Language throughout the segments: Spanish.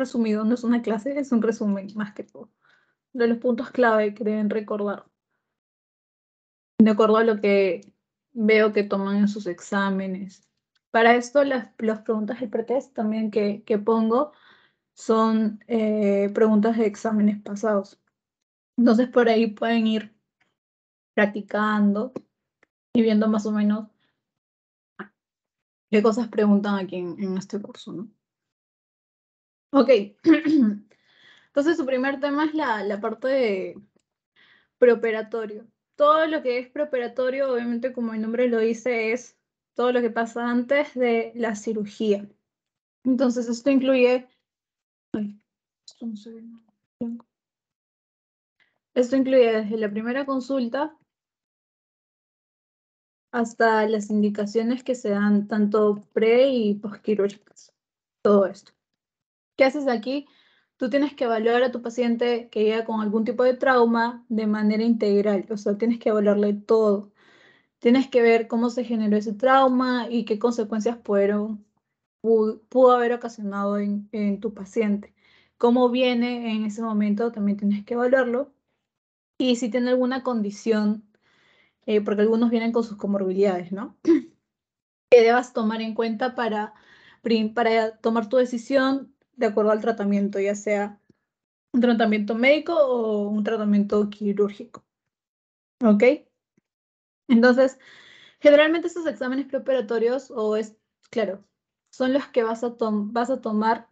resumido, no es una clase, es un resumen más que todo, de los puntos clave que deben recordar. De acuerdo a lo que veo que toman en sus exámenes. Para esto, las, las preguntas del pretest también que, que pongo son eh, preguntas de exámenes pasados. Entonces, por ahí pueden ir practicando y viendo más o menos qué cosas preguntan aquí en, en este curso, ¿no? Ok. Entonces su primer tema es la, parte de preoperatorio. Todo lo que es preoperatorio, obviamente como el nombre lo dice, es todo lo que pasa antes de la cirugía. Entonces esto incluye... esto incluye desde la primera consulta hasta las indicaciones que se dan tanto pre y postquirúrgicas. Todo esto. ¿Qué haces aquí? Tú tienes que evaluar a tu paciente que llega con algún tipo de trauma de manera integral, o sea, tienes que evaluarle todo. Tienes que ver cómo se generó ese trauma y qué consecuencias pudo, haber ocasionado en, tu paciente. Cómo viene en ese momento también tienes que evaluarlo. Y si tiene alguna condición eh, porque algunos vienen con sus comorbilidades, ¿no? Que debas tomar en cuenta para, para tomar tu decisión de acuerdo al tratamiento, ya sea un tratamiento médico o un tratamiento quirúrgico. ¿Ok? Entonces, generalmente esos exámenes preoperatorios o es, claro, son los que vas a, vas a tomar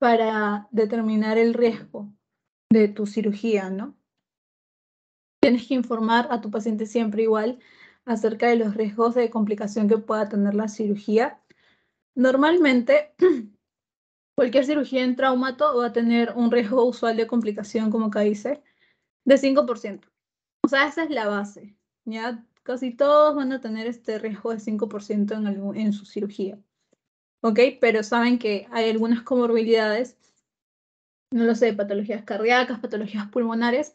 para determinar el riesgo de tu cirugía, ¿no? Tienes que informar a tu paciente siempre igual acerca de los riesgos de complicación que pueda tener la cirugía. Normalmente Cualquier cirugía en traumato va a tener un riesgo usual de complicación, como acá dice, de 5%. O sea, esa es la base. Ya casi todos van a tener este riesgo de 5% en, en su cirugía. ¿Ok? Pero saben que hay algunas comorbilidades, no lo sé, patologías cardíacas, patologías pulmonares,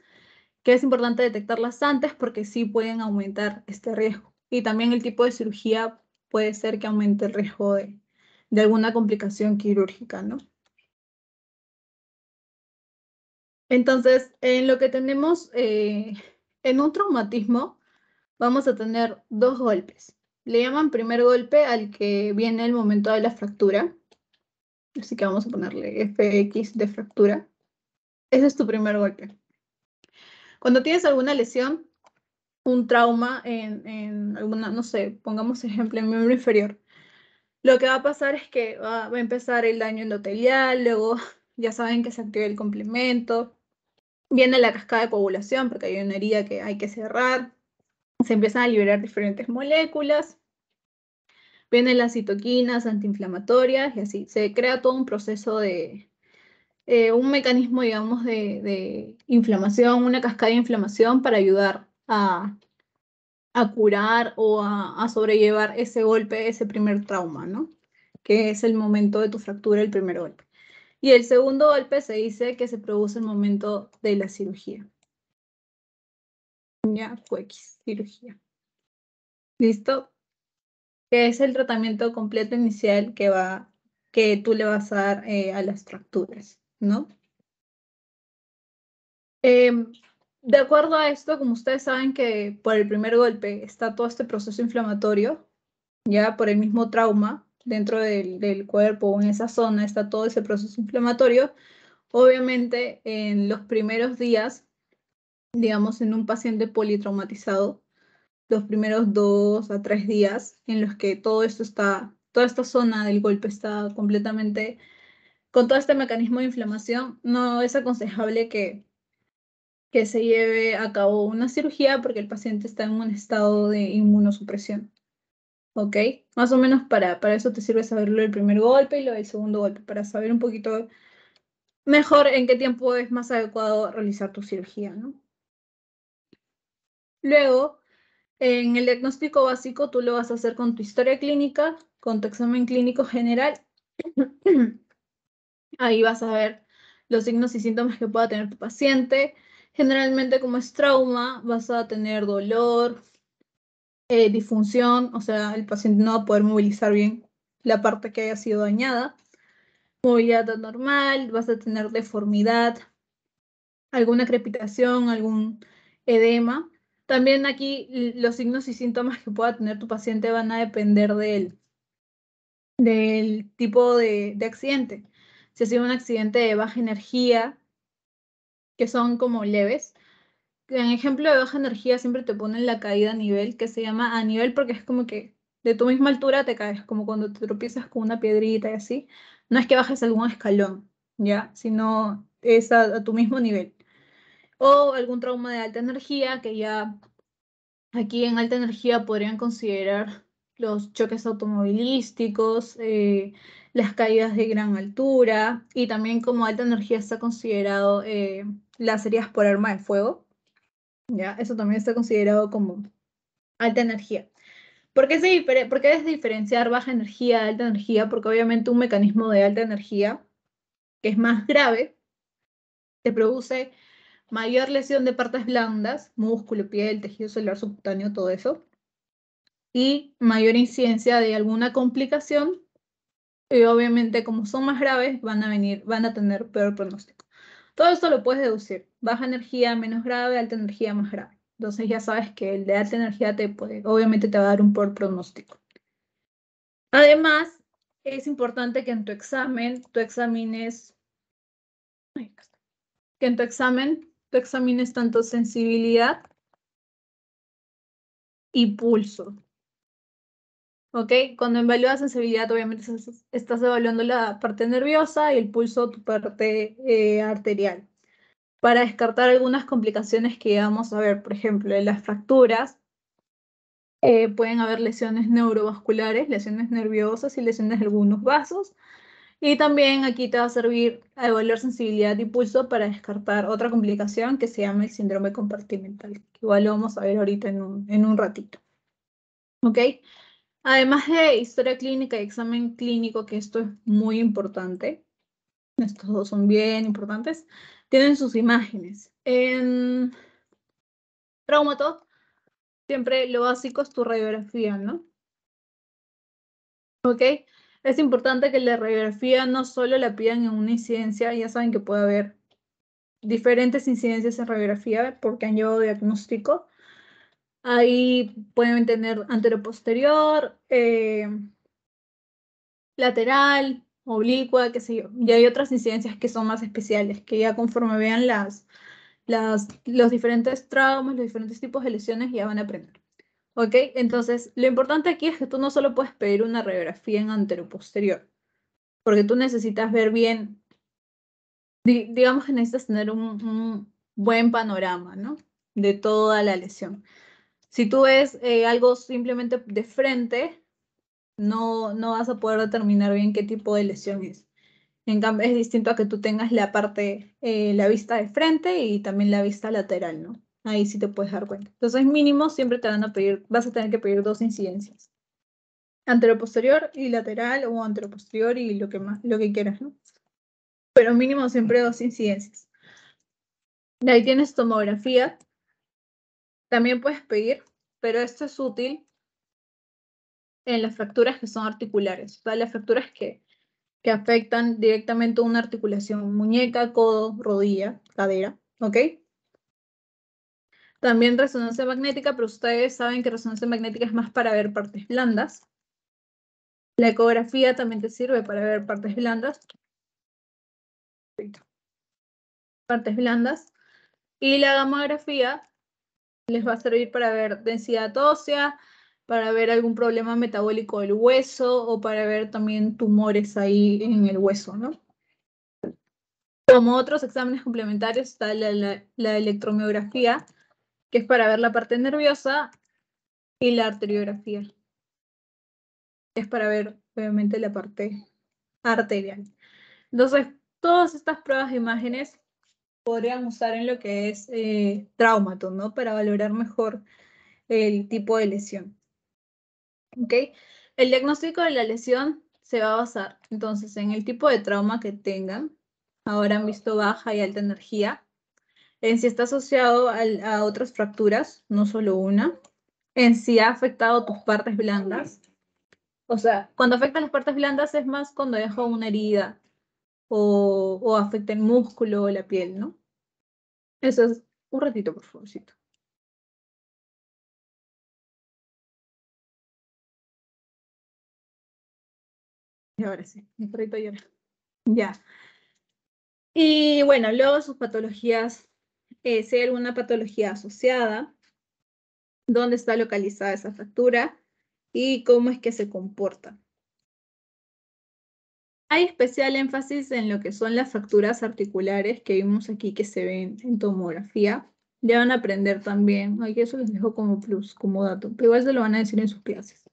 que es importante detectarlas antes porque sí pueden aumentar este riesgo. Y también el tipo de cirugía puede ser que aumente el riesgo de, de alguna complicación quirúrgica, ¿no? Entonces, en lo que tenemos, eh, en un traumatismo, vamos a tener dos golpes. Le llaman primer golpe al que viene el momento de la fractura. Así que vamos a ponerle FX de fractura. Ese es tu primer golpe. Cuando tienes alguna lesión, un trauma en, en alguna, no sé, pongamos ejemplo en miembro inferior, lo que va a pasar es que va a empezar el daño endotelial, luego ya saben que se activa el complemento, viene la cascada de coagulación porque hay una herida que hay que cerrar, se empiezan a liberar diferentes moléculas, vienen las citoquinas antiinflamatorias y así. Se crea todo un proceso de, eh, un mecanismo, digamos, de, inflamación, una cascada de inflamación para ayudar a a curar o a, a, sobrellevar ese golpe, ese primer trauma, ¿no? Que es el momento de tu fractura, el primer golpe. Y el segundo golpe se dice que se produce el momento de la cirugía. Ya, X, cirugía. ¿Listo? Que es el tratamiento completo inicial que, va, que tú le vas a dar eh, a las fracturas, ¿no? Eh, de acuerdo a esto, como ustedes saben que por el primer golpe está todo este proceso inflamatorio, ya por el mismo trauma dentro del, cuerpo o en esa zona está todo ese proceso inflamatorio, obviamente en los primeros días, digamos en un paciente politraumatizado, los primeros dos a tres días en los que todo esto está, toda esta zona del golpe está completamente, con todo este mecanismo de inflamación, no es aconsejable que que se lleve a cabo una cirugía porque el paciente está en un estado de inmunosupresión. ¿Ok? Más o menos para, para eso te sirve saberlo el primer golpe y lo del segundo golpe, para saber un poquito mejor en qué tiempo es más adecuado realizar tu cirugía, ¿no? Luego, en el diagnóstico básico, tú lo vas a hacer con tu historia clínica, con tu examen clínico general. Ahí vas a ver los signos y síntomas que pueda tener tu paciente, Generalmente como es trauma, vas a tener dolor, eh, disfunción, o sea, el paciente no va a poder movilizar bien la parte que haya sido dañada, movilidad anormal, vas a tener deformidad, alguna crepitación, algún edema. También aquí los signos y síntomas que pueda tener tu paciente van a depender del, del tipo de accidente. Si ha sido un accidente de baja energía, que son como leves. En ejemplo de baja energía siempre te ponen la caída a nivel, que se llama a nivel porque es como que de tu misma altura te caes, como cuando te tropiezas con una piedrita y así. No es que bajes algún escalón, ¿ya? Sino es a, tu mismo nivel. O algún trauma de alta energía, que ya aquí en alta energía podrían considerar los choques automovilísticos, eh, las caídas de gran altura y también como alta energía está considerado eh, las heridas por arma de fuego. ¿ya? Eso también está considerado como alta energía. ¿Por qué, ¿Por qué es diferenciar baja energía, de alta energía? Porque obviamente un mecanismo de alta energía, que es más grave, te produce mayor lesión de partes blandas, músculo, piel, tejido celular subcutáneo, todo eso, y mayor incidencia de alguna complicación y obviamente como son más graves van a venir, van a tener peor pronóstico. Todo esto lo puedes deducir. Baja energía menos grave, alta energía más grave. Entonces ya sabes que el de alta energía te puede, obviamente te va a dar un peor pronóstico. Además, es importante que en tu examen, tú examines, que en tu examen, tú examines tanto sensibilidad y pulso. Cuando evalúas sensibilidad, obviamente estás evaluando la parte nerviosa y el pulso, tu parte eh, arterial. Para descartar algunas complicaciones que vamos a ver, por ejemplo, en las fracturas, eh, pueden haber lesiones neurovasculares, lesiones nerviosas y lesiones de algunos vasos. Y también aquí te va a servir a evaluar sensibilidad y pulso para descartar otra complicación que se llama el síndrome compartimental, que igual lo vamos a ver ahorita en un, en un ratito. ¿Ok? Además de historia clínica y examen clínico, que esto es muy importante, estos dos son bien importantes, tienen sus imágenes. En traumato, siempre lo básico es tu radiografía, ¿no? ¿Ok? Es importante que la radiografía no solo la pidan en una incidencia, ya saben que puede haber diferentes incidencias en radiografía porque han llevado diagnóstico, Ahí pueden tener anteroposterior, eh, lateral, oblicua, qué sé yo. Y hay otras incidencias que son más especiales, que ya conforme vean las, las, los diferentes traumas, los diferentes tipos de lesiones, ya van a aprender. ¿Ok? Entonces, lo importante aquí es que tú no solo puedes pedir una radiografía en anteroposterior, porque tú necesitas ver bien, digamos que necesitas tener un, un buen panorama, ¿no? De toda la lesión. Si tú ves eh, algo simplemente de frente, no, no vas a poder determinar bien qué tipo de lesión es. En cambio, es distinto a que tú tengas la parte, eh, la vista de frente y también la vista lateral, ¿no? Ahí sí te puedes dar cuenta. Entonces, mínimo, siempre te van a pedir, vas a tener que pedir dos incidencias. Anteroposterior y lateral o anteroposterior y lo que más, lo que quieras, ¿no? Pero mínimo siempre dos incidencias. De ahí tienes tomografía, también puedes pedir, pero esto es útil en las fracturas que son articulares, las fracturas que, que afectan directamente una articulación, muñeca, codo, rodilla, cadera, ¿ok? También resonancia magnética, pero ustedes saben que resonancia magnética es más para ver partes blandas. La ecografía también te sirve para ver partes blandas. Partes blandas. Y la gamografía les va a servir para ver densidad ósea, para ver algún problema metabólico del hueso o para ver también tumores ahí en el hueso, ¿no? Como otros exámenes complementarios está la, la electromiografía, que es para ver la parte nerviosa, y la arteriografía, que es para ver obviamente la parte arterial. Entonces, todas estas pruebas de imágenes podrían usar en lo que es eh, ¿no? Para valorar mejor el tipo de lesión. ¿Ok? El diagnóstico de la lesión se va a basar entonces en el tipo de trauma que tengan. Ahora han visto baja y alta energía. En si está asociado a otras fracturas, no solo una. En si ha afectado tus partes blandas. O sea, cuando afecta las partes blandas es más cuando deja una herida, o, afecta el músculo o la piel, ¿no? Eso es un ratito, por favorcito. Y ahora sí, mi perrito llora. Ya. Y bueno, luego sus patologías, eh, si hay alguna patología asociada, dónde está localizada esa fractura y cómo es que se comporta. Hay especial énfasis en lo que son las fracturas articulares que vimos aquí que se ven en tomografía. Ya van a aprender también, aquí eso les dejo como plus, como dato, pero igual se lo van a decir en sus clases.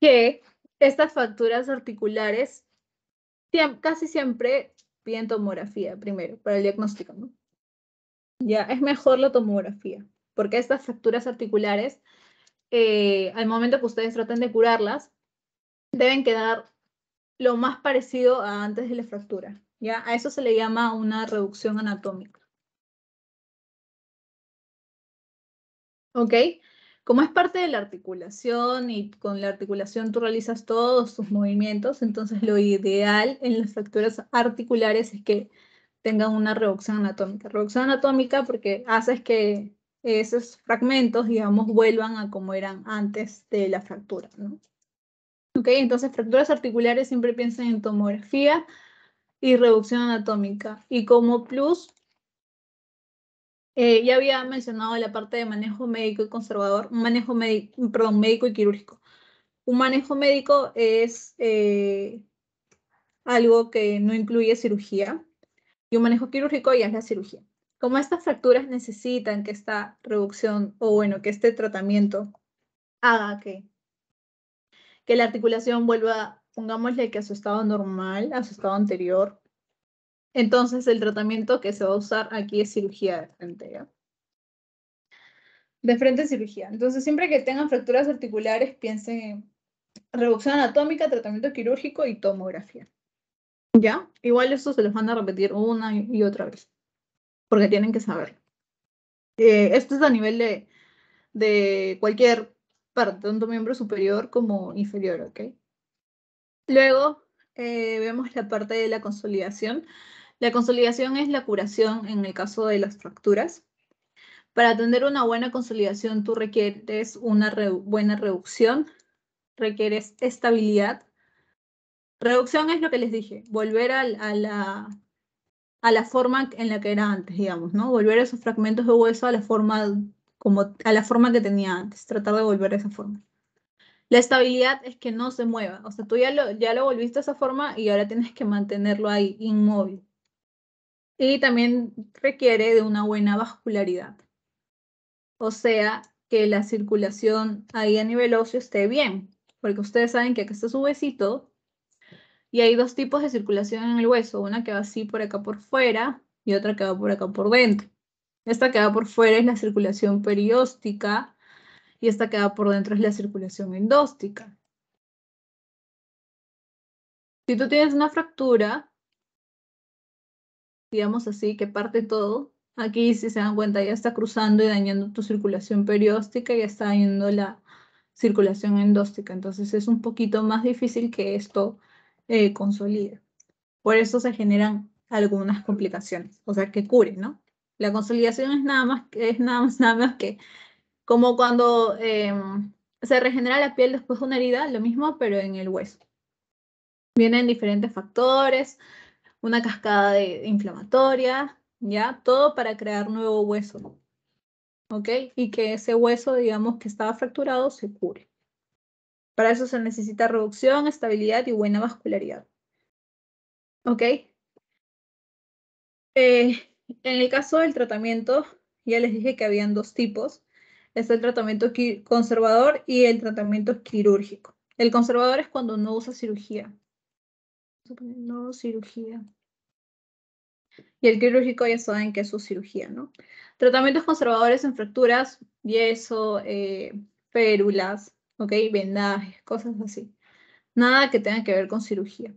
Que estas fracturas articulares casi siempre piden tomografía primero para el diagnóstico, Ya, es mejor la tomografía, porque estas fracturas articulares, eh, al momento que ustedes traten de curarlas, deben quedar lo más parecido a antes de la fractura. ¿ya? A eso se le llama una reducción anatómica. ¿Ok? Como es parte de la articulación y con la articulación tú realizas todos tus movimientos, entonces lo ideal en las fracturas articulares es que tengan una reducción anatómica. Reducción anatómica porque haces que esos fragmentos, digamos, vuelvan a como eran antes de la fractura, ¿no? Ok, entonces fracturas articulares siempre piensan en tomografía y reducción anatómica. Y como plus, eh, ya había mencionado la parte de manejo médico y conservador, manejo médico, perdón, médico y quirúrgico. Un manejo médico es eh, algo que no incluye cirugía y un manejo quirúrgico ya es la cirugía. Como estas fracturas necesitan que esta reducción o bueno, que este tratamiento haga que que la articulación vuelva, pongámosle que a su estado normal, a su estado anterior. Entonces el tratamiento que se va a usar aquí es cirugía de frente, De frente cirugía. Entonces siempre que tengan fracturas articulares piensen en reducción anatómica, tratamiento quirúrgico y tomografía. ¿Ya? Igual eso se los van a repetir una y otra vez, porque tienen que saber. Eh, esto es a nivel de cualquier parte tanto miembro superior como inferior, ¿ok? Luego eh, vemos la parte de la consolidación. La consolidación es la curación en el caso de las fracturas. Para tener una buena consolidación, tú requieres una buena reducción, requieres estabilidad. Reducción es lo que les dije, volver a, a, la, a la forma en la que era antes, digamos, ¿no? Volver esos fragmentos de hueso a la forma como a la forma que tenía antes, tratar de volver a esa forma. La estabilidad es que no se mueva, o sea, tú ya lo, ya lo volviste a esa forma y ahora tienes que mantenerlo ahí inmóvil. Y también requiere de una buena vascularidad, o sea, que la circulación ahí a nivel óseo esté bien, porque ustedes saben que acá está su huesito y hay dos tipos de circulación en el hueso, una que va así por acá por fuera y otra que va por acá por dentro. Esta que va por fuera es la circulación perióstica y esta que va por dentro es la circulación endóstica. Si tú tienes una fractura, digamos así, que parte todo, aquí si se dan cuenta ya está cruzando y dañando tu circulación perióstica y ya está dañando la circulación endóstica. Entonces es un poquito más difícil que esto eh, consolide. Por eso se generan algunas complicaciones, o sea, que cure, ¿no? La consolidación es nada más que, es nada, más, nada más que como cuando em, se regenera la piel después de una herida, lo mismo, pero en el hueso. Vienen diferentes factores, una cascada de, inflamatoria, ¿ya? Todo para crear nuevo hueso. ¿Ok? Y que ese hueso, digamos, que estaba fracturado, se cure. Para eso se necesita reducción, estabilidad y buena vascularidad. ¿Ok? Eh, en el caso del tratamiento, ya les dije que habían dos tipos. Es el tratamiento conservador y el tratamiento quirúrgico. El conservador es cuando no usa cirugía. No cirugía. Y el quirúrgico ya saben que es su cirugía, ¿no? Tratamientos conservadores en fracturas, yeso, eh, férulas, ¿ok? Vendajes, cosas así. Nada que tenga que ver con cirugía.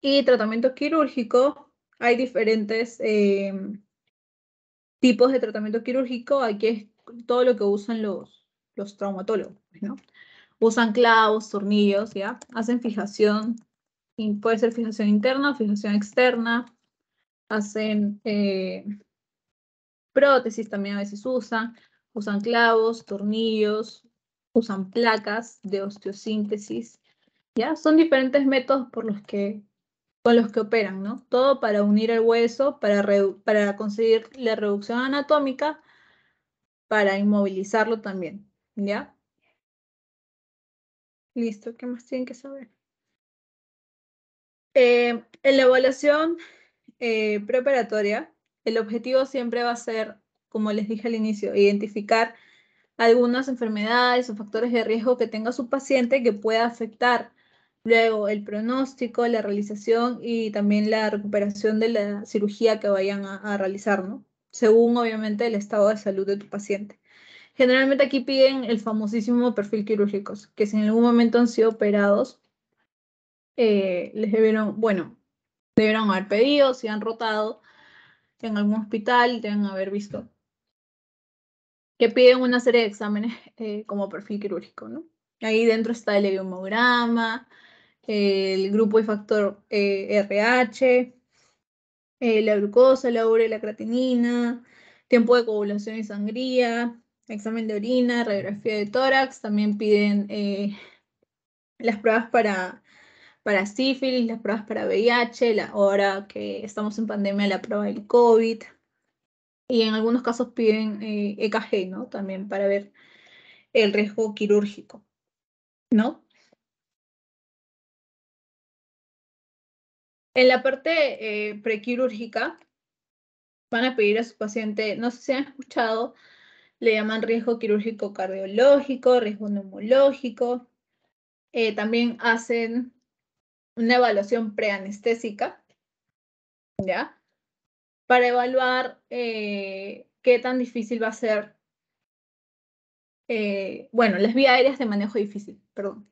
Y tratamiento quirúrgico hay diferentes eh, tipos de tratamiento quirúrgico. Aquí es todo lo que usan los, los traumatólogos, pues, ¿no? Usan clavos, tornillos, ¿ya? Hacen fijación, puede ser fijación interna fijación externa. Hacen eh, prótesis, también a veces usan. Usan clavos, tornillos, usan placas de osteosíntesis. ¿ya? Son diferentes métodos por los que con los que operan, ¿no? Todo para unir el hueso, para, para conseguir la reducción anatómica, para inmovilizarlo también, ¿ya? Listo, ¿qué más tienen que saber? Eh, en la evaluación eh, preparatoria, el objetivo siempre va a ser, como les dije al inicio, identificar algunas enfermedades o factores de riesgo que tenga su paciente que pueda afectar luego el pronóstico, la realización y también la recuperación de la cirugía que vayan a, realizar, ¿no? Según obviamente el estado de salud de tu paciente. Generalmente aquí piden el famosísimo perfil quirúrgico, que si en algún momento han sido operados, eh, les debieron, bueno, debieron haber pedido, si han rotado en algún hospital, deben haber visto que piden una serie de exámenes eh, como perfil quirúrgico, ¿no? Ahí dentro está el hemograma, el grupo de factor RH, eh, eh, la glucosa, la urea la creatinina, tiempo de coagulación y sangría, examen de orina, radiografía de tórax, también piden eh, las pruebas para, para sífilis, las pruebas para VIH, la, ahora que estamos en pandemia, la prueba del COVID. Y en algunos casos piden EKG, e ¿no? También para ver el riesgo quirúrgico, ¿no? En la parte eh, prequirúrgica, van a pedir a su paciente, no sé si han escuchado, le llaman riesgo quirúrgico cardiológico, riesgo neumológico. Eh, también hacen una evaluación preanestésica, ¿ya? Para evaluar eh, qué tan difícil va a ser, bueno, las vías aéreas de manejo difícil, perdón.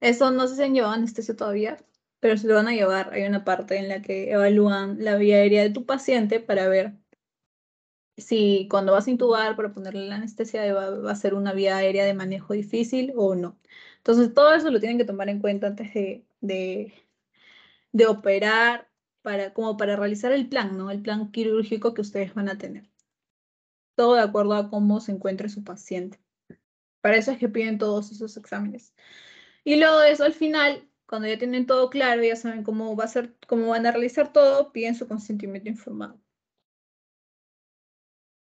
Eso no sé si han llevado anestesia todavía, pero se lo van a llevar. Hay una parte en la que evalúan la vía aérea de tu paciente para ver si cuando vas a intubar para ponerle la anestesia va, a ser una vía aérea de manejo difícil o no. Entonces, todo eso lo tienen que tomar en cuenta antes de, operar, para, como para realizar el plan, ¿no? El plan quirúrgico que ustedes van a tener. Todo de acuerdo a cómo se encuentre su paciente. Para eso es que piden todos esos exámenes. Y luego eso, al final, cuando ya tienen todo claro, ya saben cómo, va a ser, cómo van a realizar todo, piden su consentimiento informado.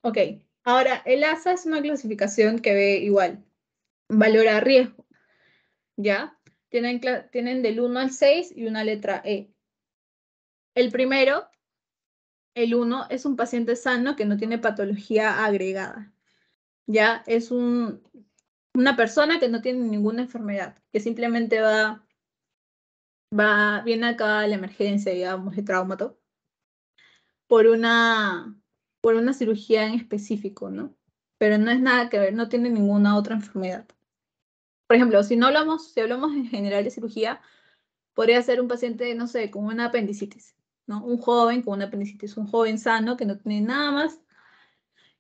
Ok, ahora el ASA es una clasificación que ve igual, valora riesgo, ¿ya? Tienen, tienen del 1 al 6 y una letra E. El primero, el 1, es un paciente sano que no tiene patología agregada, ¿ya? Es un, una persona que no tiene ninguna enfermedad, que simplemente va va, viene acá la emergencia, digamos, de traumato, por una, por una cirugía en específico, ¿no? Pero no es nada que ver, no tiene ninguna otra enfermedad. Por ejemplo, si no hablamos, si hablamos en general de cirugía, podría ser un paciente, no sé, con una apendicitis, ¿no? Un joven con una apendicitis, un joven sano que no tiene nada más,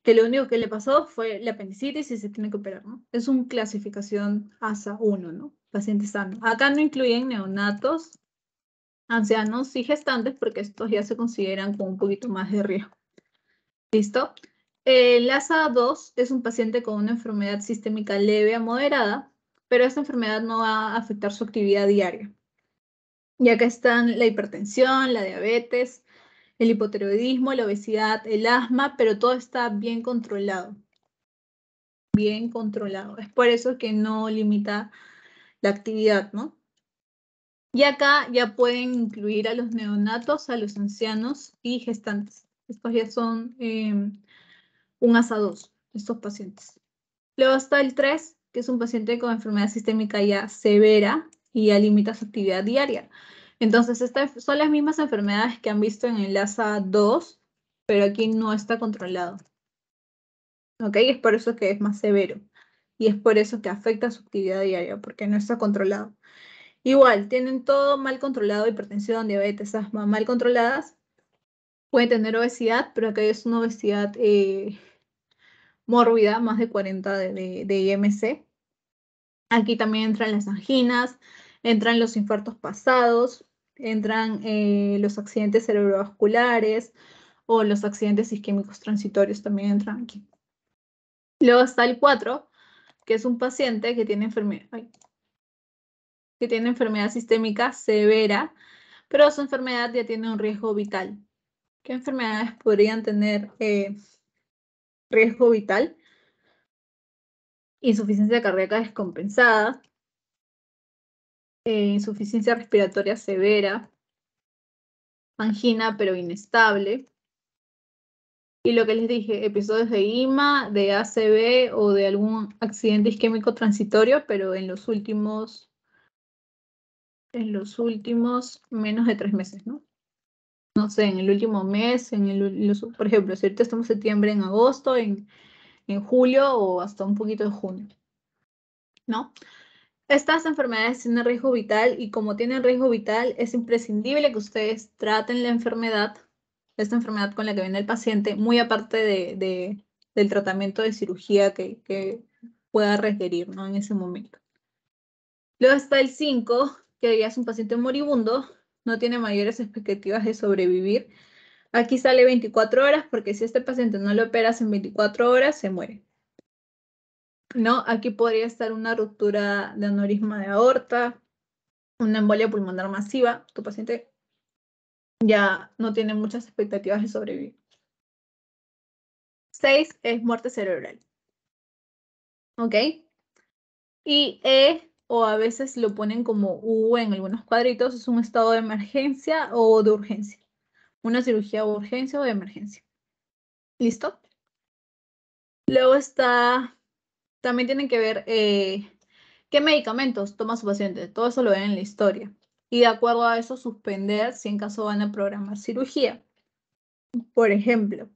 que lo único que le pasó fue la apendicitis y se tiene que operar, ¿no? Es una clasificación ASA 1, ¿no? pacientes sanos. Acá no incluyen neonatos, ancianos y gestantes porque estos ya se consideran con un poquito más de riesgo. ¿Listo? El ASA2 es un paciente con una enfermedad sistémica leve a moderada, pero esta enfermedad no va a afectar su actividad diaria. Y acá están la hipertensión, la diabetes, el hipotiroidismo, la obesidad, el asma, pero todo está bien controlado. Bien controlado. Es por eso que no limita la actividad, ¿no? Y acá ya pueden incluir a los neonatos, a los ancianos y gestantes. Estos ya son em, un ASA 2, estos pacientes. Luego está el 3, que es un paciente con enfermedad sistémica ya severa y ya limita su actividad diaria. Entonces, estas son las mismas enfermedades que han visto en el ASA 2, pero aquí no está controlado. ¿Ok? Es por eso que es más severo y es por eso que afecta su actividad diaria, porque no está controlado. Igual, tienen todo mal controlado, hipertensión, diabetes, asma, mal controladas. Pueden tener obesidad, pero acá es una obesidad eh, mórbida, más de 40 de, de, IMC. Aquí también entran las anginas, entran los infartos pasados, entran eh, los accidentes cerebrovasculares o los accidentes isquémicos transitorios también entran aquí. Luego está el 4, que es un paciente que tiene enfermedad, que tiene enfermedad sistémica severa, pero su enfermedad ya tiene un riesgo vital. ¿Qué enfermedades podrían tener eh, riesgo vital? Insuficiencia cardíaca descompensada, eh, insuficiencia respiratoria severa, angina pero inestable, y lo que les dije, episodios de IMA, de acB o de algún accidente isquémico transitorio, pero en los últimos, en los últimos menos de tres meses, ¿no? No sé, en el último mes, en el, por ejemplo, si ahorita estamos en septiembre, en agosto, en, en julio o hasta un poquito de junio, ¿no? Estas enfermedades tienen riesgo vital y como tienen riesgo vital, es imprescindible que ustedes traten la enfermedad esta enfermedad con la que viene el paciente, muy aparte del tratamiento de cirugía que, pueda requerir ¿no? en ese momento. Luego está el 5, que ya es un paciente moribundo, no tiene mayores expectativas de sobrevivir. Aquí sale 24 horas porque si este paciente no lo operas en 24 horas, se muere. ¿No? Aquí podría estar una ruptura de aneurisma de aorta, una embolia pulmonar masiva. Tu paciente ya no tiene muchas expectativas de sobrevivir. Seis es muerte cerebral. ¿Ok? Y E, o a veces lo ponen como U en algunos cuadritos, es un estado de emergencia o de urgencia. Una cirugía de urgencia o de emergencia. ¿Listo? Luego está, también tienen que ver eh, qué medicamentos toma su paciente. Todo eso lo ven en la historia y de acuerdo a eso suspender si en caso van a programar cirugía. Por ejemplo,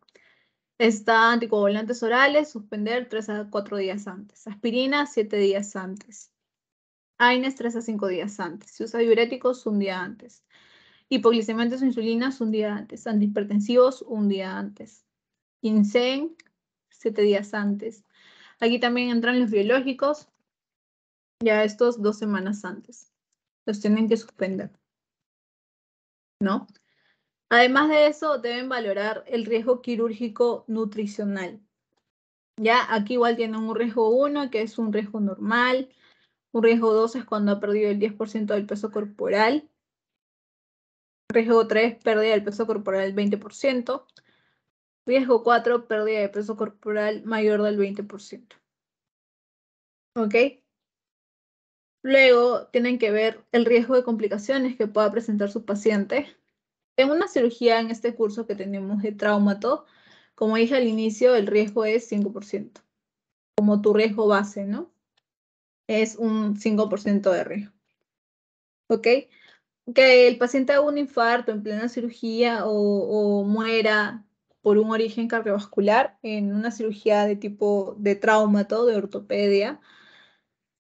está anticoagulantes orales, suspender 3 a 4 días antes. Aspirina, 7 días antes. AINES, 3 a 5 e días antes. Si usa diuréticos, un día antes. Hipoglicemiantes o insulinas, un día antes. Antihipertensivos, un día antes. Insen, 7 días antes. Aquí también entran los biológicos, ya estos dos semanas antes los tienen que suspender. ¿No? Además de eso, deben valorar el riesgo quirúrgico nutricional. Ya, aquí igual tienen un riesgo 1, que es un riesgo normal. Un riesgo 2 es cuando ha perdido el 10% del peso corporal. Riesgo 3, pérdida del peso corporal del 20%. Riesgo 4, pérdida de peso corporal mayor del 20%. ¿Ok? Luego tienen que ver el riesgo de complicaciones que pueda presentar su paciente. En una cirugía, en este curso que tenemos de traumato, como dije al inicio, el riesgo es 5%, como tu riesgo base, ¿no? Es un 5% de riesgo. ¿Ok? Que el paciente haga un infarto en plena cirugía o, o muera por un origen cardiovascular en una cirugía de tipo de traumato, de ortopedia,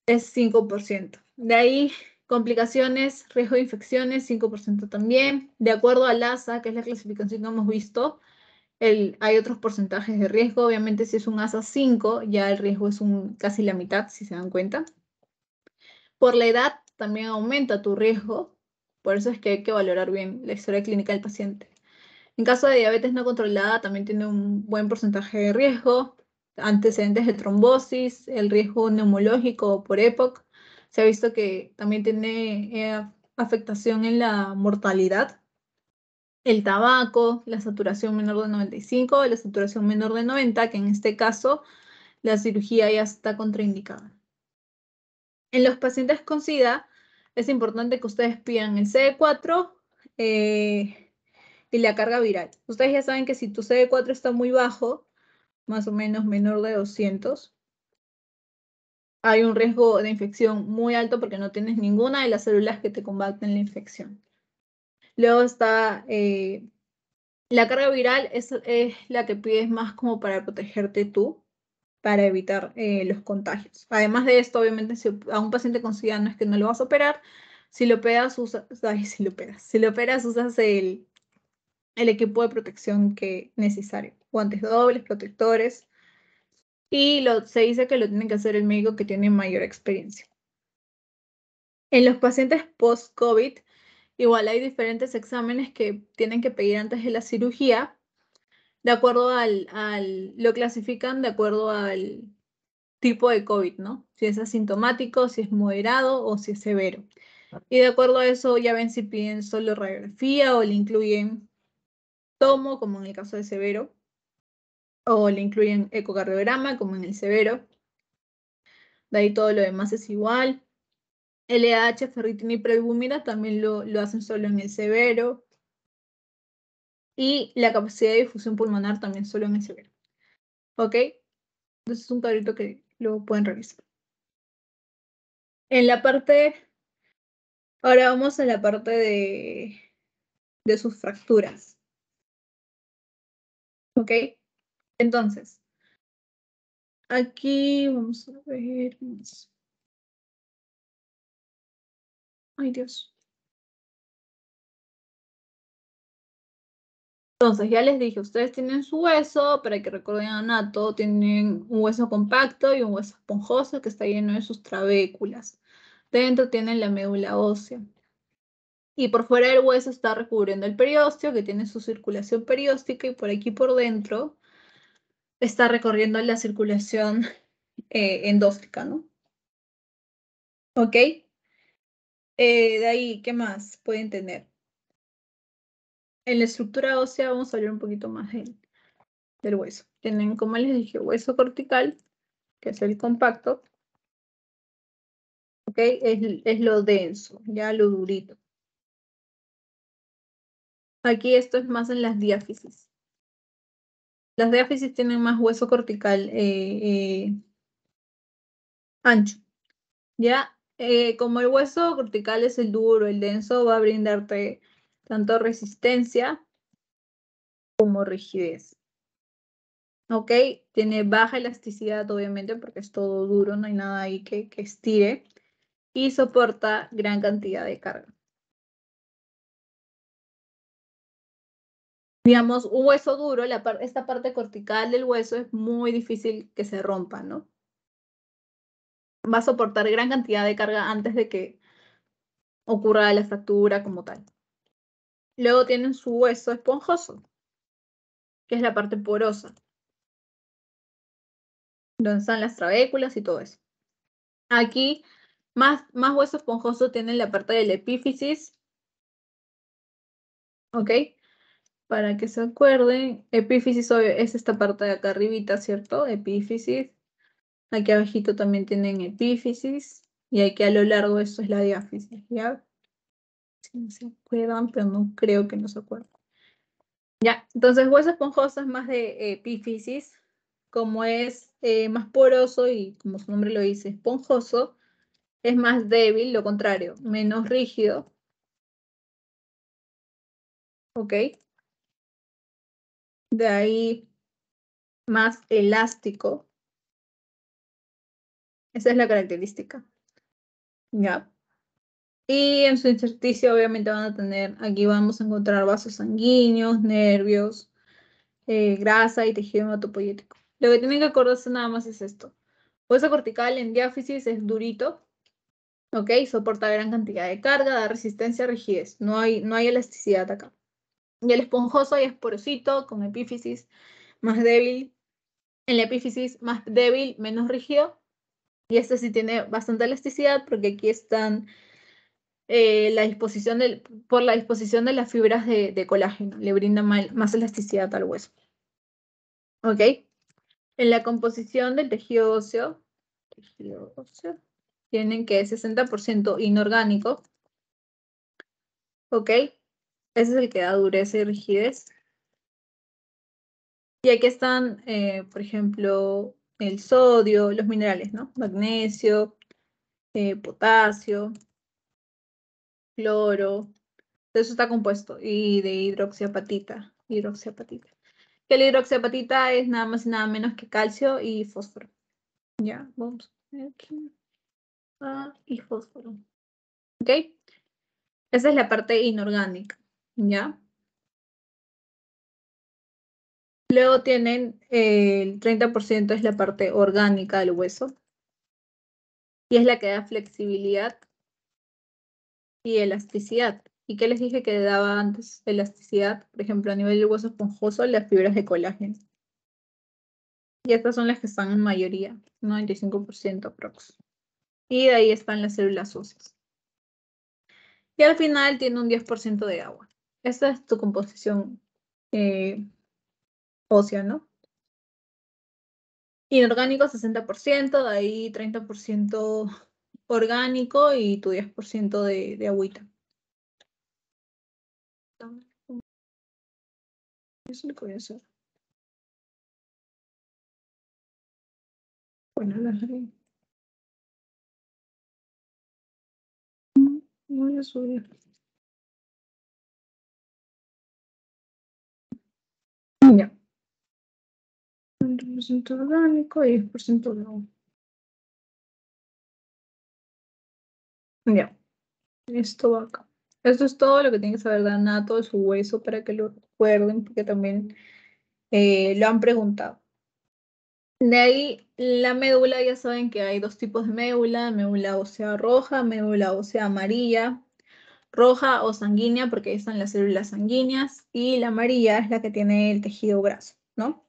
es 5%. De ahí complicaciones, riesgo de infecciones, 5% también. De acuerdo al ASA, que es la clasificación que hemos visto, el, hay otros porcentajes de riesgo. Obviamente, si es un ASA 5, ya el riesgo es un, casi la mitad, si se dan cuenta. Por la edad, también aumenta tu riesgo. Por eso es que hay que valorar bien la historia clínica del paciente. En caso de diabetes no controlada, también tiene un buen porcentaje de riesgo antecedentes de trombosis, el riesgo neumológico por EPOC. Se ha visto que también tiene eh, afectación en la mortalidad, el tabaco, la saturación menor de 95, la saturación menor de 90, que en este caso la cirugía ya está contraindicada. En los pacientes con SIDA es importante que ustedes pidan el CD4 eh, y la carga viral. Ustedes ya saben que si tu CD4 está muy bajo, más o menos menor de 200, hay un riesgo de infección muy alto porque no tienes ninguna de las células que te combaten la infección. Luego está eh, la carga viral, es, es, la que pides más como para protegerte tú, para evitar eh, los contagios. Además de esto, obviamente, si a un paciente con no es que no lo vas a operar, si lo operas, usas, si lo operas, si lo operas, el, el equipo de protección que necesario guantes dobles, protectores. Y se dice que lo tiene que hacer el médico que tiene mayor experiencia. En los pacientes post-COVID, igual hay diferentes exámenes que tienen que pedir antes de la cirugía. De acuerdo al, lo clasifican de acuerdo al tipo de COVID, ¿no? Si es asintomático, si es moderado o si es severo. Y de acuerdo a eso ya ven si piden solo radiografía o le incluyen tomo, como en el caso de severo, o le incluyen ecocardiograma, como en el severo. De ahí todo lo demás es igual. LH, ferritina y prealbúmina también lo, hacen solo en el severo. Y la capacidad de difusión pulmonar también solo en el severo. ¿Ok? Entonces es un cuadrito que lo pueden revisar. En la parte, ahora vamos a la parte de, de sus fracturas. ¿Ok? Entonces, aquí vamos a ver Ay, Dios. Entonces, ya les dije, ustedes tienen su hueso, para que recuerden todos tienen un hueso compacto y un hueso esponjoso que está lleno de sus trabéculas. Dentro tienen la médula ósea. Y por fuera del hueso está recubriendo el periósteo, que tiene su circulación perióstica, y por aquí por dentro está recorriendo la circulación eh, ¿no? ¿Ok? Eh, de ahí, ¿qué más pueden tener? En la estructura ósea vamos a hablar un poquito más del, hueso. Tienen, como les dije, hueso cortical, que es el compacto. ¿Ok? es lo denso, ya lo durito. Aquí esto es más en las diáfisis. Las diáfisis tienen más hueso cortical eh, eh, ancho. Ya, eh, como el hueso cortical es el duro, el denso, va a brindarte tanto resistencia como rigidez. ¿Ok? Tiene baja elasticidad, obviamente, porque es todo duro, no hay nada ahí que, que estire. Y soporta gran cantidad de carga. digamos, un hueso duro, esta parte cortical del hueso es muy difícil que se rompa, ¿no? Va a soportar gran cantidad de carga antes de que ocurra la fractura como tal. Luego tienen su hueso esponjoso, que es la parte porosa, donde están las trabéculas y todo eso. Aquí, más, más hueso esponjoso tienen la parte del epífisis, ¿ok? para que se acuerden, epífisis es esta parte de acá arribita, ¿cierto? Epífisis. Aquí abajito también tienen epífisis y aquí a lo largo esto es la diáfisis, ¿ya? Si no se acuerdan, pero no creo que no se acuerden. Ya, entonces hueso esponjoso es más de epífisis, como es eh, más poroso y como su nombre lo dice, esponjoso, es más débil, lo contrario, menos rígido. ¿Ok? de ahí más elástico. Esa es la característica. Ya. Y en su intersticio obviamente van a tener, aquí vamos a encontrar vasos sanguíneos, nervios, eh, grasa y tejido hematopoyético. Lo que tienen que acordarse nada más es esto. Hueso cortical en diáfisis es durito, ¿ok? Soporta gran cantidad de carga, da resistencia, rigidez. No hay, no hay elasticidad acá. Y el esponjoso y esporosito con epífisis más débil, el epífisis más débil, menos rígido. Y este sí tiene bastante elasticidad porque aquí están eh, la disposición por la disposición de las fibras de, colágeno, le brinda más elasticidad al hueso. ¿Ok? En la composición del tejido óseo, tienen que es 60% inorgánico. ¿Ok? Ese es el que da dureza y rigidez. Y aquí están, eh, por ejemplo, el sodio, los minerales, ¿no? Magnesio, eh, potasio, cloro. eso está compuesto. Y de hidroxiapatita. Hidroxiapatita. Que la hidroxiapatita es nada más y nada menos que calcio y fósforo. Ya, vamos ah, y fósforo. ¿Ok? Esa es la parte inorgánica. ¿ya? Luego tienen eh, el 30% es la parte orgánica del hueso y es la que da flexibilidad y elasticidad. ¿Y qué les dije que daba antes elasticidad? Por ejemplo, a nivel del hueso esponjoso, las fibras de colágeno. Y estas son las que están en mayoría, 95% prox. Y de ahí están las células óseas. Y al final tiene un 10% de agua. Esa es tu composición ósea, ¿no? Inorgánico 60%, de ahí 30% orgánico y tu 10% de, de agüita. Eso lo que voy a hacer. Bueno, la Voy a subir. Ya. 20% orgánico y 10% orgánico. Ya. Esto va acá. Esto es todo lo que tiene que saber Danato de su hueso para que lo recuerden, porque también eh, lo han preguntado. De ahí, la médula, ya saben que hay dos tipos de médula, médula ósea roja, médula ósea amarilla roja o sanguínea, porque ahí están las células sanguíneas, y la amarilla es la que tiene el tejido graso, ¿no?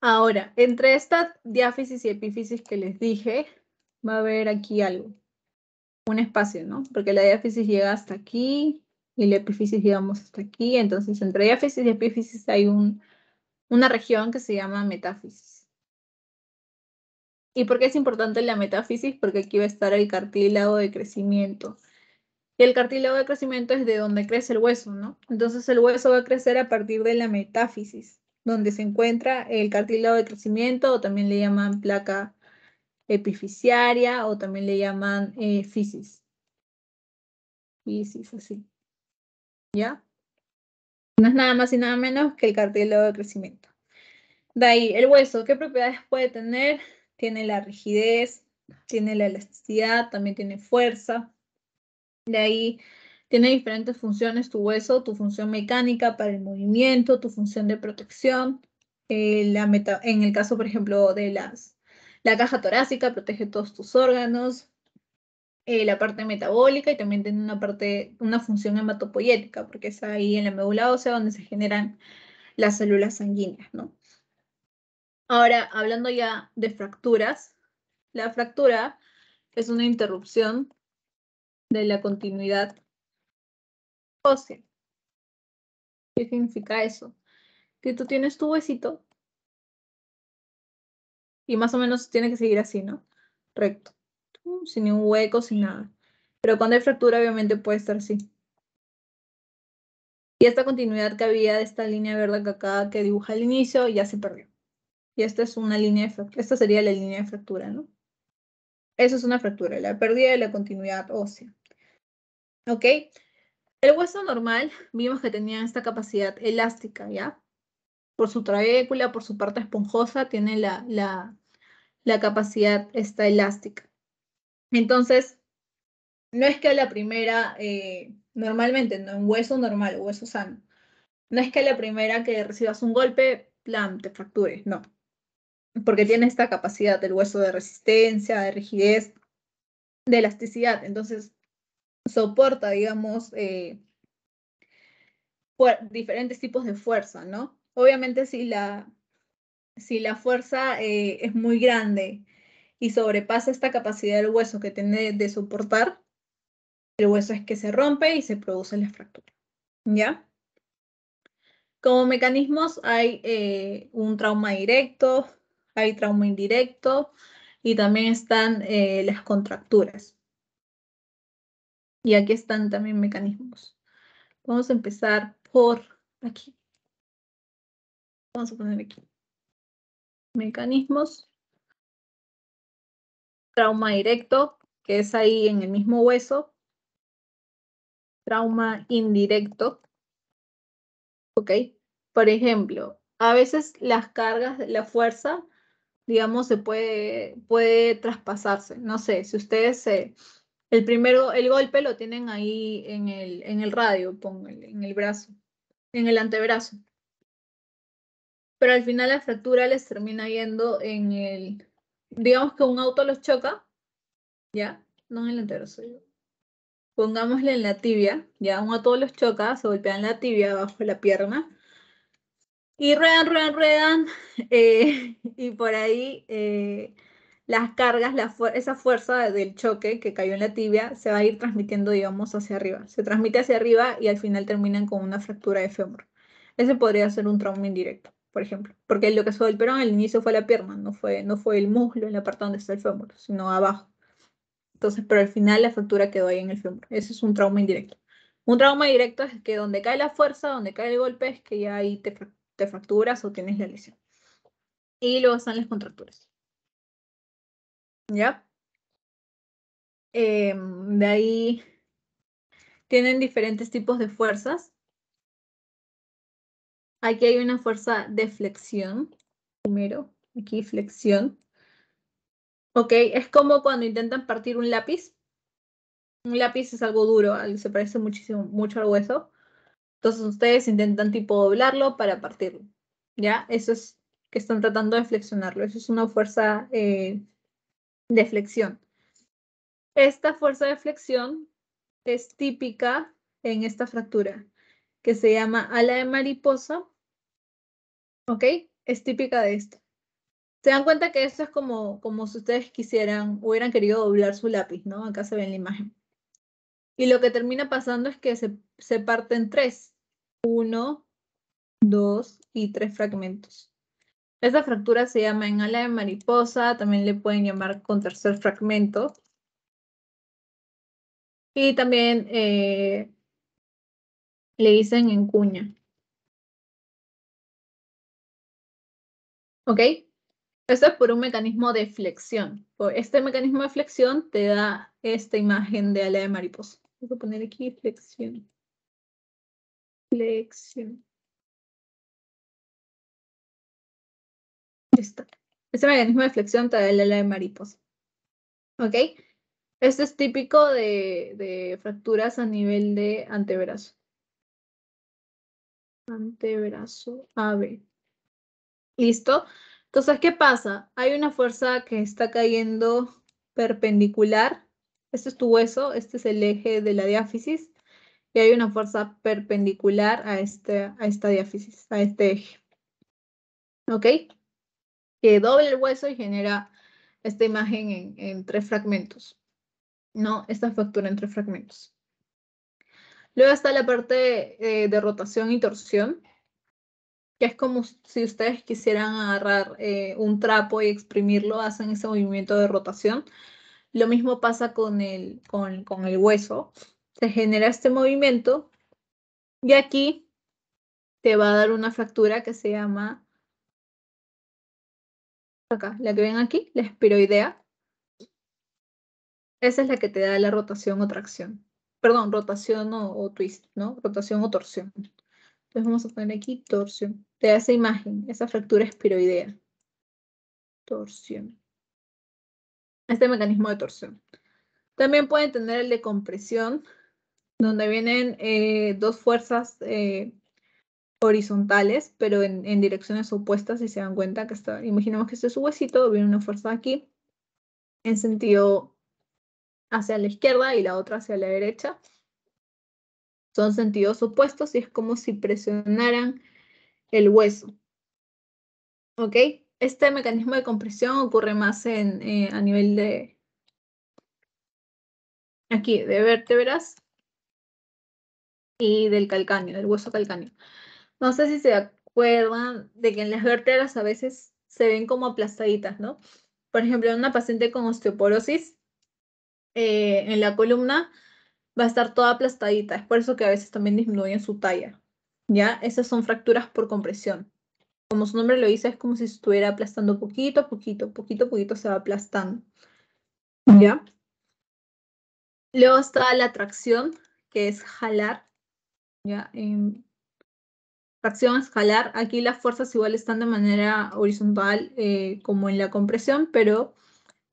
Ahora, entre esta diáfisis y epífisis que les dije, va a haber aquí algo, un espacio, ¿no? Porque la diáfisis llega hasta aquí y la epífisis llegamos hasta aquí, entonces entre diáfisis y epífisis hay una región que se llama metáfisis. ¿Y por qué es importante la metáfisis? Porque aquí va a estar el cartílago de crecimiento. Y el cartílago de crecimiento es de donde crece el hueso, ¿no? Entonces el hueso va a crecer a partir de la metáfisis, donde se encuentra el cartílago de crecimiento, o también le llaman placa epificiaria, o también le llaman eh, fisis. Fisis, así. ¿Ya? No es nada más y nada menos que el cartílago de crecimiento. De ahí, el hueso, ¿qué propiedades puede tener? Tiene la rigidez, tiene la elasticidad, también tiene fuerza, de ahí tiene diferentes funciones tu hueso, tu función mecánica para el movimiento, tu función de protección. Eh, la en el caso, por ejemplo, de las, la caja torácica, protege todos tus órganos. Eh, la parte metabólica y también tiene una parte, una función hematopoyética, porque es ahí en la médula ósea donde se generan las células sanguíneas, Ahora, hablando ya de fracturas, la fractura es una interrupción de la continuidad ósea. ¿Qué significa eso? Que tú tienes tu huesito y más o menos tiene que seguir así, ¿no? Recto, sin ningún hueco, sin nada. Pero cuando hay fractura, obviamente puede estar así. Y esta continuidad que había de esta línea verde que acá que dibuja al inicio ya se perdió. Y esta es una línea Esta sería la línea de fractura, ¿no? Eso es una fractura, la pérdida de la continuidad ósea. ¿Ok? El hueso normal, vimos que tenía esta capacidad elástica, ¿ya? Por su traécula, por su parte esponjosa, tiene la, capacidad esta elástica. Entonces, no es que a la primera, eh, normalmente, no en hueso normal, hueso sano, no es que a la primera que recibas un golpe, plan, te fractures, no. Porque tiene esta capacidad del hueso de resistencia, de rigidez, de elasticidad. Entonces, soporta, digamos, eh, diferentes tipos de fuerza, ¿no? Obviamente si la, si la fuerza eh, es muy grande y sobrepasa esta capacidad del hueso que tiene de soportar, el hueso es que se rompe y se produce la fractura, ¿ya? Como mecanismos hay eh, un trauma directo, hay trauma indirecto y también están las contracturas. Y aquí están también mecanismos. Vamos a empezar por aquí. Vamos a poner aquí. Mecanismos. Trauma directo, que es ahí en el mismo hueso. Trauma indirecto. ¿Ok? Por ejemplo, a veces las cargas, la fuerza, digamos, se puede, puede traspasarse. No sé, si ustedes se... El primero, el golpe lo tienen ahí en el, en el radio, en el brazo, en el antebrazo. Pero al final la fractura les termina yendo en el, digamos que un auto los choca, ¿ya? No en el antebrazo. Pongámosle en la tibia, ya un auto los choca, se golpean la tibia bajo la pierna. Y ruedan, ruedan, ruedan. Eh, y por ahí eh, las cargas, la esa fuerza del choque que cayó en la tibia se va a ir transmitiendo, digamos, hacia arriba. Se transmite hacia arriba y al final terminan con una fractura de fémur. Ese podría ser un trauma indirecto, por ejemplo, porque lo que fue el perón al inicio fue la pierna, no fue, el muslo en la parte donde está el fémur, sino abajo. Entonces, pero al final la fractura quedó ahí en el fémur. Ese es un trauma indirecto. Un trauma directo es que donde cae la fuerza, donde cae el golpe, es que ya ahí te, te fracturas o tienes la lesión. Y luego están las contracturas. ¿ya? Em, de ahí tienen diferentes tipos de fuerzas. Aquí hay una fuerza de flexión, primero, aquí flexión. Ok, es como cuando intentan partir un lápiz. Un lápiz es algo duro, se parece muchísimo, mucho al hueso. Entonces ustedes intentan tipo doblarlo para partirlo. ¿Ya? Eso es que están tratando de flexionarlo. Eso es una fuerza eh, de flexión. Esta fuerza de flexión es típica en esta fractura, que se llama ala de mariposa. ¿Ok? Es típica de esto. Se dan cuenta que esto es como, como si ustedes quisieran, hubieran querido doblar su lápiz, ¿no? Acá se ve en la imagen. Y lo que termina pasando es que se, se parten tres. Uno, dos y tres fragmentos. Esta fractura se llama en ala de mariposa, también le pueden llamar con tercer fragmento. Y también eh, le dicen en cuña. ¿Ok? Esto es por un mecanismo de flexión. Este mecanismo de flexión te da esta imagen de ala de mariposa. Voy a poner aquí flexión. Flexión. Este mecanismo de flexión te da el ala de mariposa. ¿Ok? Este es típico de, fracturas a nivel de antebrazo. Antebrazo AB. ¿Listo? Entonces, ¿qué pasa? Hay una fuerza que está cayendo perpendicular. Este es tu hueso, este es el eje de la diáfisis. Y hay una fuerza perpendicular a, este, a esta diáfisis, a este eje. ¿Ok? que dobla el hueso y genera esta imagen en, tres fragmentos, ¿no? Esta fractura en tres fragmentos. Luego está la parte eh, de rotación y torsión, que es como si ustedes quisieran agarrar eh, un trapo y exprimirlo, hacen ese movimiento de rotación. Lo mismo pasa con el, con, con el hueso. Se genera este movimiento y aquí te va a dar una fractura que se llama acá, la que ven aquí, la espiroidea. Esa es la que te da la rotación o tracción. Perdón, rotación o, twist, ¿no? Rotación o torsión. Entonces vamos a poner aquí torsión. Te da esa imagen, esa fractura espiroidea. Torsión. Este mecanismo de torsión. También pueden tener el de compresión, donde vienen eh, dos fuerzas eh, horizontales, pero en, direcciones opuestas y se dan cuenta que está, imaginemos que este es su huesito, viene una fuerza aquí, en sentido hacia la izquierda y la otra hacia la derecha. Son sentidos opuestos y es como si presionaran el hueso. ¿Ok? Este mecanismo de compresión ocurre más en, eh, a nivel de... Aquí, de vértebras y del calcáneo, del hueso calcáneo. No sé si se acuerdan de que en las vértebras a veces se ven como aplastaditas, ¿no? Por ejemplo, en una paciente con osteoporosis, eh, en la columna va a estar toda aplastadita. Es por eso que a veces también disminuyen su talla. ¿Ya? Esas son fracturas por compresión. Como su nombre lo dice, es como si estuviera aplastando poquito a poquito, poquito a poquito se va aplastando. ¿Ya? Luego está la tracción, que es jalar. ¿Ya? Em, tracción escalar, aquí las fuerzas igual están de manera horizontal eh, como en la compresión, pero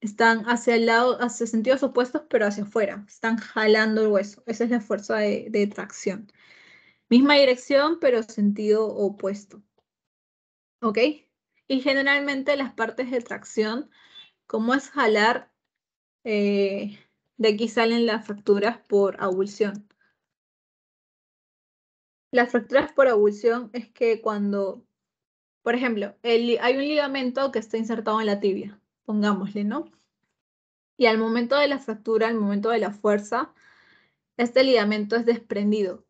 están hacia el lado, hacia sentidos opuestos, pero hacia afuera. Están jalando el hueso. Esa es la fuerza de, tracción. Misma dirección, pero sentido opuesto. ¿Ok? Y generalmente las partes de tracción, como es jalar, eh, de aquí salen las fracturas por abulsión. Las fracturas por abulsión es que cuando, por ejemplo, hay un ligamento que está insertado en la tibia, pongámosle, ¿no? Y al momento de la fractura, al momento de la fuerza, este ligamento es desprendido.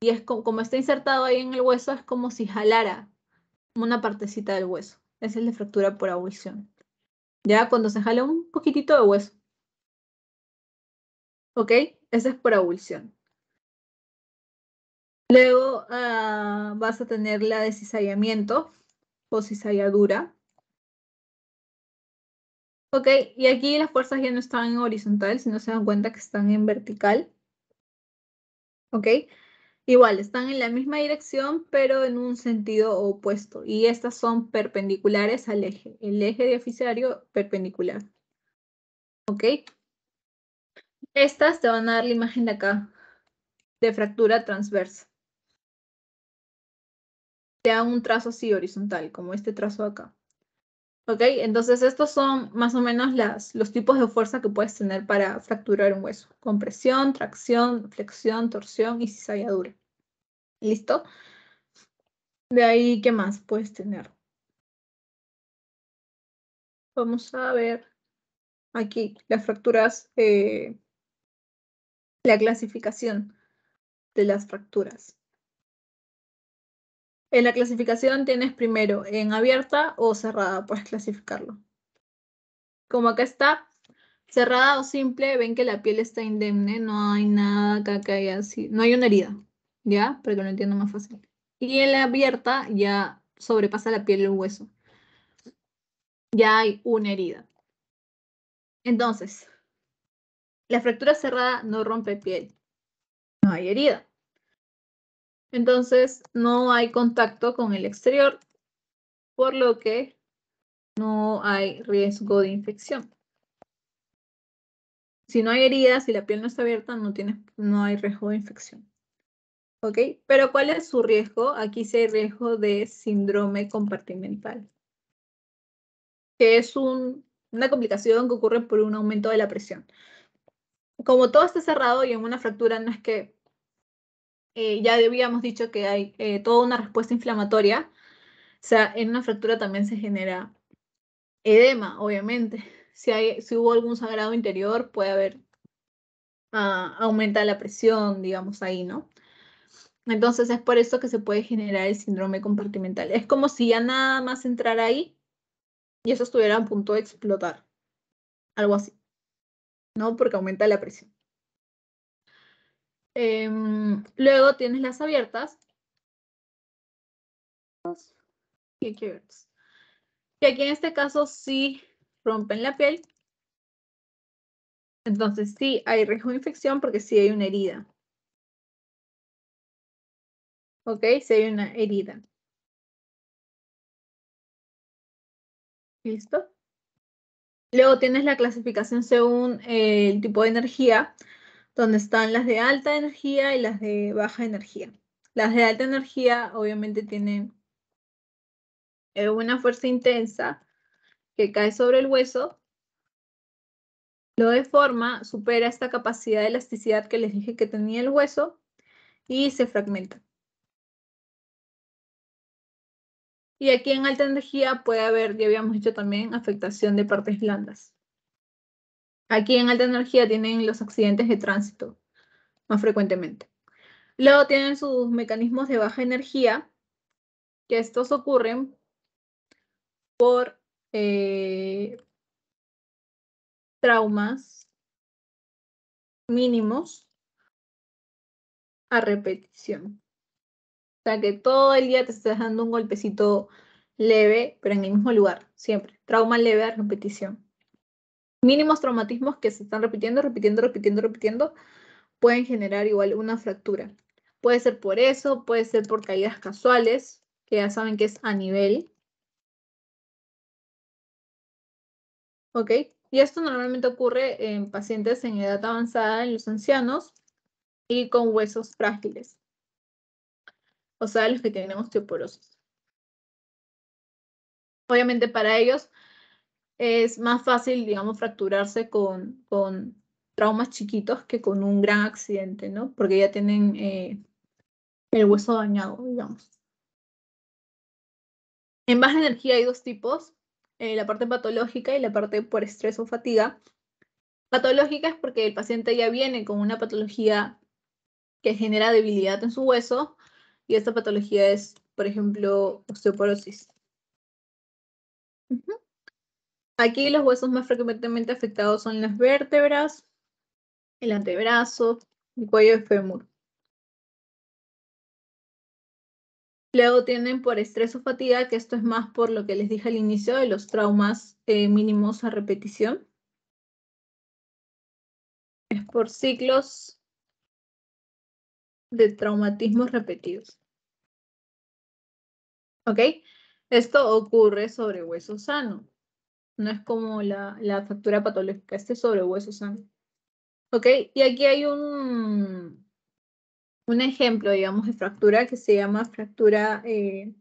Y es como, está insertado ahí en el hueso, es como si jalara una partecita del hueso. Esa es la fractura por abulsión. Ya cuando se jala un poquitito de hueso. ¿Ok? Esa es por abulsión. Luego ah, vas a tener la de cizallamiento o cizalladura. Ok, y aquí las fuerzas ya no están en horizontal, sino se dan cuenta que están en vertical. Ok, igual están en la misma dirección, pero en un sentido opuesto. Y estas son perpendiculares al eje, el eje de oficiario perpendicular. Ok, estas te van a dar la imagen de acá, de fractura transversa te un trazo así horizontal, como este trazo acá. ¿Ok? Entonces estos son más o menos los tipos de fuerza que puedes tener para fracturar un hueso. Compresión, tracción, flexión, torsión y cizalladura. ¿Listo? De ahí, ¿qué más puedes tener? Vamos a ver aquí las fracturas, eh, la clasificación de las fracturas. En la clasificación tienes primero en abierta o cerrada, puedes clasificarlo. Como acá está, cerrada o simple, ven que la piel está indemne, no hay nada acá que haya así, no hay una herida, ¿ya? Para que lo entienda más fácil. Y en la abierta ya sobrepasa la piel y el hueso. Ya hay una herida. Entonces, la fractura cerrada no rompe piel, no hay herida. Entonces, no hay contacto con el exterior, por lo que no hay riesgo de infección. Si no hay heridas, si la piel no está abierta, no, tiene, no hay riesgo de infección. ¿Ok? Pero ¿cuál es su riesgo? Aquí sí hay riesgo de síndrome compartimental, que es una complicación que ocurre por un aumento de la presión. Como todo está cerrado y en una fractura no es que eh, ya habíamos dicho que hay eh, toda una respuesta inflamatoria. O sea, en una fractura también se genera edema, obviamente. Si, hay, si hubo algún sagrado interior, puede haber, ah, aumenta la presión, digamos, ahí, ¿no? Entonces es por eso que se puede generar el síndrome compartimental. Es como si ya nada más entrara ahí y eso estuviera a punto de explotar. Algo así. ¿No? Porque aumenta la presión. Em, luego tienes las abiertas. Y aquí Que aquí en este caso sí rompen la piel. Entonces sí hay riesgo de infección porque sí hay una herida. ¿Ok? sí hay una herida. ¿Listo? Luego tienes la clasificación según eh, el tipo de energía, donde están las de alta energía y las de baja energía. Las de alta energía obviamente tienen eh, una fuerza intensa que cae sobre el hueso, lo deforma, supera esta capacidad de elasticidad que les dije que tenía el hueso y se fragmenta. Y aquí en alta energía puede haber, ya habíamos dicho también, afectación de partes blandas. Aquí en alta energía tienen los accidentes de tránsito más frecuentemente. Luego tienen sus mecanismos de baja energía, que estos ocurren por eh, traumas mínimos a repetición. O sea que todo el día te estás dando un golpecito leve, pero en el mismo lugar, siempre. Trauma leve a repetición mínimos traumatismos que se están repitiendo, repitiendo, repitiendo, repitiendo, pueden generar igual una fractura. Puede ser por eso, puede ser por caídas casuales, que ya saben que es a nivel. ¿Ok? Y esto normalmente ocurre en pacientes en edad avanzada, en los ancianos y con huesos frágiles. O sea, los que tenemos osteoporosis. Obviamente para ellos es más fácil, digamos, fracturarse con, con traumas chiquitos que con un gran accidente, ¿no? Porque ya tienen eh, el hueso dañado, digamos. En baja energía hay dos tipos, eh, la parte patológica y la parte por estrés o fatiga. Patológica es porque el paciente ya viene con una patología que genera debilidad en su hueso y esta patología es, por ejemplo, osteoporosis. Aquí los huesos más frecuentemente afectados son las vértebras, el antebrazo, el cuello de fémur. Luego tienen por estrés o fatiga, que esto es más por lo que les dije al inicio de los traumas eh, mínimos a repetición. Es por ciclos de traumatismos repetidos. ¿Ok? Esto ocurre sobre hueso sano. No es como la, la fractura patológica, este sobre hueso sano. Ok, y aquí hay un, un ejemplo, digamos, de fractura que se llama fractura eh,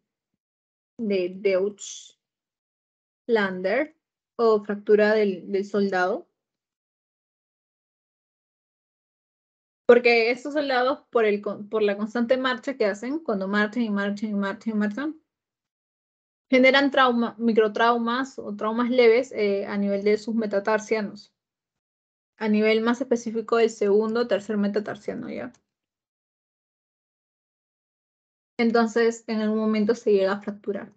de de lander o fractura del, soldado. Porque estos soldados, por, el, por la constante marcha que hacen, cuando marchan y marchan y marchan y marchan, generan trauma, microtraumas o traumas leves eh, a nivel de sus metatarsianos. A nivel más específico del segundo, tercer metatarsiano, ¿ya? Entonces, en algún momento se llega a fracturar.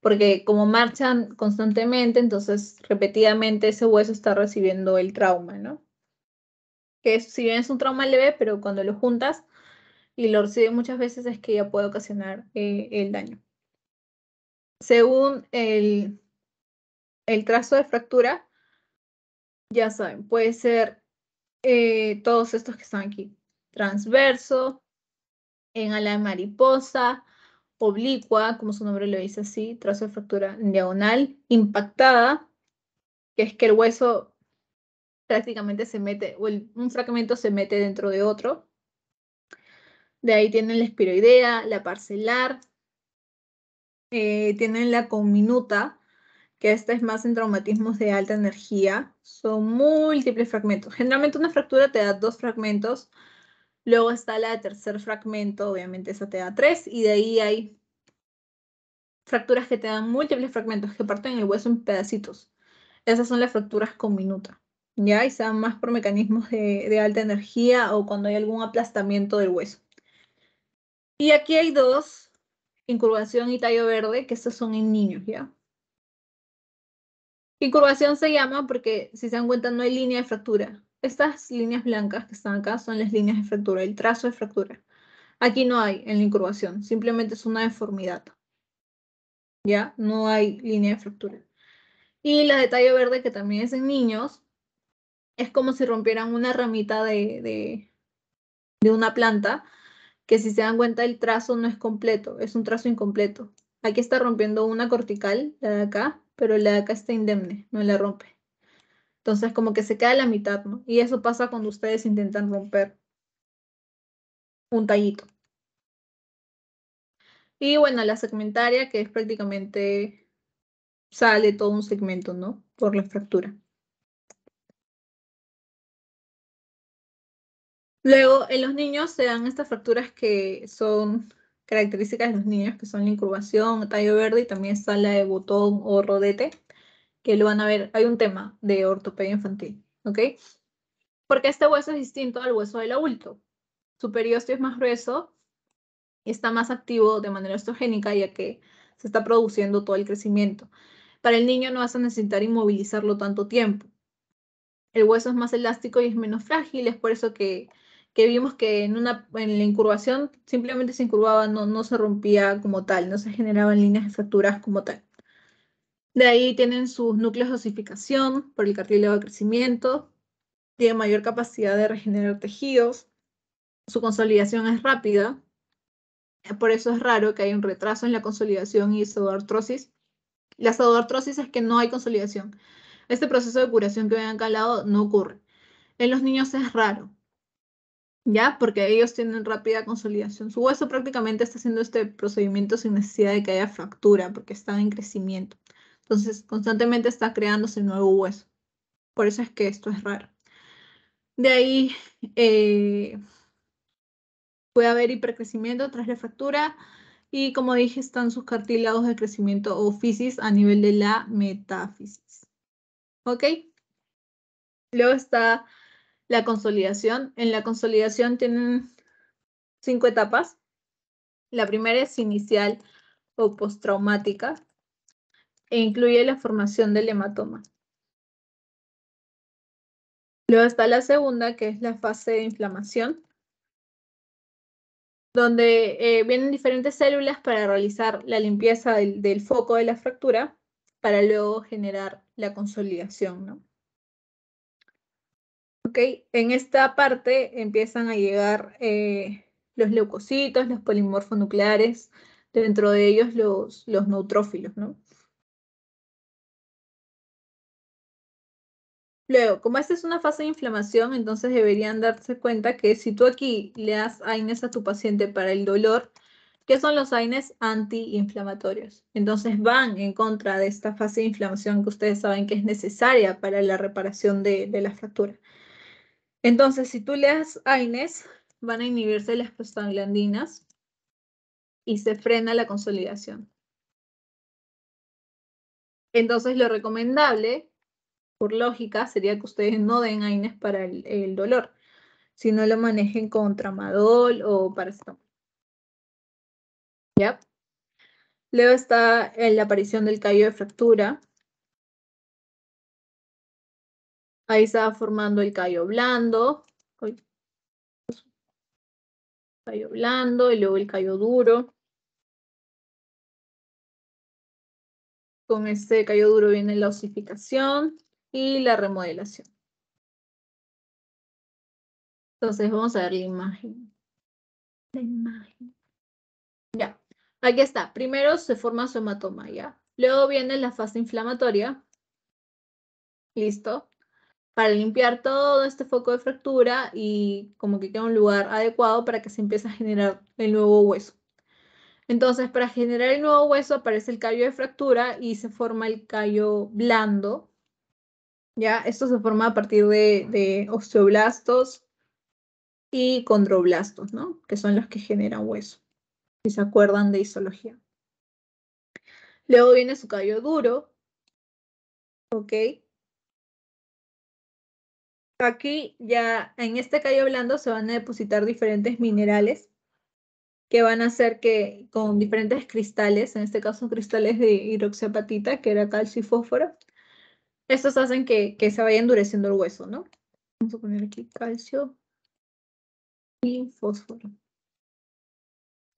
Porque como marchan constantemente, entonces repetidamente ese hueso está recibiendo el trauma, ¿no? Que si bien es un trauma leve, pero cuando lo juntas y lo recibes muchas veces es que ya puede ocasionar eh, el daño. Según el, trazo de fractura, ya saben, puede ser eh, todos estos que están aquí. Transverso, en ala de mariposa, oblicua, como su nombre lo dice así, trazo de fractura diagonal, impactada, que es que el hueso prácticamente se mete, o un fragmento se mete dentro de otro. De ahí tienen la espiroidea, la parcelar, tienen la conminuta, que esta es más en traumatismos de alta energía. Son múltiples fragmentos. Generalmente una fractura te da dos fragmentos. Luego está la de tercer fragmento, obviamente esa te da tres. Y de ahí hay fracturas que te dan múltiples fragmentos que parten el hueso en pedacitos. Esas son las fracturas conminuta. ¿ya? Y se dan más por mecanismos de, alta energía o cuando hay algún aplastamiento del hueso. Y aquí hay dos incurvación y tallo verde, que estos son en niños, ¿ya? Incubación se llama porque, si se dan cuenta, no hay línea de fractura. Estas líneas blancas que están acá son las líneas de fractura, el trazo de fractura. Aquí no hay en la incubación, simplemente es una deformidad. ¿Ya? No hay línea de fractura. Y la de tallo verde, que también es en niños, es como si rompieran una ramita de una planta que si se dan cuenta el trazo no es completo, es un trazo incompleto. Aquí está rompiendo una cortical, la de acá, pero la de acá está indemne, no la rompe. Entonces como que se queda la mitad, ¿no? Y eso pasa cuando ustedes intentan romper un tallito. Y bueno, la segmentaria que es prácticamente sale todo un segmento, ¿no? Por la fractura. Luego, en los niños se dan estas fracturas que son características de los niños, que son la incubación, tallo verde y también está la de botón o rodete, que lo van a ver. Hay un tema de ortopedia infantil, ¿ok? Porque este hueso es distinto al hueso del adulto. Su es más grueso y está más activo de manera estrogénica ya que se está produciendo todo el crecimiento. Para el niño no vas a necesitar inmovilizarlo tanto tiempo. El hueso es más elástico y es menos frágil, es por eso que que vimos que en, una, en la incubación simplemente se incurvaba, no, no se rompía como tal, no se generaban líneas de fracturas como tal. De ahí tienen sus núcleos de osificación por el cartílago de crecimiento, tiene mayor capacidad de regenerar tejidos, su consolidación es rápida, por eso es raro que haya un retraso en la consolidación y pseudoartrosis. La pseudoartrosis es que no hay consolidación. Este proceso de curación que ven acá al lado no ocurre. En los niños es raro, ¿ya? Porque ellos tienen rápida consolidación. Su hueso prácticamente está haciendo este procedimiento sin necesidad de que haya fractura, porque está en crecimiento. Entonces, constantemente está creándose nuevo hueso. Por eso es que esto es raro. De ahí eh, puede haber hipercrecimiento tras la fractura. Y como dije, están sus cartílagos de crecimiento o fisis a nivel de la metáfisis. ¿Ok? Luego está la consolidación. En la consolidación tienen cinco etapas. La primera es inicial o postraumática e incluye la formación del hematoma. Luego está la segunda, que es la fase de inflamación, donde eh, vienen diferentes células para realizar la limpieza del, del, foco de la fractura para luego generar la consolidación. ¿no? en esta parte empiezan a llegar eh, los leucocitos, los polimorfonucleares, dentro de ellos los, neutrófilos, ¿no? Luego, como esta es una fase de inflamación, entonces deberían darse cuenta que si tú aquí le das AINES a tu paciente para el dolor, ¿qué son los AINES antiinflamatorios? Entonces van en contra de esta fase de inflamación que ustedes saben que es necesaria para la reparación de, de la fractura. Entonces, si tú le das AINES, van a inhibirse las prostaglandinas y se frena la consolidación. Entonces, lo recomendable, por lógica, sería que ustedes no den AINES para el, dolor. dolor, sino lo manejen con tramadol o paracetamol. ¿Ya? Luego está la aparición del callo de fractura, Ahí estaba formando el callo blando. Callo blando y luego el callo duro. Con este callo duro viene la osificación y la remodelación. Entonces vamos a ver la imagen. La imagen. Ya, aquí está. Primero se forma su hematoma, ¿ya? Luego viene la fase inflamatoria. Listo para limpiar todo este foco de fractura y como que queda un lugar adecuado para que se empiece a generar el nuevo hueso. Entonces, para generar el nuevo hueso aparece el callo de fractura y se forma el callo blando. Ya, esto se forma a partir de, osteoblastos y condroblastos, ¿no? Que son los que generan hueso, si se acuerdan de isología. Luego viene su callo duro, ¿ok? aquí ya en este callo blando se van a depositar diferentes minerales que van a hacer que con diferentes cristales, en este caso cristales de hidroxiapatita, que era calcio y fósforo, estos hacen que, que se vaya endureciendo el hueso, ¿no? Vamos a poner aquí calcio y fósforo.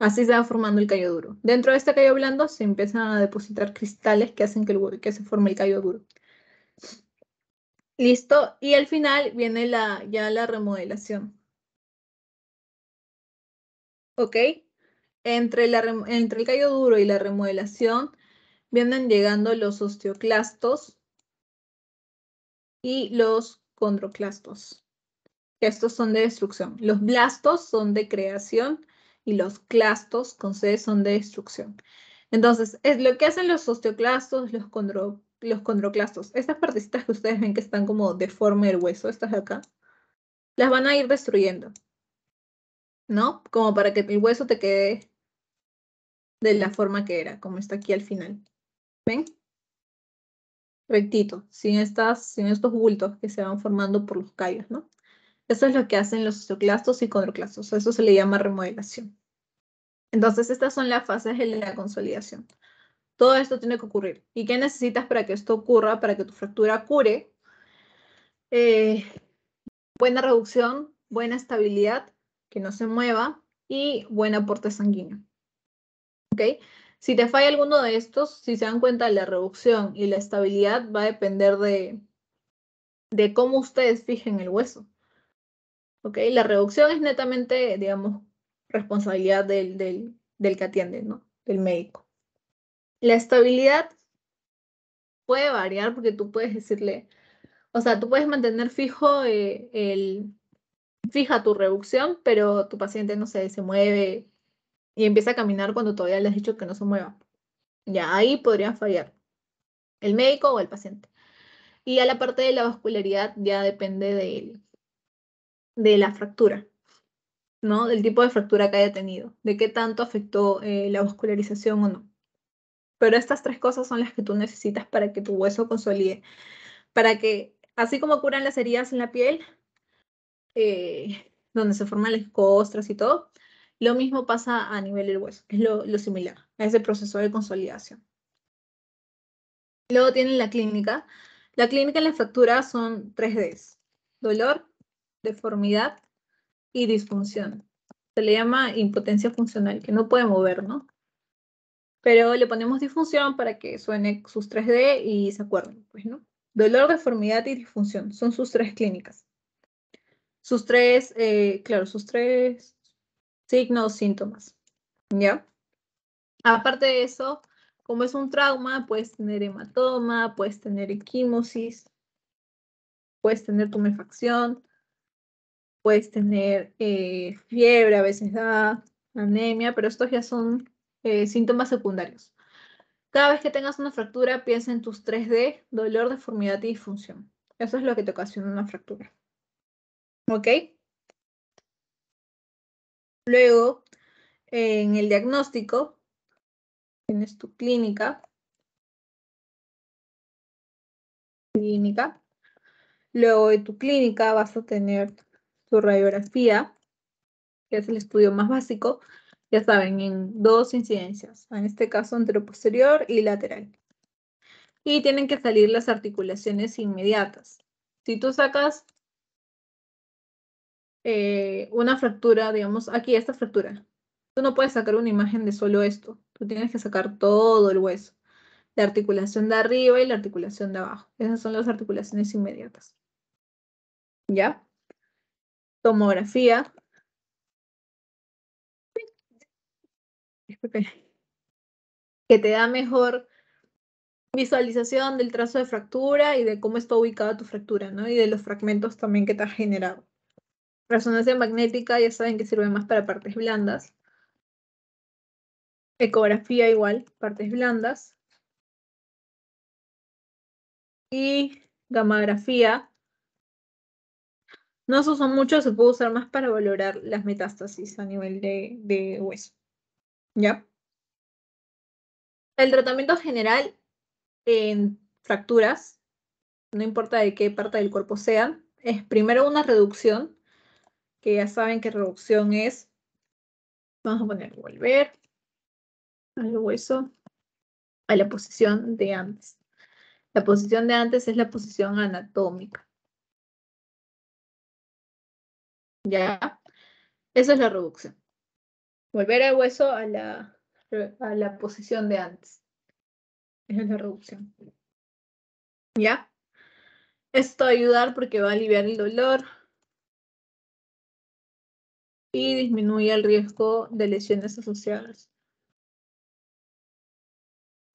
Así se va formando el callo duro. Dentro de este callo blando se empiezan a depositar cristales que hacen que, el, que se forme el callo duro. Listo. Y al final viene la, ya la remodelación. ¿Ok? Entre, entre el callo duro y la remodelación vienen llegando los osteoclastos y los condroclastos. Estos son de destrucción. Los blastos son de creación y los clastos con C son de destrucción. Entonces, es lo que hacen los osteoclastos, los condroclastos los condroclastos, estas partecitas que ustedes ven que están como deforme el hueso, estas de acá, las van a ir destruyendo. ¿No? Como para que el hueso te quede de la forma que era, como está aquí al final. ¿Ven? Rectito, sin, estas, sin estos bultos que se van formando por los callos, ¿no? Eso es lo que hacen los osteoclastos y condroclastos. Eso se le llama remodelación. Entonces, estas son las fases de la consolidación. Todo esto tiene que ocurrir. ¿Y qué necesitas para que esto ocurra, para que tu fractura cure? Eh, buena reducción, buena estabilidad, que no se mueva y buen aporte sanguíneo. ¿Ok? Si te falla alguno de estos, si se dan cuenta, la reducción y la estabilidad va a depender de, cómo ustedes fijen el hueso. ¿Ok? La reducción es netamente, digamos, responsabilidad del, del que atiende, ¿no? Del médico. La estabilidad puede variar porque tú puedes decirle, o sea, tú puedes mantener fijo eh, el, fija tu reducción, pero tu paciente, no sé, se mueve y empieza a caminar cuando todavía le has dicho que no se mueva. Ya ahí podrían fallar el médico o el paciente. Y a la parte de la vascularidad ya depende de, de la fractura, ¿no? Del tipo de fractura que haya tenido, de qué tanto afectó eh, la vascularización o no. Pero estas tres cosas son las que tú necesitas para que tu hueso consolide, para que, así como curan las heridas en la piel, eh, donde se forman las costras y todo, lo mismo pasa a nivel del hueso, es lo, similar, Es el proceso de consolidación. Luego tienen la clínica. La clínica en la fractura son tres ds dolor, deformidad y disfunción. Se le llama impotencia funcional, que no puede mover, ¿no? pero le ponemos disfunción para que suene sus 3D y se acuerden, pues, ¿no? Dolor, deformidad y disfunción son sus tres clínicas. Sus tres, eh, claro, sus tres signos, síntomas, ¿ya? Aparte de eso, como es un trauma, puedes tener hematoma, puedes tener equimosis, puedes tener tumefacción, puedes tener eh, fiebre, a veces da anemia, pero estos ya son eh, síntomas secundarios. Cada vez que tengas una fractura, piensa en tus 3D, dolor, deformidad y disfunción. Eso es lo que te ocasiona una fractura. ¿Ok? Luego, en el diagnóstico, tienes tu clínica. Clínica. Luego de tu clínica vas a tener tu radiografía, que es el estudio más básico ya saben, en dos incidencias, en este caso anteroposterior y lateral. Y tienen que salir las articulaciones inmediatas. Si tú sacas eh, una fractura, digamos, aquí esta fractura, tú no puedes sacar una imagen de solo esto, tú tienes que sacar todo el hueso, la articulación de arriba y la articulación de abajo. Esas son las articulaciones inmediatas. ¿Ya? Tomografía, que te da mejor visualización del trazo de fractura y de cómo está ubicada tu fractura, ¿no? Y de los fragmentos también que te ha generado. Resonancia magnética ya saben que sirve más para partes blandas. Ecografía igual, partes blandas. Y gamografía. No se usa mucho, se puede usar más para valorar las metástasis a nivel de hueso. ¿Ya? El tratamiento general en fracturas, no importa de qué parte del cuerpo sean, es primero una reducción, que ya saben que reducción es, vamos a poner volver al hueso, a la posición de antes. La posición de antes es la posición anatómica. ¿Ya? Esa es la reducción volver el hueso a la, a la posición de antes. Esa es la reducción. ¿Ya? Esto va a ayudar porque va a aliviar el dolor y disminuye el riesgo de lesiones asociadas.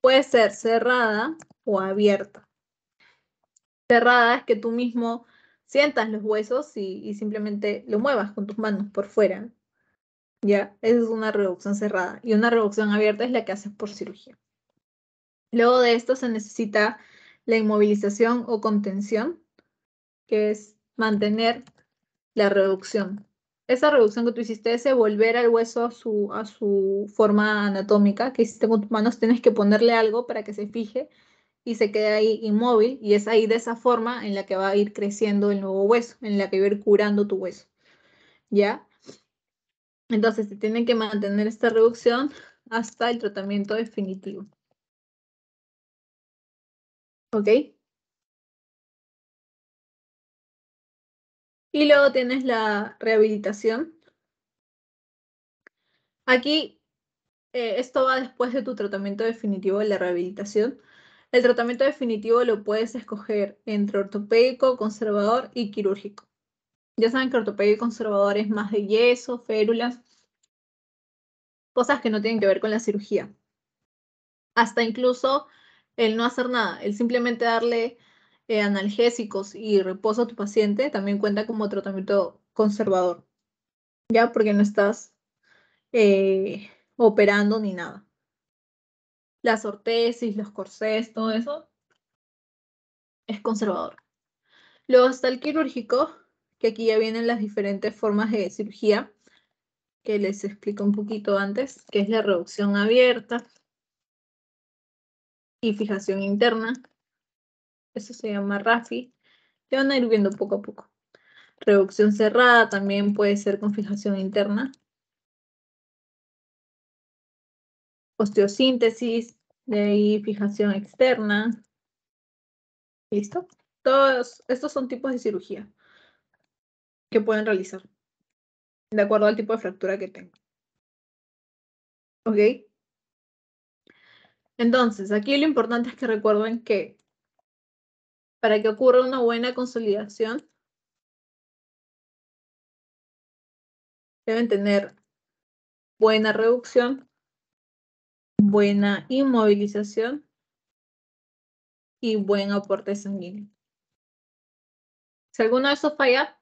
Puede ser cerrada o abierta. Cerrada es que tú mismo sientas los huesos y, y simplemente lo muevas con tus manos por fuera. Ya, esa es una reducción cerrada. Y una reducción abierta es la que haces por cirugía. Luego de esto se necesita la inmovilización o contención, que es mantener la reducción. Esa reducción que tú hiciste, es volver al hueso a su, a su forma anatómica que hiciste con tus manos, tienes que ponerle algo para que se fije y se quede ahí inmóvil y es ahí de esa forma en la que va a ir creciendo el nuevo hueso, en la que va a ir curando tu hueso. ¿Ya? Entonces se tienen que mantener esta reducción hasta el tratamiento definitivo. ¿Ok? Y luego tienes la rehabilitación. Aquí, eh, esto va después de tu tratamiento definitivo la rehabilitación. El tratamiento definitivo lo puedes escoger entre ortopédico, conservador y quirúrgico. Ya saben que ortopedia y conservador es más de yeso, férulas, cosas que no tienen que ver con la cirugía. Hasta incluso el no hacer nada, el simplemente darle eh, analgésicos y reposo a tu paciente también cuenta como tratamiento conservador, ya porque no estás eh, operando ni nada. Las ortesis, los corsés, todo eso es conservador. Luego está el quirúrgico, que aquí ya vienen las diferentes formas de cirugía que les explico un poquito antes, que es la reducción abierta y fijación interna. Eso se llama RAFI. Ya van a ir viendo poco a poco. Reducción cerrada también puede ser con fijación interna. Osteosíntesis, de ahí fijación externa. ¿Listo? Todos estos son tipos de cirugía que pueden realizar, de acuerdo al tipo de fractura que tengan. ¿Ok? Entonces, aquí lo importante es que recuerden que para que ocurra una buena consolidación, deben tener buena reducción, buena inmovilización y buen aporte sanguíneo. Si alguno de esos falla,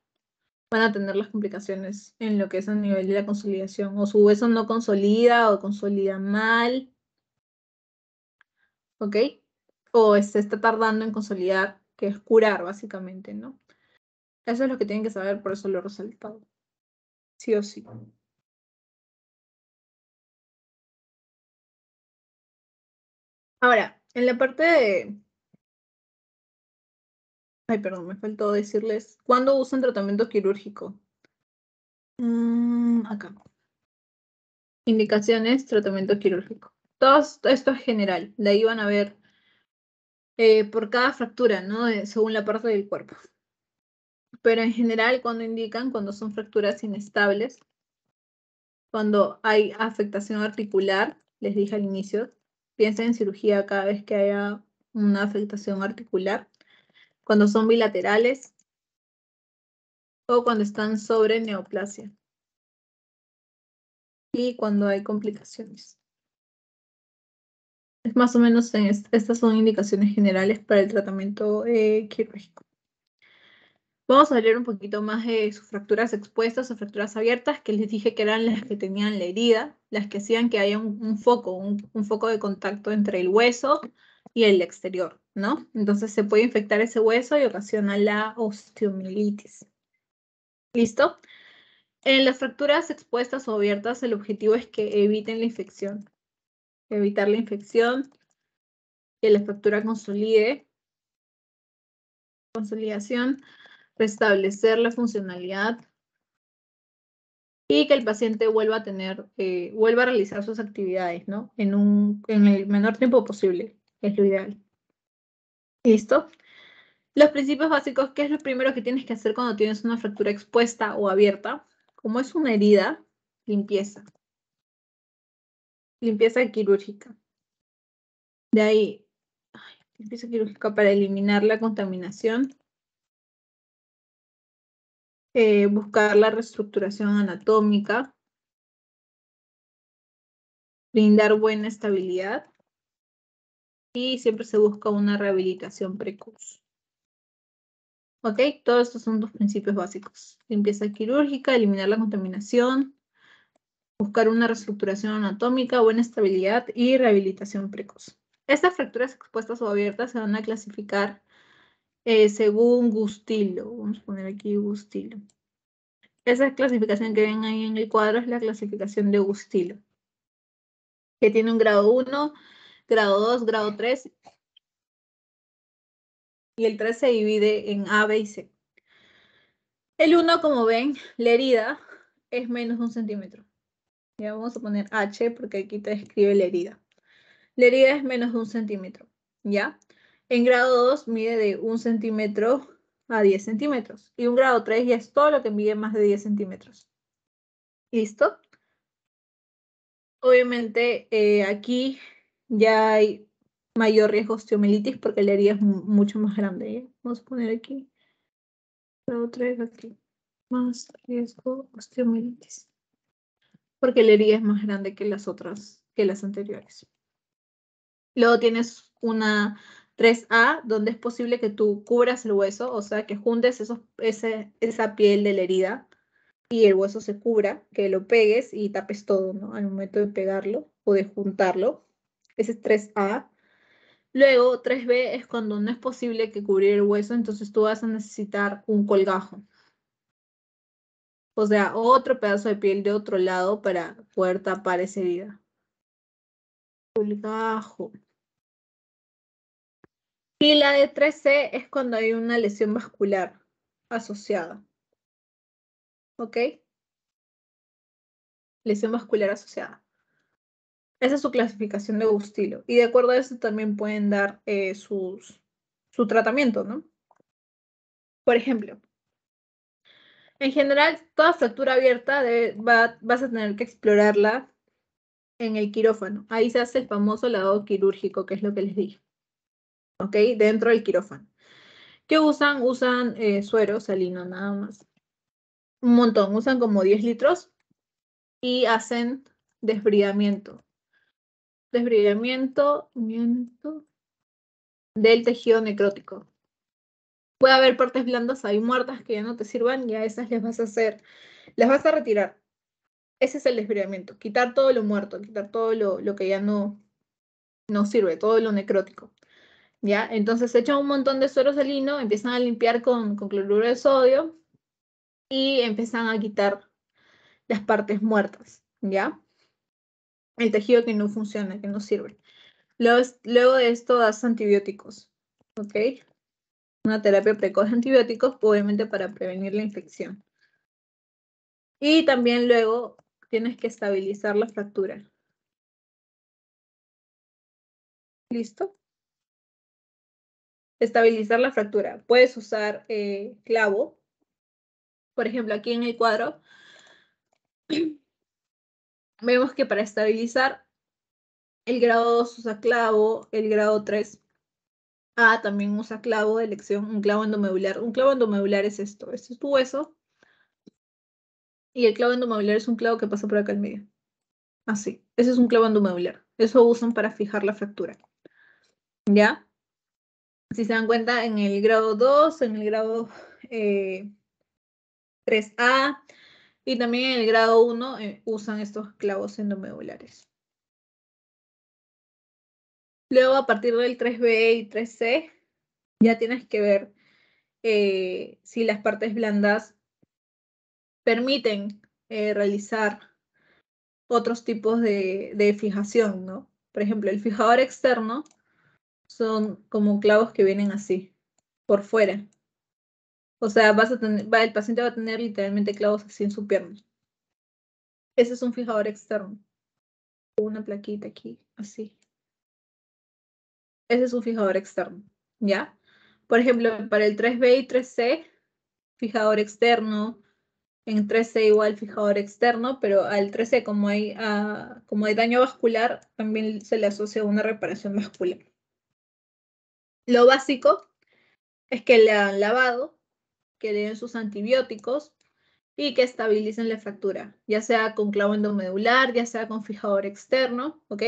van a tener las complicaciones en lo que es a nivel de la consolidación. O su hueso no consolida o consolida mal. ¿Ok? O se está tardando en consolidar, que es curar básicamente, ¿no? Eso es lo que tienen que saber, por eso lo he resaltado. Sí o sí. Ahora, en la parte de Ay, perdón, me faltó decirles. ¿Cuándo usan tratamiento quirúrgico? Mm, acá. Indicaciones, tratamiento quirúrgico. Todo esto es general. De ahí van a ver eh, por cada fractura, ¿no? según la parte del cuerpo. Pero en general, cuando indican, cuando son fracturas inestables, cuando hay afectación articular, les dije al inicio, piensen en cirugía cada vez que haya una afectación articular cuando son bilaterales o cuando están sobre neoplasia y cuando hay complicaciones. Es más o menos estas son indicaciones generales para el tratamiento eh, quirúrgico. Vamos a hablar un poquito más de sus fracturas expuestas o fracturas abiertas, que les dije que eran las que tenían la herida, las que hacían que haya un, foco, un foco de contacto entre el hueso y el exterior. Entonces se puede infectar ese hueso y ocasiona la osteomielitis. ¿Listo? En las fracturas expuestas o abiertas, el objetivo es que eviten la infección. Evitar la infección, que la fractura consolide, consolidación, restablecer la funcionalidad y que el paciente vuelva a tener, eh, vuelva a realizar sus actividades, ¿no? En, en el menor tiempo posible, es lo ideal. Listo. Los principios básicos, ¿qué es lo primero que tienes que hacer cuando tienes una fractura expuesta o abierta? Como es una herida, limpieza. Limpieza quirúrgica. De ahí, limpieza quirúrgica para eliminar la contaminación. Eh, buscar la reestructuración anatómica. Brindar buena estabilidad y siempre se busca una rehabilitación precoz. ¿Ok? Todos estos son dos principios básicos. Limpieza quirúrgica, eliminar la contaminación, buscar una reestructuración anatómica, buena estabilidad y rehabilitación precoz. Estas fracturas expuestas o abiertas se van a clasificar eh, según gustilo. Vamos a poner aquí gustilo. Esa clasificación que ven ahí en el cuadro es la clasificación de gustilo, que tiene un grado 1, grado 2, grado 3. Y el 3 se divide en A, B y C. El 1, como ven, la herida es menos de un centímetro. Ya vamos a poner H porque aquí te describe la herida. La herida es menos de un centímetro, ¿ya? En grado 2 mide de un centímetro a 10 centímetros. Y un grado 3 ya es todo lo que mide más de 10 centímetros. ¿Listo? Obviamente eh, aquí ya hay mayor riesgo de osteomelitis porque la herida es mucho más grande. ¿eh? Vamos a poner aquí. La otra vez aquí. Más riesgo de osteomelitis. Porque la herida es más grande que las otras, que las anteriores. Luego tienes una 3A, donde es posible que tú cubras el hueso, o sea, que juntes esos, esa piel de la herida y el hueso se cubra, que lo pegues y tapes todo, ¿no? Al momento de pegarlo o de juntarlo. Ese es 3A. Luego, 3B es cuando no es posible que cubrir el hueso, entonces tú vas a necesitar un colgajo. O sea, otro pedazo de piel de otro lado para poder tapar esa herida. Colgajo. Y la de 3C es cuando hay una lesión vascular asociada. ¿Ok? Lesión vascular asociada. Esa es su clasificación de Gustilo. Y de acuerdo a eso también pueden dar eh, su tratamiento, ¿no? Por ejemplo, en general, toda fractura abierta vas a tener que explorarla en el quirófano. Ahí se hace el famoso lavado quirúrgico, que es lo que les dije. ¿Ok? Dentro del quirófano. ¿Qué usan? Usan eh, suero, salino, nada más. Un montón. Usan como 10 litros y hacen desbridamiento desbrillamiento del tejido necrótico. Puede haber partes blandas ahí muertas que ya no te sirvan y a esas les vas a hacer, las vas a retirar. Ese es el desbrillamiento, quitar todo lo muerto, quitar todo lo, lo que ya no, no sirve, todo lo necrótico. ¿Ya? Entonces echan un montón de suero salino, empiezan a limpiar con, cloruro de sodio y empiezan a quitar las partes muertas, ¿ya? el tejido que no funciona, que no sirve. Luego, de esto das antibióticos, ¿ok? Una terapia precoz de antibióticos, obviamente para prevenir la infección. Y también luego tienes que estabilizar la fractura. ¿Listo? Estabilizar la fractura. Puedes usar eh, clavo. Por ejemplo, aquí en el cuadro vemos que para estabilizar el grado 2 usa clavo, el grado 3 A también usa clavo de elección, un clavo endomedular. Un clavo endomedular es esto, este es tu hueso. Y el clavo endomedular es un clavo que pasa por acá al medio. Así, ese es un clavo endomedular. Eso usan para fijar la fractura. ¿Ya? Si se dan cuenta, en el grado 2, en el grado 3A, eh, y también en el grado 1 eh, usan estos clavos endomedulares. Luego, a partir del 3B y 3C, ya tienes que ver eh, si las partes blandas permiten eh, realizar otros tipos de, fijación, Por ejemplo, el fijador externo son como clavos que vienen así, por fuera. O sea, el paciente va a tener literalmente clavos así en su pierna. Ese es un fijador externo. Una plaquita aquí, así. Ese es un fijador externo, ¿ya? Por ejemplo, para el 3B y 3C, fijador externo. En 3C igual fijador externo, pero al 3C como hay, ah, como hay daño vascular, también se le asocia una reparación vascular. Lo básico es que le han lavado, que le den sus antibióticos y que estabilicen la fractura, ya sea con clavo endomedular, ya sea con fijador externo, ¿ok?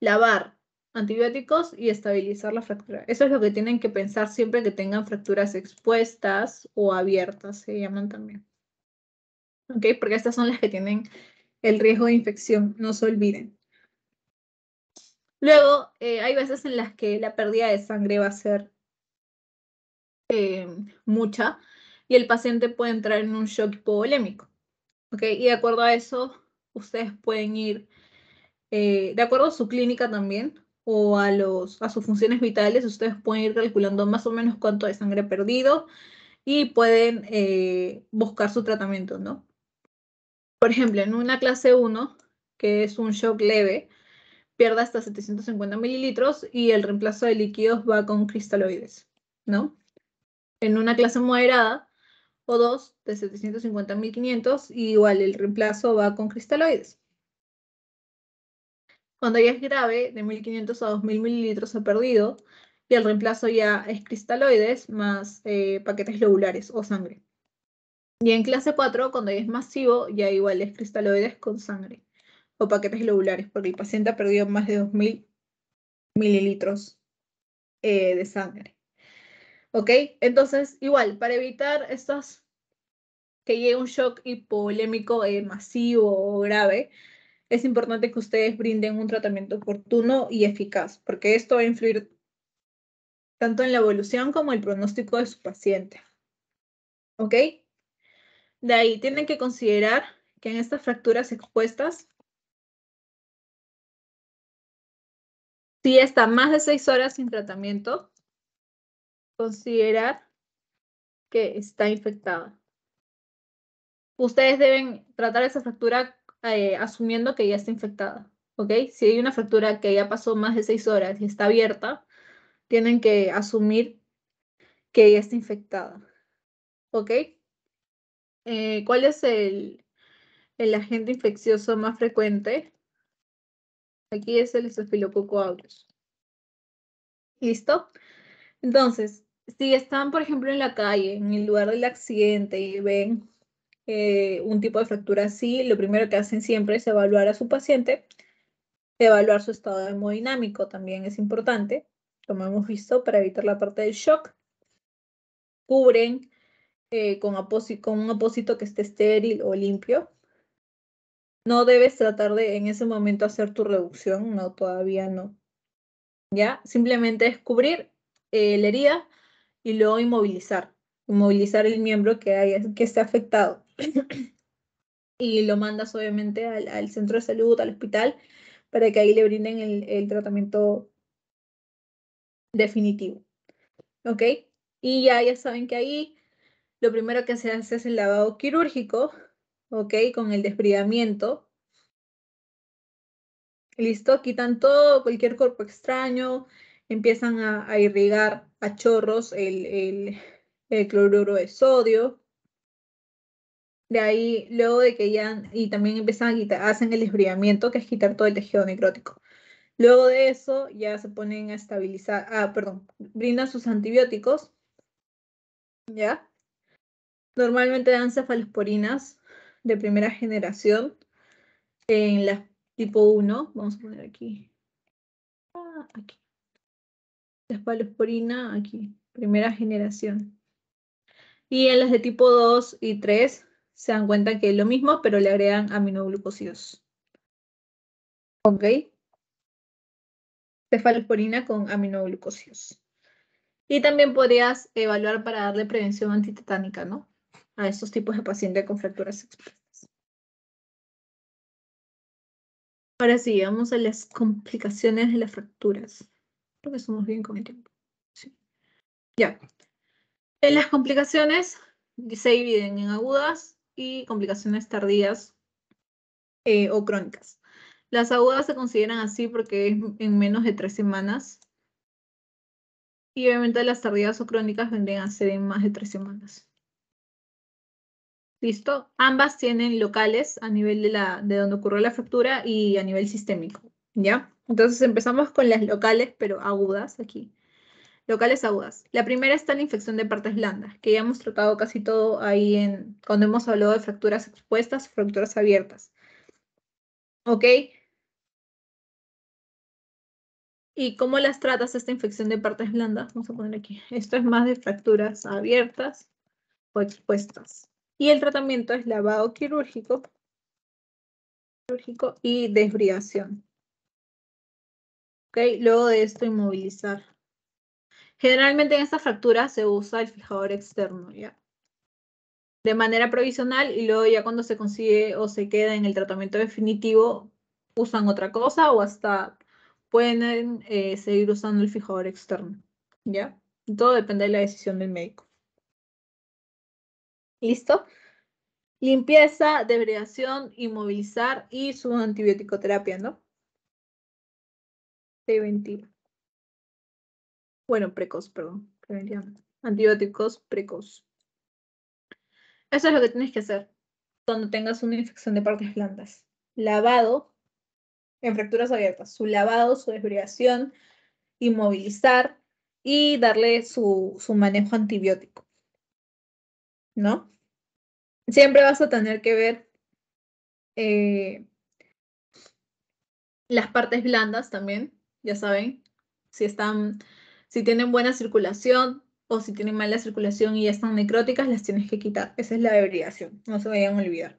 Lavar antibióticos y estabilizar la fractura. Eso es lo que tienen que pensar siempre que tengan fracturas expuestas o abiertas, se llaman también. ¿Ok? Porque estas son las que tienen el riesgo de infección, no se olviden. Luego, eh, hay veces en las que la pérdida de sangre va a ser eh, mucha y el paciente puede entrar en un shock hipovolémico. ¿okay? Y de acuerdo a eso, ustedes pueden ir, eh, de acuerdo a su clínica también o a, los, a sus funciones vitales, ustedes pueden ir calculando más o menos cuánto de sangre perdido y pueden eh, buscar su tratamiento, ¿no? Por ejemplo, en una clase 1, que es un shock leve, pierde hasta 750 mililitros y el reemplazo de líquidos va con cristaloides, ¿no? en una clase moderada o dos de 750 a 1500 y igual el reemplazo va con cristaloides. Cuando ya es grave, de 1500 a 2000 mililitros ha perdido y el reemplazo ya es cristaloides más eh, paquetes globulares o sangre. Y en clase 4, cuando ya es masivo, ya igual es cristaloides con sangre o paquetes globulares, porque el paciente ha perdido más de 2000 mililitros eh, de sangre. ¿Ok? Entonces, igual, para evitar estos que llegue un shock hipolémico eh, masivo o grave, es importante que ustedes brinden un tratamiento oportuno y eficaz, porque esto va a influir tanto en la evolución como el pronóstico de su paciente. ¿Ok? De ahí tienen que considerar que en estas fracturas expuestas, si está más de seis horas sin tratamiento, considerar que está infectada. Ustedes deben tratar esa fractura eh, asumiendo que ya está infectada, ¿ok? Si hay una fractura que ya pasó más de seis horas y está abierta, tienen que asumir que ya está infectada, ¿ok? Eh, ¿Cuál es el, agente infeccioso más frecuente? Aquí es el Staphylococcus aureus. ¿Listo? Entonces, si están, por ejemplo, en la calle, en el lugar del accidente y ven eh, un tipo de fractura así, lo primero que hacen siempre es evaluar a su paciente, evaluar su estado hemodinámico también es importante, como hemos visto, para evitar la parte del shock. Cubren eh, con, con un apósito que esté estéril o limpio. No debes tratar de en ese momento hacer tu reducción, no, todavía no. ¿Ya? Simplemente es cubrir eh, la herida y luego inmovilizar, inmovilizar el miembro que, haya, que esté afectado. y lo mandas obviamente al, centro de salud, al hospital, para que ahí le brinden el, tratamiento definitivo. ¿Ok? Y ya, ya saben que ahí lo primero que se hace es el lavado quirúrgico, ¿ok? Con el desbridamiento. Listo, quitan todo, cualquier cuerpo extraño, empiezan a, irrigar a chorros el, cloruro de sodio. De ahí, luego de que ya, y también empiezan a quitar, hacen el desbriamiento, que es quitar todo el tejido necrótico. Luego de eso, ya se ponen a estabilizar, ah, perdón, brindan sus antibióticos, ¿ya? Normalmente dan cefalosporinas de primera generación en la tipo 1, vamos a poner aquí, ah, aquí cefalosporina aquí, primera generación. Y en las de tipo 2 y 3 se dan cuenta que es lo mismo, pero le agregan aminoglucosidos. ¿Ok? Cefalosporina con aminoglucosidos. Y también podrías evaluar para darle prevención antitetánica, ¿no? A estos tipos de pacientes con fracturas expuestas. Ahora sí, vamos a las complicaciones de las fracturas porque somos bien con el tiempo. Sí. Ya. En las complicaciones se dividen en agudas y complicaciones tardías eh, o crónicas. Las agudas se consideran así porque es en menos de tres semanas. Y obviamente las tardías o crónicas vendrían a ser en más de tres semanas. ¿Listo? Ambas tienen locales a nivel de, la, de donde ocurrió la fractura y a nivel sistémico. ¿Ya? Entonces empezamos con las locales, pero agudas aquí. Locales agudas. La primera está la infección de partes blandas, que ya hemos tratado casi todo ahí en cuando hemos hablado de fracturas expuestas, fracturas abiertas. ¿Ok? ¿Y cómo las tratas esta infección de partes blandas? Vamos a poner aquí. Esto es más de fracturas abiertas o expuestas. Y el tratamiento es lavado quirúrgico, quirúrgico y desbriación. Luego de esto, inmovilizar. Generalmente en esta fractura se usa el fijador externo, ¿ya? De manera provisional y luego ya cuando se consigue o se queda en el tratamiento definitivo, usan otra cosa o hasta pueden eh, seguir usando el fijador externo, ¿ya? Todo depende de la decisión del médico. ¿Listo? Limpieza, debridación, inmovilizar y su antibiótico terapia, ¿no? preventiva. Bueno, precoz, perdón. Antibióticos precoz. Eso es lo que tienes que hacer cuando tengas una infección de partes blandas. Lavado en fracturas abiertas. Su lavado, su desbrigación, inmovilizar y darle su, manejo antibiótico. ¿No? Siempre vas a tener que ver eh, las partes blandas también, ya saben, si están, si tienen buena circulación o si tienen mala circulación y ya están necróticas, las tienes que quitar. Esa es la debilidad. no se vayan a olvidar.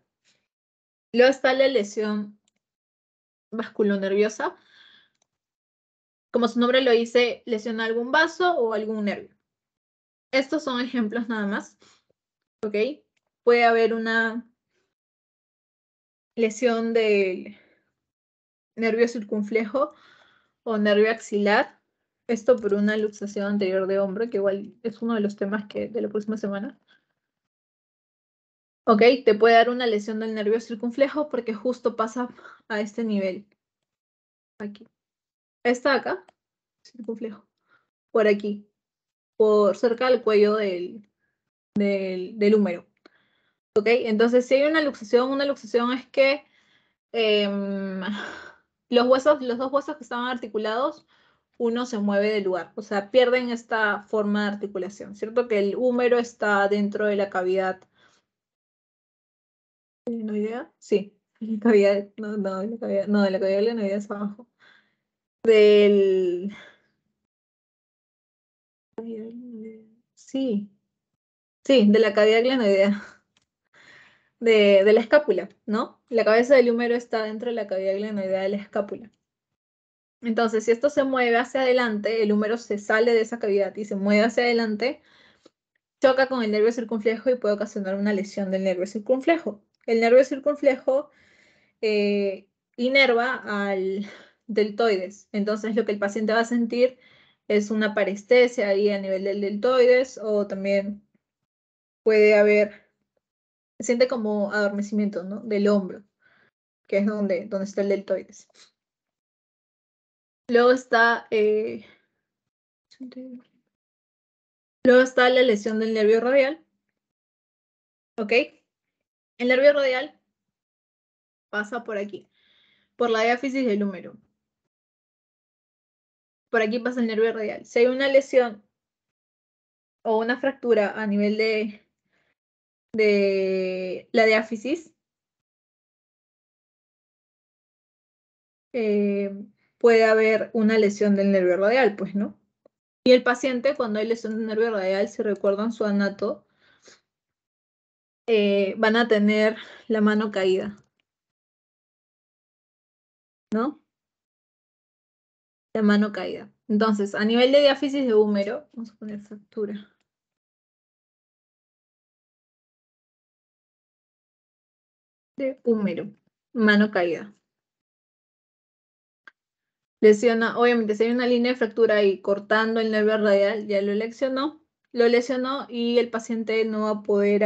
Luego está la lesión vasculonerviosa. Como su nombre lo dice, lesiona algún vaso o algún nervio. Estos son ejemplos nada más. ¿Ok? Puede haber una lesión del nervio circunflejo o nervio axilar. Esto por una luxación anterior de hombro, que igual es uno de los temas que de la próxima semana. Ok, te puede dar una lesión del nervio circunflejo porque justo pasa a este nivel. Aquí. está acá, circunflejo. Por aquí. Por cerca del cuello del, del, del húmero. Ok, entonces si hay una luxación, una luxación es que em, los huesos, los dos huesos que estaban articulados, uno se mueve del lugar, o sea, pierden esta forma de articulación, ¿cierto? Que el húmero está dentro de la cavidad. ¿No idea? Sí, la cavidad, no, no, la cavidad, no, la cavidad de es abajo. Del... Sí, sí, de la cavidad glenoidea, de, de la escápula, ¿no? La cabeza del húmero está dentro de la cavidad glenoidea de la escápula. Entonces, si esto se mueve hacia adelante, el húmero se sale de esa cavidad y se mueve hacia adelante, choca con el nervio circunflejo y puede ocasionar una lesión del nervio circunflejo. El nervio circunflejo eh, inerva al deltoides. Entonces, lo que el paciente va a sentir es una parestesia ahí a nivel del deltoides o también puede haber se siente como adormecimiento, ¿no? Del hombro, que es donde, donde está el deltoides. Luego está, eh, luego está la lesión del nervio radial. ¿Ok? El nervio radial pasa por aquí, por la diáfisis del húmero. Por aquí pasa el nervio radial. Si hay una lesión o una fractura a nivel de, de la diáfisis eh, puede haber una lesión del nervio radial, pues, ¿no? Y el paciente, cuando hay lesión del nervio radial, si recuerdan su anato, eh, van a tener la mano caída. ¿No? La mano caída. Entonces, a nivel de diáfisis de húmero, vamos a poner fractura. de húmero, mano caída. Lesiona, obviamente, si hay una línea de fractura y cortando el nervio radial, ya lo lesionó, lo lesionó y el paciente no va a poder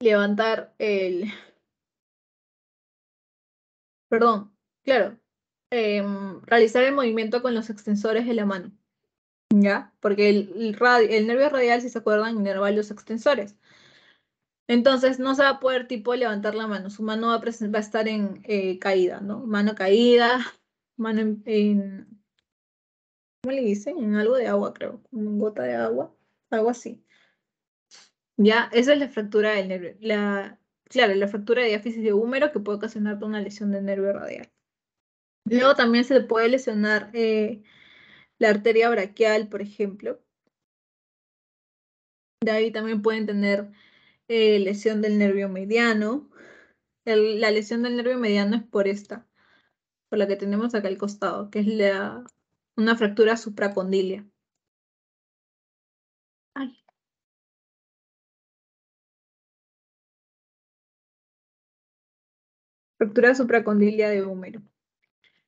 levantar el... Perdón, claro, em, realizar el movimiento con los extensores de la mano. ¿Ya? Porque el, el nervio radial, si se acuerdan, inerva los extensores. Entonces no se va a poder tipo levantar la mano, su mano va a, estar en eh, caída, ¿no? Mano caída, mano en, ¿Cómo le dicen? En algo de agua, creo, una gota de agua, algo así. Ya, esa es la fractura del nervio. La, claro, la fractura de diáfisis de húmero que puede ocasionar una lesión del nervio radial. Luego también se puede lesionar eh, la arteria braquial, por ejemplo. De ahí también pueden tener eh, lesión del nervio mediano. la lesión del nervio mediano es por esta, por la que tenemos acá al costado, que es la, una fractura supracondilia. Fractura supracondilia de húmero.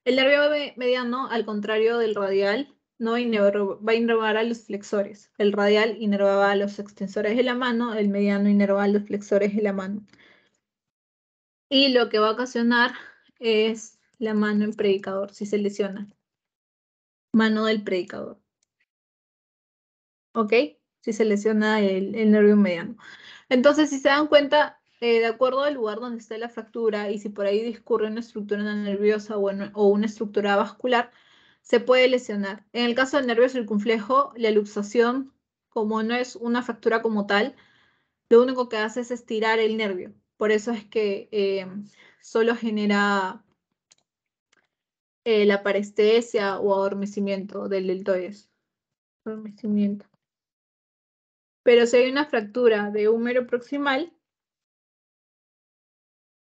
El nervio mediano, al contrario del radial, ¿no? va a inervar a los flexores. El radial inervaba a los extensores de la mano, el mediano inervaba a los flexores de la mano. Y lo que va a ocasionar es la mano en predicador, si se lesiona. Mano del predicador. ¿Ok? Si se lesiona el, nervio mediano. Entonces, si se dan cuenta, eh, de acuerdo al lugar donde está la fractura y si por ahí discurre una estructura nerviosa o una estructura vascular, se puede lesionar. En el caso del nervio circunflejo, la luxación, como no es una fractura como tal, lo único que hace es estirar el nervio. Por eso es que eh, solo genera eh, la parestesia o adormecimiento del deltoides. Adormecimiento. Pero si hay una fractura de húmero proximal,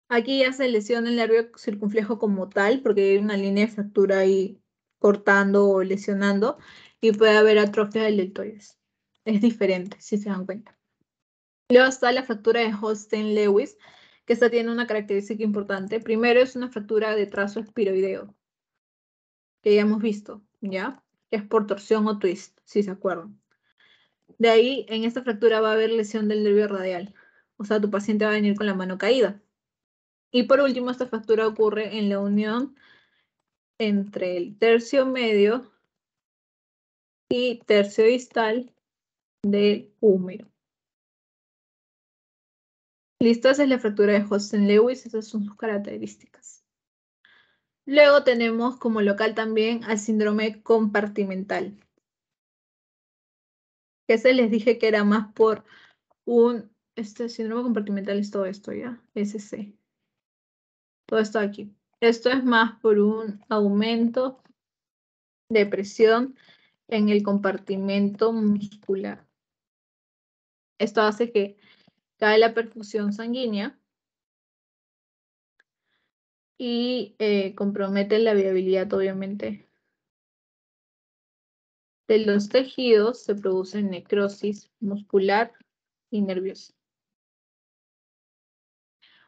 aquí ya se lesiona el nervio circunflejo como tal, porque hay una línea de fractura ahí cortando o lesionando y puede haber atrofia del deltoides. Es diferente, si se dan cuenta. Luego está la fractura de Holstein-Lewis, que esta tiene una característica importante. Primero es una fractura de trazo espiroideo, que ya hemos visto, ¿ya? Que es por torsión o twist, si se acuerdan. De ahí, en esta fractura va a haber lesión del nervio radial. O sea, tu paciente va a venir con la mano caída. Y por último, esta fractura ocurre en la unión entre el tercio medio y tercio distal del húmero. Listo, esa es la fractura de hosten lewis esas son sus características. Luego tenemos como local también al síndrome compartimental, que se les dije que era más por un, este síndrome compartimental es todo esto ya, SC. Todo esto aquí. Esto es más por un aumento de presión en el compartimento muscular. Esto hace que cae la perfusión sanguínea y eh, compromete la viabilidad, obviamente, de los tejidos. Se produce necrosis muscular y nerviosa.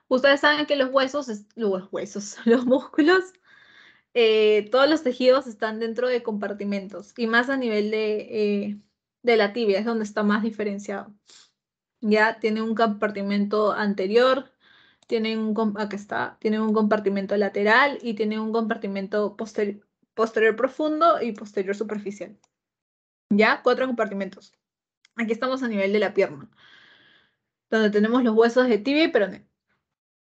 Ustedes saben que los huesos, los huesos, los músculos, eh, todos los tejidos están dentro de compartimentos y más a nivel eh, de, la tibia, es donde está más diferenciado. Ya tiene un compartimento anterior, tiene un, que está, tiene un compartimento lateral y tiene un compartimento posterior profundo y posterior superficial. ¿Ya? Cuatro compartimentos. Aquí estamos a nivel de la pierna, donde tenemos los huesos de tibia y peroné.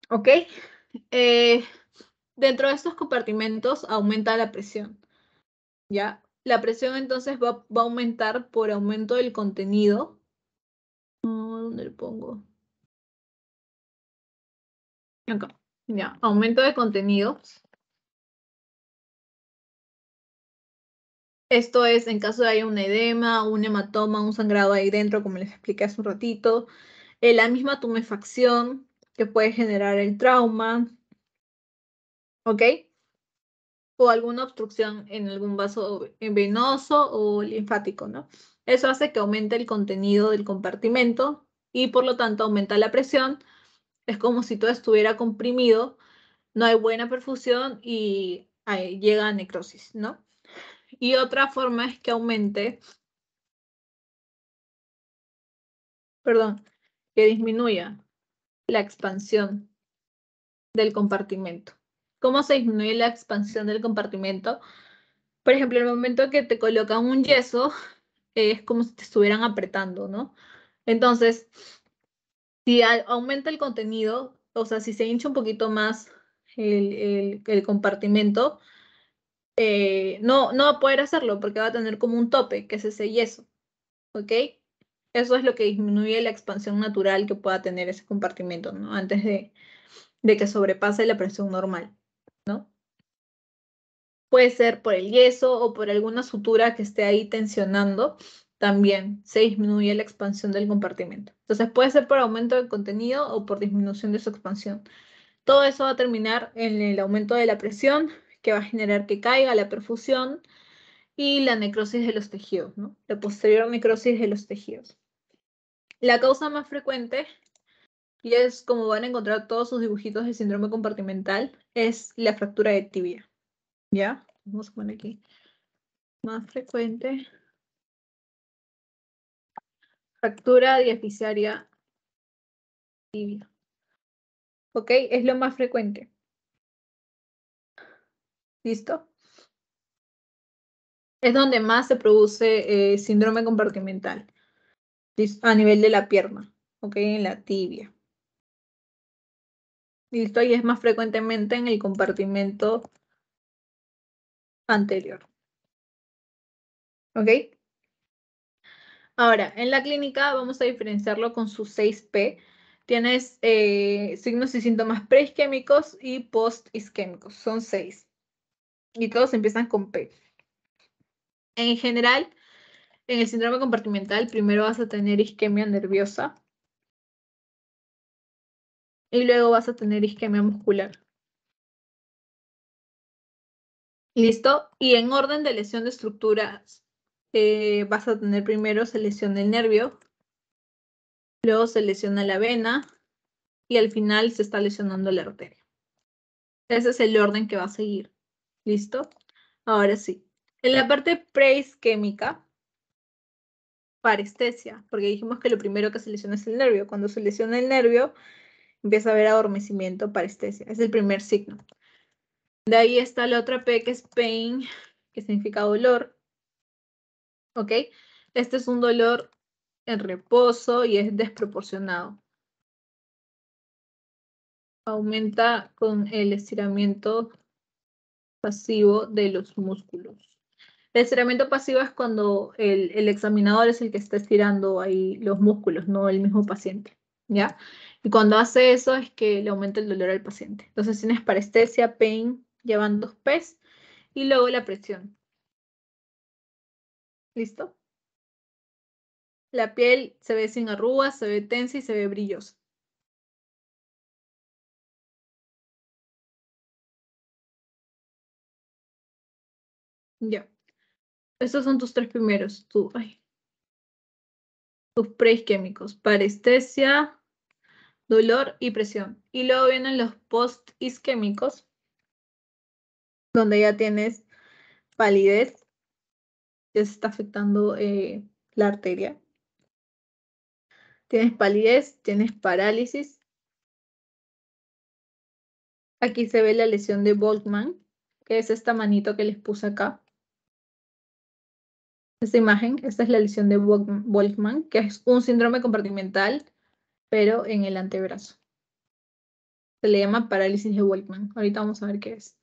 ¿Ok? Eh, dentro de estos compartimentos aumenta la presión. ¿Ya? La presión entonces va, va a aumentar por aumento del contenido. Ah, ¿Dónde le pongo? Acá. Ya, aumento de contenido. Esto es en caso de haya un edema, un hematoma, un sangrado ahí dentro, como les expliqué hace un ratito. Eh, la misma tumefacción, que puede generar el trauma, ¿ok? O alguna obstrucción en algún vaso venoso o linfático, ¿no? Eso hace que aumente el contenido del compartimento y por lo tanto aumenta la presión. Es como si todo estuviera comprimido, no hay buena perfusión y llega a necrosis, ¿no? Y otra forma es que aumente, perdón, que disminuya la expansión del compartimento. ¿Cómo se disminuye la expansión del compartimento? Por ejemplo, el momento que te colocan un yeso, es como si te estuvieran apretando, ¿no? Entonces, si aumenta el contenido, o sea, si se hincha un poquito más el, compartimento, eh, no, no va a poder hacerlo porque va a tener como un tope, que es ese yeso, ¿ok? eso es lo que disminuye la expansión natural que pueda tener ese compartimento, ¿no? Antes de, que sobrepase la presión normal, ¿no? Puede ser por el yeso o por alguna sutura que esté ahí tensionando, también se disminuye la expansión del compartimento. Entonces puede ser por aumento del contenido o por disminución de su expansión. Todo eso va a terminar en el aumento de la presión, que va a generar que caiga la perfusión y la necrosis de los tejidos, La posterior necrosis de los tejidos. La causa más frecuente, y es como van a encontrar todos sus dibujitos de síndrome compartimental, es la fractura de tibia. ¿Ya? Vamos a poner aquí. Más frecuente. Fractura diaficiaria tibia. ¿Ok? Es lo más frecuente. ¿Listo? Es donde más se produce eh, síndrome compartimental a nivel de la pierna, ¿ok? En la tibia. esto ahí es más frecuentemente en el compartimento anterior. ¿Ok? Ahora, en la clínica vamos a diferenciarlo con sus 6P. Tienes eh, signos y síntomas preisquémicos y post-isquémicos. Son seis. Y todos empiezan con P. En general, en el síndrome compartimental, primero vas a tener isquemia nerviosa y luego vas a tener isquemia muscular. ¿Listo? Y en orden de lesión de estructuras, eh, vas a tener primero se lesiona el nervio, luego se lesiona la vena y al final se está lesionando la arteria. Ese es el orden que va a seguir. ¿Listo? Ahora sí. En la parte preisquémica, parestesia, porque dijimos que lo primero que se lesiona es el nervio. Cuando se lesiona el nervio, empieza a haber adormecimiento, parestesia. Es el primer signo. De ahí está la otra P que es pain, que significa dolor. ¿Ok? Este es un dolor en reposo y es desproporcionado. Aumenta con el estiramiento pasivo de los músculos. El estiramiento pasivo es cuando el, examinador es el que está estirando ahí los músculos, no el mismo paciente, ¿ya? Y cuando hace eso es que le aumenta el dolor al paciente. Entonces tienes parestesia, pain, llevan dos pes y luego la presión. ¿Listo? La piel se ve sin arrugas, se ve tensa y se ve brillosa. Ya. Estos son tus tres primeros, Tú, tus preisquémicos, parestesia, dolor y presión. Y luego vienen los postisquémicos, donde ya tienes palidez, ya se está afectando eh, la arteria. Tienes palidez, tienes parálisis. Aquí se ve la lesión de Boltman, que es esta manito que les puse acá esta imagen, esta es la lesión de Wolfman, que es un síndrome compartimental, pero en el antebrazo. Se le llama parálisis de Wolfman. Ahorita vamos a ver qué es.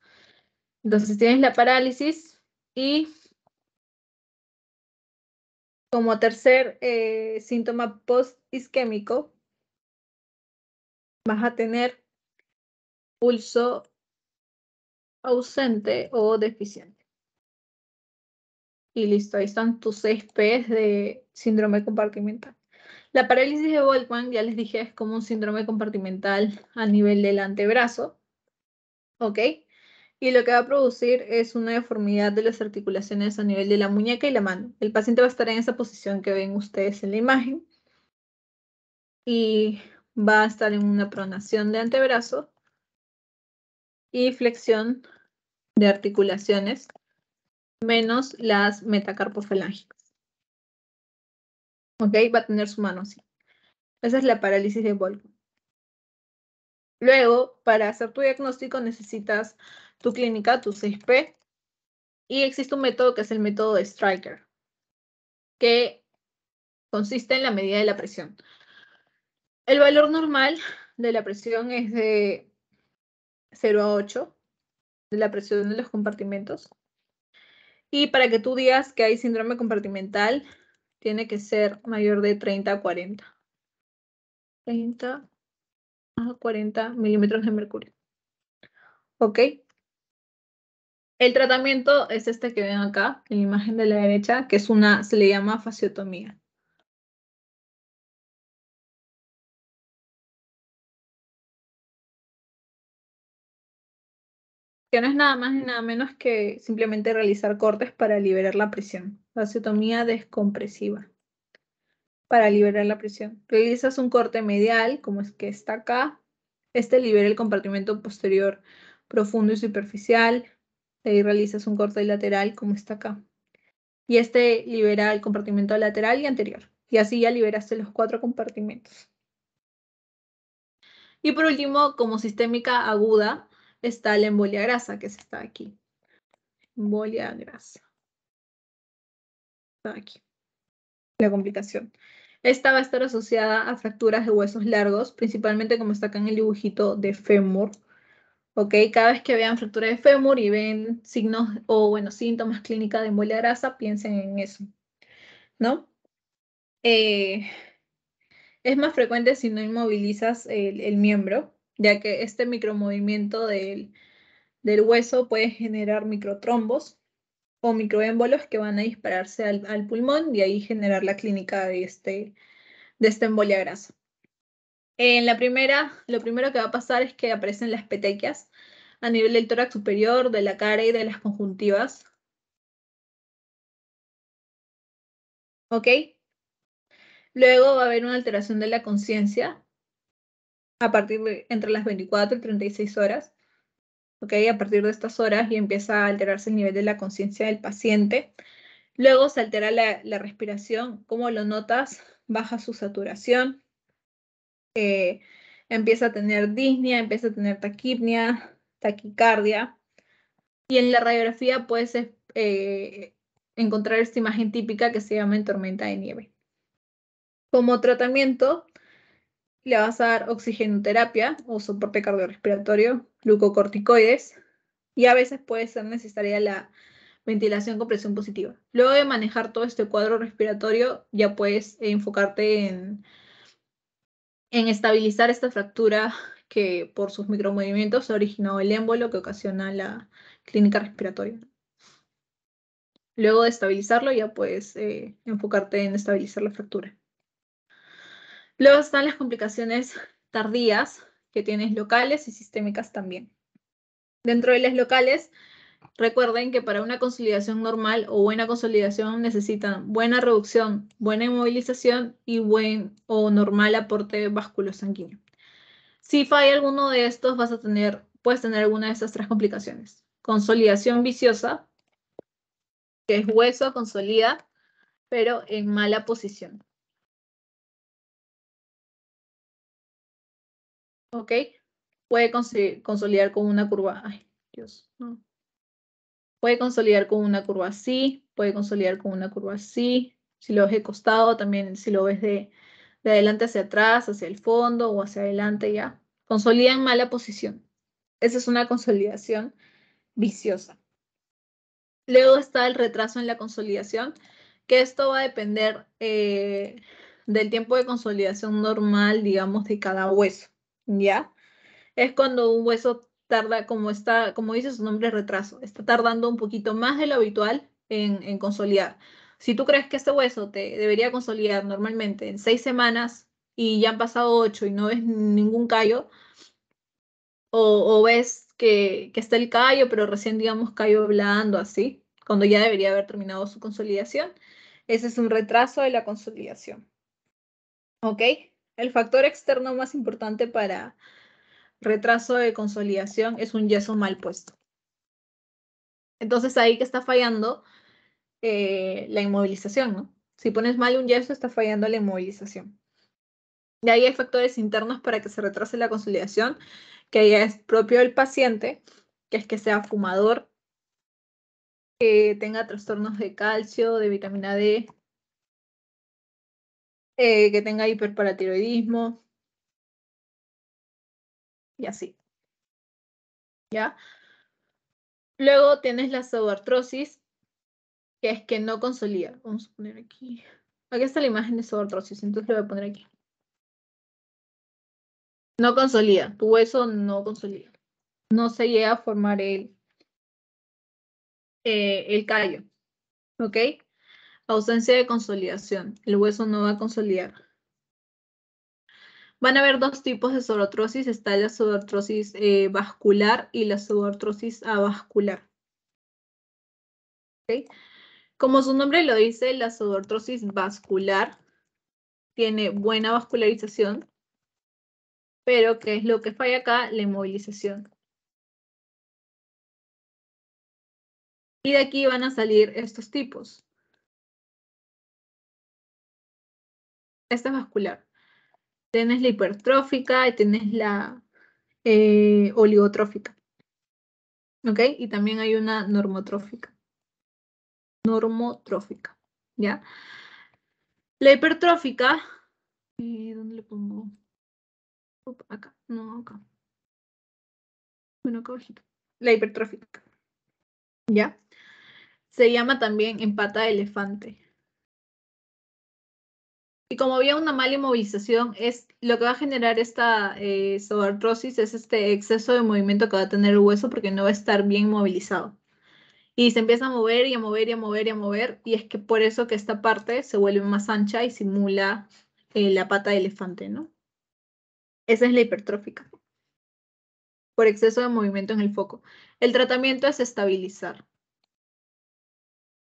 Entonces tienes la parálisis y como tercer eh, síntoma post-isquémico, vas a tener pulso ausente o deficiente y listo, ahí están tus seis P's de síndrome compartimental. La parálisis de Volkmann, ya les dije, es como un síndrome compartimental a nivel del antebrazo, ¿ok? Y lo que va a producir es una deformidad de las articulaciones a nivel de la muñeca y la mano. El paciente va a estar en esa posición que ven ustedes en la imagen y va a estar en una pronación de antebrazo y flexión de articulaciones menos las metacarpofalángicas. ¿Ok? Va a tener su mano así. Esa es la parálisis de Volk. Luego, para hacer tu diagnóstico necesitas tu clínica, tu CSP, y existe un método que es el método de Striker, que consiste en la medida de la presión. El valor normal de la presión es de 0 a 8, de la presión de los compartimentos. Y para que tú digas que hay síndrome compartimental, tiene que ser mayor de 30 a 40. 30 a 40 milímetros de mercurio. ¿Ok? El tratamiento es este que ven acá, en la imagen de la derecha, que es una, se le llama fasiotomía. que no es nada más ni nada menos que simplemente realizar cortes para liberar la presión. Vasotomía descompresiva. Para liberar la presión. Realizas un corte medial, como es que está acá. Este libera el compartimento posterior profundo y superficial. ahí realizas un corte lateral, como está acá. Y este libera el compartimento lateral y anterior. Y así ya liberaste los cuatro compartimentos. Y por último, como sistémica aguda, está la embolia grasa, que es está aquí. Embolia grasa. Está aquí. La complicación. Esta va a estar asociada a fracturas de huesos largos, principalmente como está acá en el dibujito de fémur. ¿ok? Cada vez que vean fractura de fémur y ven signos o, bueno, síntomas clínicos de embolia grasa, piensen en eso, ¿no? Eh, es más frecuente si no inmovilizas el miembro, ya que este micromovimiento del, del hueso puede generar microtrombos o microémbolos que van a dispararse al, al pulmón y ahí generar la clínica de, este, de esta embolia grasa. En eh, la primera, lo primero que va a pasar es que aparecen las petequias a nivel del tórax superior, de la cara y de las conjuntivas. ¿Ok? Luego va a haber una alteración de la conciencia a partir de entre las 24 y 36 horas. A partir de estas horas y empieza a alterarse el nivel de la conciencia del paciente. Luego se altera la, respiración, como lo notas, baja su saturación, eh, empieza a tener disnea, empieza a tener taquipnia, taquicardia. Y en la radiografía puedes eh, eh, encontrar esta imagen típica que se llama en tormenta de nieve. Como tratamiento, le vas a dar oxigenoterapia o soporte cardiorrespiratorio, glucocorticoides y a veces puede ser necesaria la ventilación con presión positiva. Luego de manejar todo este cuadro respiratorio, ya puedes enfocarte en, en estabilizar esta fractura que por sus micromovimientos ha originado el émbolo que ocasiona la clínica respiratoria. Luego de estabilizarlo, ya puedes eh, enfocarte en estabilizar la fractura. Luego están las complicaciones tardías, que tienes locales y sistémicas también. Dentro de las locales, recuerden que para una consolidación normal o buena consolidación necesitan buena reducción, buena inmovilización y buen o normal aporte vascular sanguíneo. Si falla alguno de estos, vas a tener, puedes tener alguna de estas tres complicaciones. Consolidación viciosa, que es hueso, consolida, pero en mala posición. ¿ok? Puede consolidar con una curva, Puede consolidar con una curva así, puede consolidar con una curva así, si lo ves de costado, también si lo ves de, adelante hacia atrás, hacia el fondo o hacia adelante, ya. Consolida en mala posición. Esa es una consolidación viciosa. Luego está el retraso en la consolidación, que esto va a depender eh, del tiempo de consolidación normal, digamos, de cada hueso. ¿ya? Es cuando un hueso tarda, como está, como dice su nombre, retraso, está tardando un poquito más de lo habitual en, consolidar. Si tú crees que este hueso te debería consolidar normalmente en seis semanas y ya han pasado ocho y no ves ningún callo, o, ves que, que, está el callo, pero recién, digamos, callo blando así, cuando ya debería haber terminado su consolidación, ese es un retraso de la consolidación. ¿Ok? el factor externo más importante para retraso de consolidación es un yeso mal puesto. Entonces ahí que está fallando eh, la inmovilización, Si pones mal un yeso, está fallando la inmovilización. Y ahí hay factores internos para que se retrase la consolidación, que ya es propio del paciente, que es que sea fumador, que tenga trastornos de calcio, de vitamina D, eh, que tenga hiperparatiroidismo y así. ¿Ya? Luego tienes la pseudoartrosis, que es que no consolida. Vamos a poner aquí. Aquí está la imagen de pseudoartrosis, entonces lo voy a poner aquí. No consolida, tu hueso no consolida. No se llega a formar el, eh, el callo. ¿Ok? Ausencia de consolidación. El hueso no va a consolidar. Van a haber dos tipos de subartrosis. Está la subartrosis eh, vascular y la subartrosis avascular. Como su nombre lo dice, la subartrosis vascular tiene buena vascularización, pero ¿qué es lo que falla acá? La inmovilización. Y de aquí van a salir estos tipos. esta es vascular. Tienes la hipertrófica y tienes la eh, oligotrófica. ¿Ok? Y también hay una normotrófica. Normotrófica. ¿Ya? La hipertrófica. ¿Y dónde le pongo? acá. No, acá. Bueno, acá La hipertrófica. ¿Ya? Se llama también empata de elefante. Y como había una mala inmovilización, es, lo que va a generar esta eh, sobartrosis es este exceso de movimiento que va a tener el hueso porque no va a estar bien movilizado. Y se empieza a mover y a mover y a mover y a mover. Y es que por eso que esta parte se vuelve más ancha y simula eh, la pata de elefante, ¿no? Esa es la hipertrófica. Por exceso de movimiento en el foco. El tratamiento es estabilizar.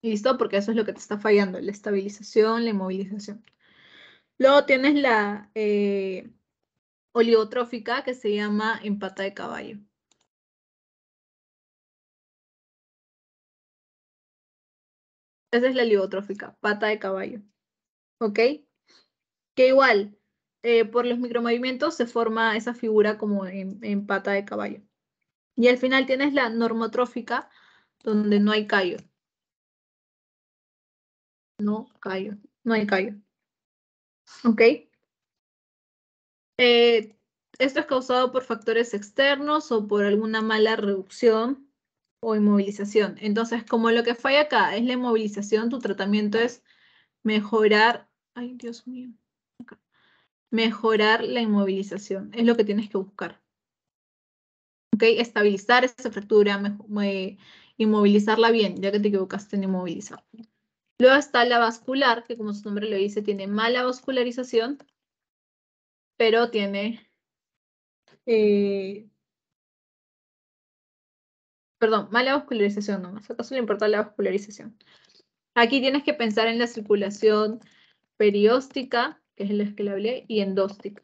¿Listo? Porque eso es lo que te está fallando, la estabilización, la inmovilización. Luego tienes la eh, oligotrófica que se llama empata de caballo. Esa es la oligotrófica, pata de caballo. ¿Ok? Que igual, eh, por los micromovimientos se forma esa figura como en, pata de caballo. Y al final tienes la normotrófica, donde no hay callo. No callo, no hay callo. Ok. Eh, esto es causado por factores externos o por alguna mala reducción o inmovilización. Entonces, como lo que falla acá es la inmovilización, tu tratamiento es mejorar, ay Dios mío, mejorar la inmovilización, es lo que tienes que buscar. ¿Ok? Estabilizar esa fractura, inmovilizarla bien, ya que te equivocaste en inmovilizarla. Luego está la vascular, que como su nombre lo dice, tiene mala vascularización, pero tiene... Eh, perdón, mala vascularización nomás. ¿Acaso le importa la vascularización? Aquí tienes que pensar en la circulación perióstica, que es la que le hablé, y endóstica.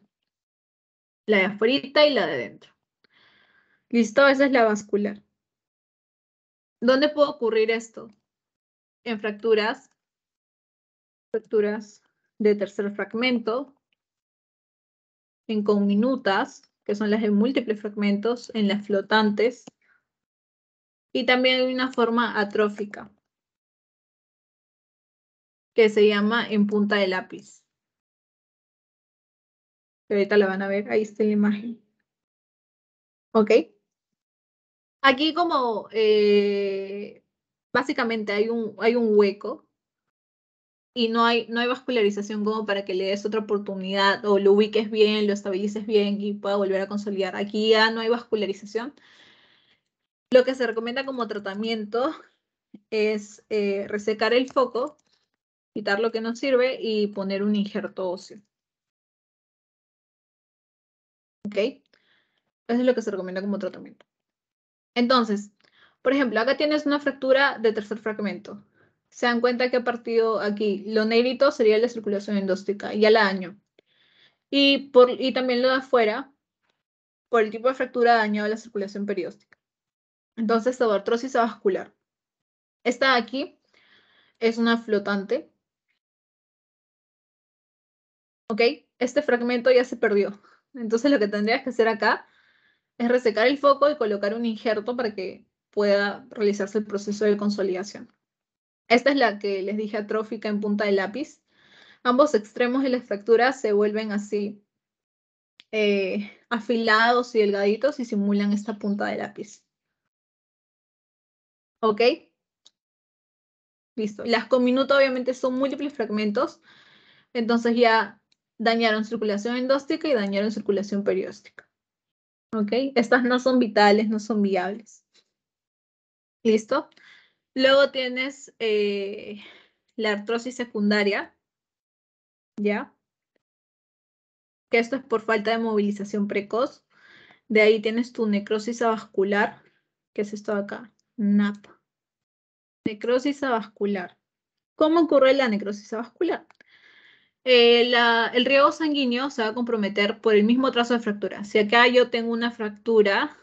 La de afuera y la de dentro. Listo, esa es la vascular. ¿Dónde puede ocurrir esto? en fracturas, fracturas de tercer fragmento, en conminutas, que son las de múltiples fragmentos, en las flotantes, y también hay una forma atrófica, que se llama en punta de lápiz. Pero ahorita la van a ver, ahí está la imagen. ¿Ok? Aquí como eh, básicamente hay un, hay un hueco y no hay, no hay vascularización como para que le des otra oportunidad o lo ubiques bien, lo estabilices bien y pueda volver a consolidar. Aquí ya no hay vascularización. Lo que se recomienda como tratamiento es eh, resecar el foco, quitar lo que no sirve y poner un injerto óseo. ¿Ok? Eso es lo que se recomienda como tratamiento. Entonces, por ejemplo, acá tienes una fractura de tercer fragmento. Se dan cuenta que ha partido aquí. Lo negrito sería la circulación endóstica y al daño. Y, por, y también lo de afuera, por el tipo de fractura dañado la circulación perióstica. Entonces, artrosis vascular. Esta de aquí es una flotante. ¿Ok? Este fragmento ya se perdió. Entonces, lo que tendrías que hacer acá es resecar el foco y colocar un injerto para que pueda realizarse el proceso de consolidación. Esta es la que les dije atrófica en punta de lápiz. Ambos extremos de la fractura se vuelven así eh, afilados y delgaditos y simulan esta punta de lápiz. ¿Ok? Listo. Las conminutas obviamente son múltiples fragmentos, entonces ya dañaron circulación endóstica y dañaron circulación perióstica. ¿Ok? Estas no son vitales, no son viables. ¿Listo? Luego tienes eh, la artrosis secundaria, ¿ya? Que esto es por falta de movilización precoz. De ahí tienes tu necrosis avascular, que es esto de acá, NAP. Necrosis avascular. ¿Cómo ocurre la necrosis avascular? Eh, el riego sanguíneo se va a comprometer por el mismo trazo de fractura. Si acá yo tengo una fractura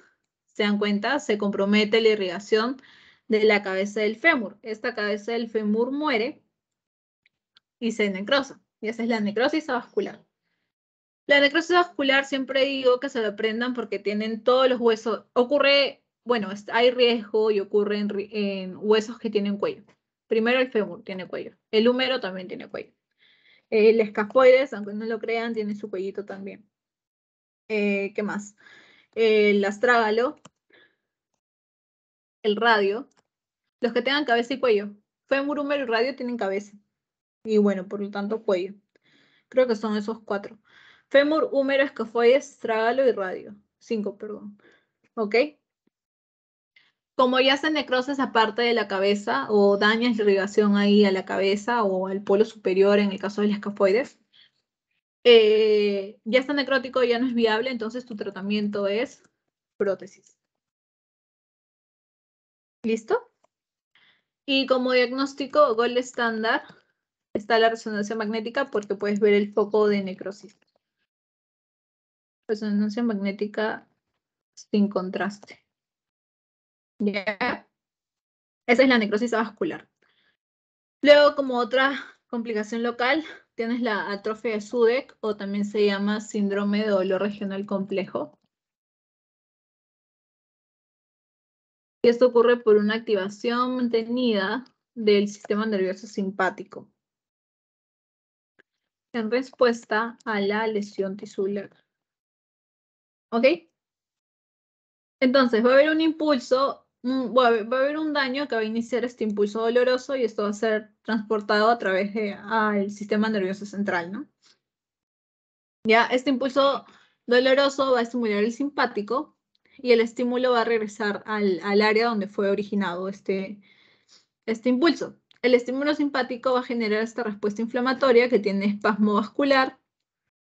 se dan cuenta, se compromete la irrigación de la cabeza del fémur. Esta cabeza del fémur muere y se necrosa. Y esa es la necrosis vascular. La necrosis vascular siempre digo que se lo aprendan porque tienen todos los huesos. Ocurre, bueno, hay riesgo y ocurre en, huesos que tienen cuello. Primero el fémur tiene cuello. El húmero también tiene cuello. El escafoides, aunque no lo crean, tiene su cuellito también. Eh, ¿Qué más? el astrágalo, el radio, los que tengan cabeza y cuello. Fémur, húmero y radio tienen cabeza. Y bueno, por lo tanto, cuello. Creo que son esos cuatro. Fémur, húmero, escafoides, astrágalo y radio. Cinco, perdón. ¿Ok? Como ya se necrosis aparte de la cabeza o dañas irrigación ahí a la cabeza o al polo superior en el caso del escafoides, eh, ya está necrótico, ya no es viable, entonces tu tratamiento es prótesis. ¿Listo? Y como diagnóstico gol estándar está la resonancia magnética porque puedes ver el foco de necrosis. Resonancia magnética sin contraste. Esa es la necrosis vascular. Luego, como otra complicación local, tienes la atrofia de SUDEC o también se llama síndrome de dolor regional complejo. Y Esto ocurre por una activación mantenida del sistema nervioso simpático en respuesta a la lesión tisular. ¿Ok? Entonces, va a haber un impulso Mm, va a haber un daño que va a iniciar este impulso doloroso y esto va a ser transportado a través del sistema nervioso central, Ya, este impulso doloroso va a estimular el simpático y el estímulo va a regresar al, área donde fue originado este, este impulso. El estímulo simpático va a generar esta respuesta inflamatoria que tiene espasmo vascular,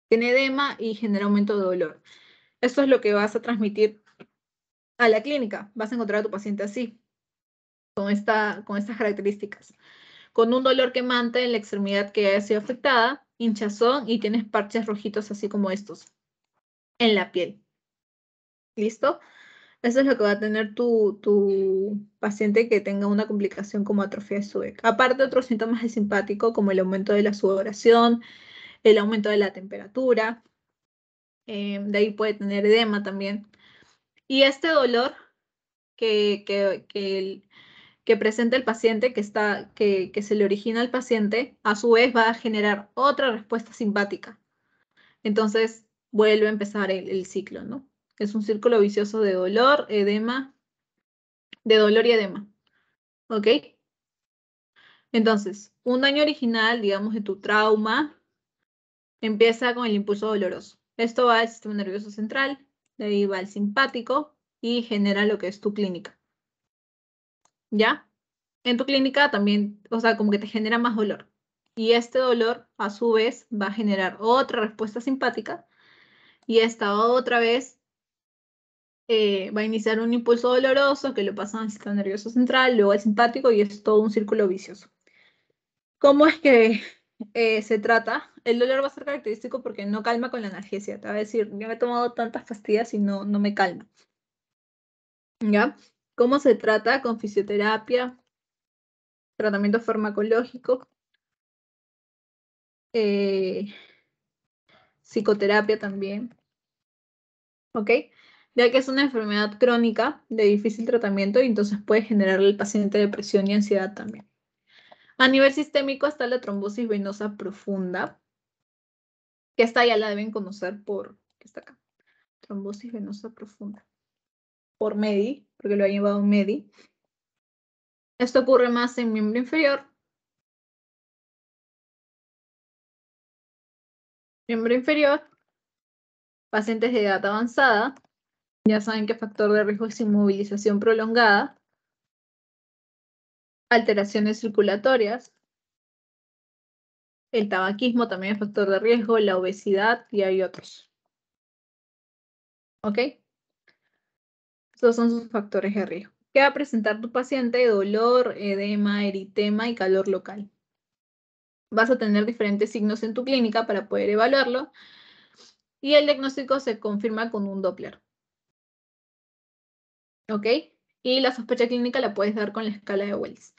tiene edema y genera aumento de dolor. Esto es lo que vas a transmitir a la clínica vas a encontrar a tu paciente así, con, esta, con estas características. Con un dolor quemante en la extremidad que haya sido afectada, hinchazón y tienes parches rojitos así como estos en la piel. ¿Listo? Eso es lo que va a tener tu, paciente que tenga una complicación como atrofia sueca. Aparte, otros síntomas de simpático como el aumento de la sudoración, el aumento de la temperatura. Eh, de ahí puede tener edema también. Y este dolor que, que, presenta el paciente, que, está, que, se le origina al paciente, a su vez va a generar otra respuesta simpática. Entonces vuelve a empezar el, el ciclo, ¿no? Es un círculo vicioso de dolor, edema, de dolor y edema. ¿Ok? Entonces, un daño original, digamos, de tu trauma, empieza con el impulso doloroso. Esto va al sistema nervioso central, de ahí va el simpático y genera lo que es tu clínica. ¿Ya? En tu clínica también, o sea, como que te genera más dolor. Y este dolor, a su vez, va a generar otra respuesta simpática y esta otra vez eh, va a iniciar un impulso doloroso que lo pasa al sistema nervioso central, luego al simpático y es todo un círculo vicioso. ¿Cómo es que eh, se trata, el dolor va a ser característico porque no calma con la analgesia. Te va a decir, yo me he tomado tantas pastillas y no, no me calma. ¿Ya? ¿Cómo se trata? Con fisioterapia, tratamiento farmacológico, eh, psicoterapia también. ¿Ok? Ya que es una enfermedad crónica de difícil tratamiento y entonces puede generarle al paciente depresión y ansiedad también. A nivel sistémico está la trombosis venosa profunda, que esta ya la deben conocer por, que está acá, trombosis venosa profunda, por MEDI, porque lo ha llevado MEDI. Esto ocurre más en miembro inferior. Miembro inferior, pacientes de edad avanzada, ya saben que factor de riesgo es inmovilización prolongada, alteraciones circulatorias. El tabaquismo también es factor de riesgo, la obesidad y hay otros. ¿Ok? Esos son sus factores de riesgo. ¿Qué va a presentar tu paciente? Dolor, edema, eritema y calor local. Vas a tener diferentes signos en tu clínica para poder evaluarlo y el diagnóstico se confirma con un Doppler. ¿Ok? Y la sospecha clínica la puedes dar con la escala de Wells.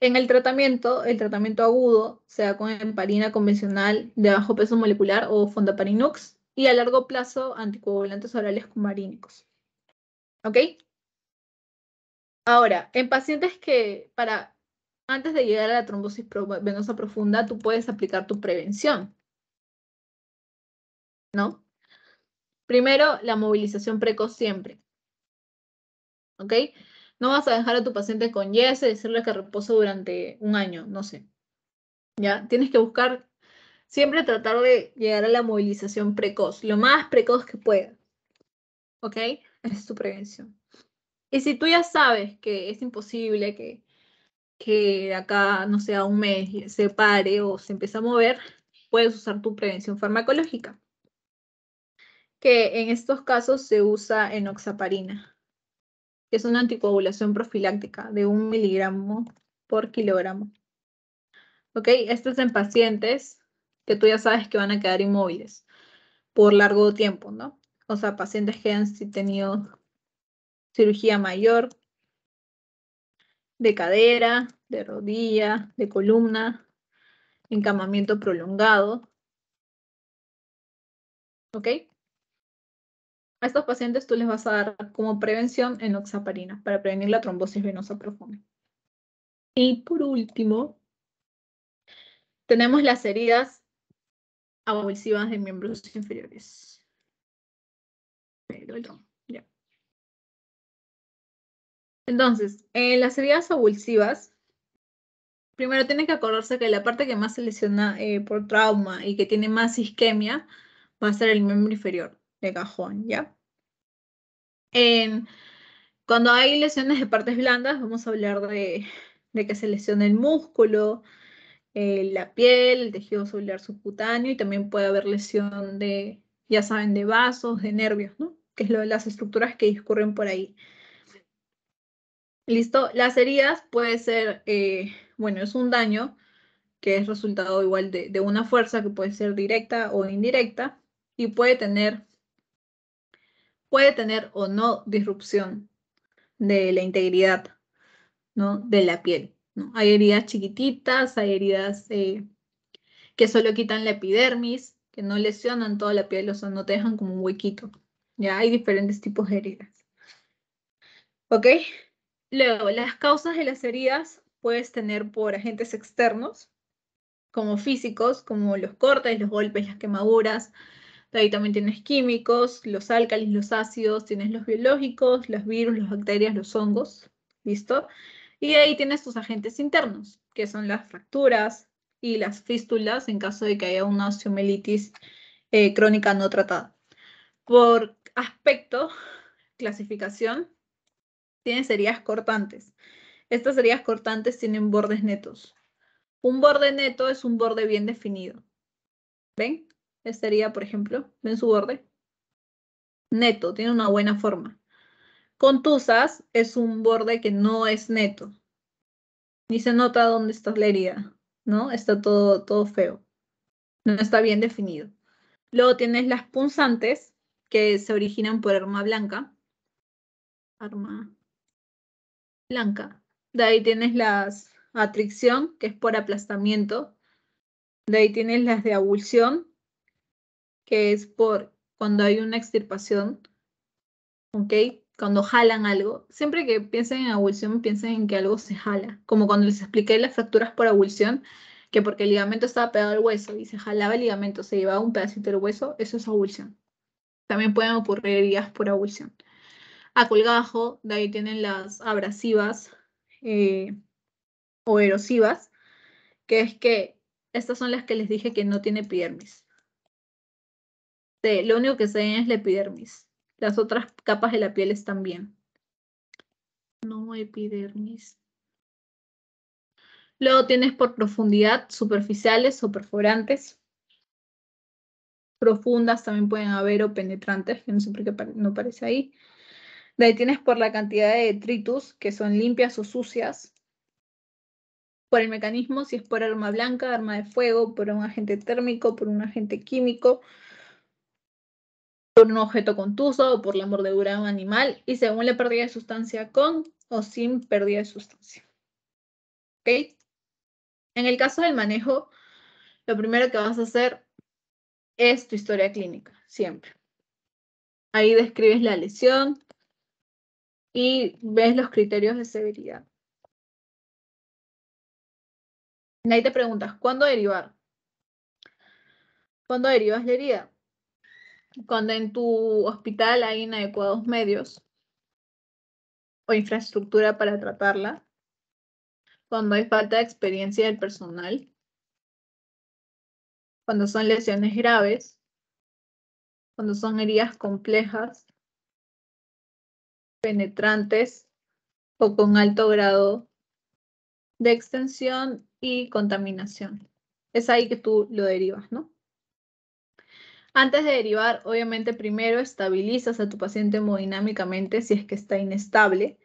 En el tratamiento, el tratamiento agudo se da con emparina convencional de bajo peso molecular o fondaparinux y a largo plazo anticoagulantes orales cumarínicos. ¿Ok? Ahora, en pacientes que para antes de llegar a la trombosis venosa profunda, tú puedes aplicar tu prevención. ¿No? Primero, la movilización precoz siempre. ¿Ok? No vas a dejar a tu paciente con yes y decirle que reposo durante un año, no sé. Ya, tienes que buscar siempre tratar de llegar a la movilización precoz, lo más precoz que pueda, ¿Ok? Es tu prevención. Y si tú ya sabes que es imposible que, acá, no sé, a un mes se pare o se empiece a mover, puedes usar tu prevención farmacológica, que en estos casos se usa enoxaparina es una anticoagulación profiláctica de un miligramo por kilogramo. ¿Ok? Esto es en pacientes que tú ya sabes que van a quedar inmóviles por largo tiempo, ¿no? O sea, pacientes que han tenido cirugía mayor de cadera, de rodilla, de columna, encamamiento prolongado. ¿Ok? a estos pacientes tú les vas a dar como prevención enoxaparina para prevenir la trombosis venosa profunda. Y por último, tenemos las heridas avulsivas de miembros inferiores. Entonces, en las heridas avulsivas, primero tiene que acordarse que la parte que más se lesiona eh, por trauma y que tiene más isquemia va a ser el miembro inferior de cajón, ¿ya? cuando hay lesiones de partes blandas, vamos a hablar de, que se lesiona el músculo, eh, la piel, el tejido celular subcutáneo y también puede haber lesión de, ya saben, de vasos, de nervios, ¿no? Que es lo de las estructuras que discurren por ahí. Listo, las heridas puede ser, eh, bueno, es un daño que es resultado igual de, de, una fuerza que puede ser directa o indirecta y puede tener puede tener o no disrupción de la integridad ¿no? de la piel. ¿no? Hay heridas chiquititas, hay heridas eh, que solo quitan la epidermis, que no lesionan toda la piel, o sea, no te dejan como un huequito. Ya hay diferentes tipos de heridas. ¿Ok? Luego, las causas de las heridas puedes tener por agentes externos, como físicos, como los cortes, los golpes, las quemaduras, ahí también tienes químicos, los álcalis, los ácidos, tienes los biológicos, los virus, las bacterias, los hongos, ¿listo? Y ahí tienes tus agentes internos, que son las fracturas y las fístulas en caso de que haya una osteomelitis eh, crónica no tratada. Por aspecto, clasificación, tienes heridas cortantes. Estas heridas cortantes tienen bordes netos. Un borde neto es un borde bien definido. ¿Ven? sería, por ejemplo, ven su borde. Neto, tiene una buena forma. contusas es un borde que no es neto. Ni se nota dónde está la herida, ¿no? Está todo, todo feo. No está bien definido. Luego tienes las punzantes, que se originan por arma blanca. Arma blanca. De ahí tienes las atricción, que es por aplastamiento. De ahí tienes las de abulsión, que es por cuando hay una extirpación, ¿ok? Cuando jalan algo, siempre que piensen en abulsión, piensen en que algo se jala, como cuando les expliqué las fracturas por abulsión, que porque el ligamento estaba pegado al hueso y se jalaba el ligamento, se llevaba un pedacito del hueso, eso es abulsión. También pueden ocurrir heridas por abulsión. A colgajo, de ahí tienen las abrasivas eh, o erosivas, que es que estas son las que les dije que no tiene epidermis lo único que se ve es la epidermis. Las otras capas de la piel están bien. No epidermis. Luego tienes por profundidad superficiales o perforantes. Profundas también pueden haber o penetrantes, que no sé por qué no aparece ahí. De ahí tienes por la cantidad de detritus, que son limpias o sucias. Por el mecanismo, si es por arma blanca, arma de fuego, por un agente térmico, por un agente químico, por un objeto contuso o por la mordedura de un animal y según la pérdida de sustancia con o sin pérdida de sustancia. En el caso del manejo, lo primero que vas a hacer es tu historia clínica, siempre. Ahí describes la lesión y ves los criterios de severidad. Ahí te preguntas, ¿cuándo derivar? ¿Cuándo derivas la herida? cuando en tu hospital hay inadecuados medios o infraestructura para tratarla, cuando hay falta de experiencia del personal, cuando son lesiones graves, cuando son heridas complejas, penetrantes o con alto grado de extensión y contaminación. Es ahí que tú lo derivas, ¿no? Antes de derivar, obviamente primero estabilizas a tu paciente hemodinámicamente si es que está inestable.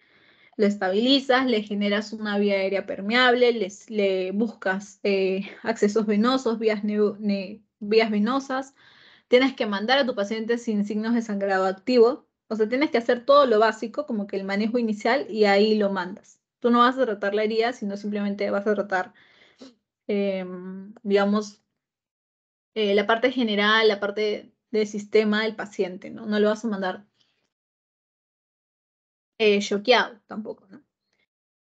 Lo estabilizas, le generas una vía aérea permeable, le buscas eh, accesos venosos, vías, venosas. Tienes que mandar a tu paciente sin signos de sangrado activo. O sea, tienes que hacer todo lo básico, como que el manejo inicial, y ahí lo mandas. Tú no vas a tratar la herida, sino simplemente vas a tratar, em, digamos, eh, la parte general, la parte del sistema del paciente, ¿no? No lo vas a mandar eh, choqueado tampoco, ¿no?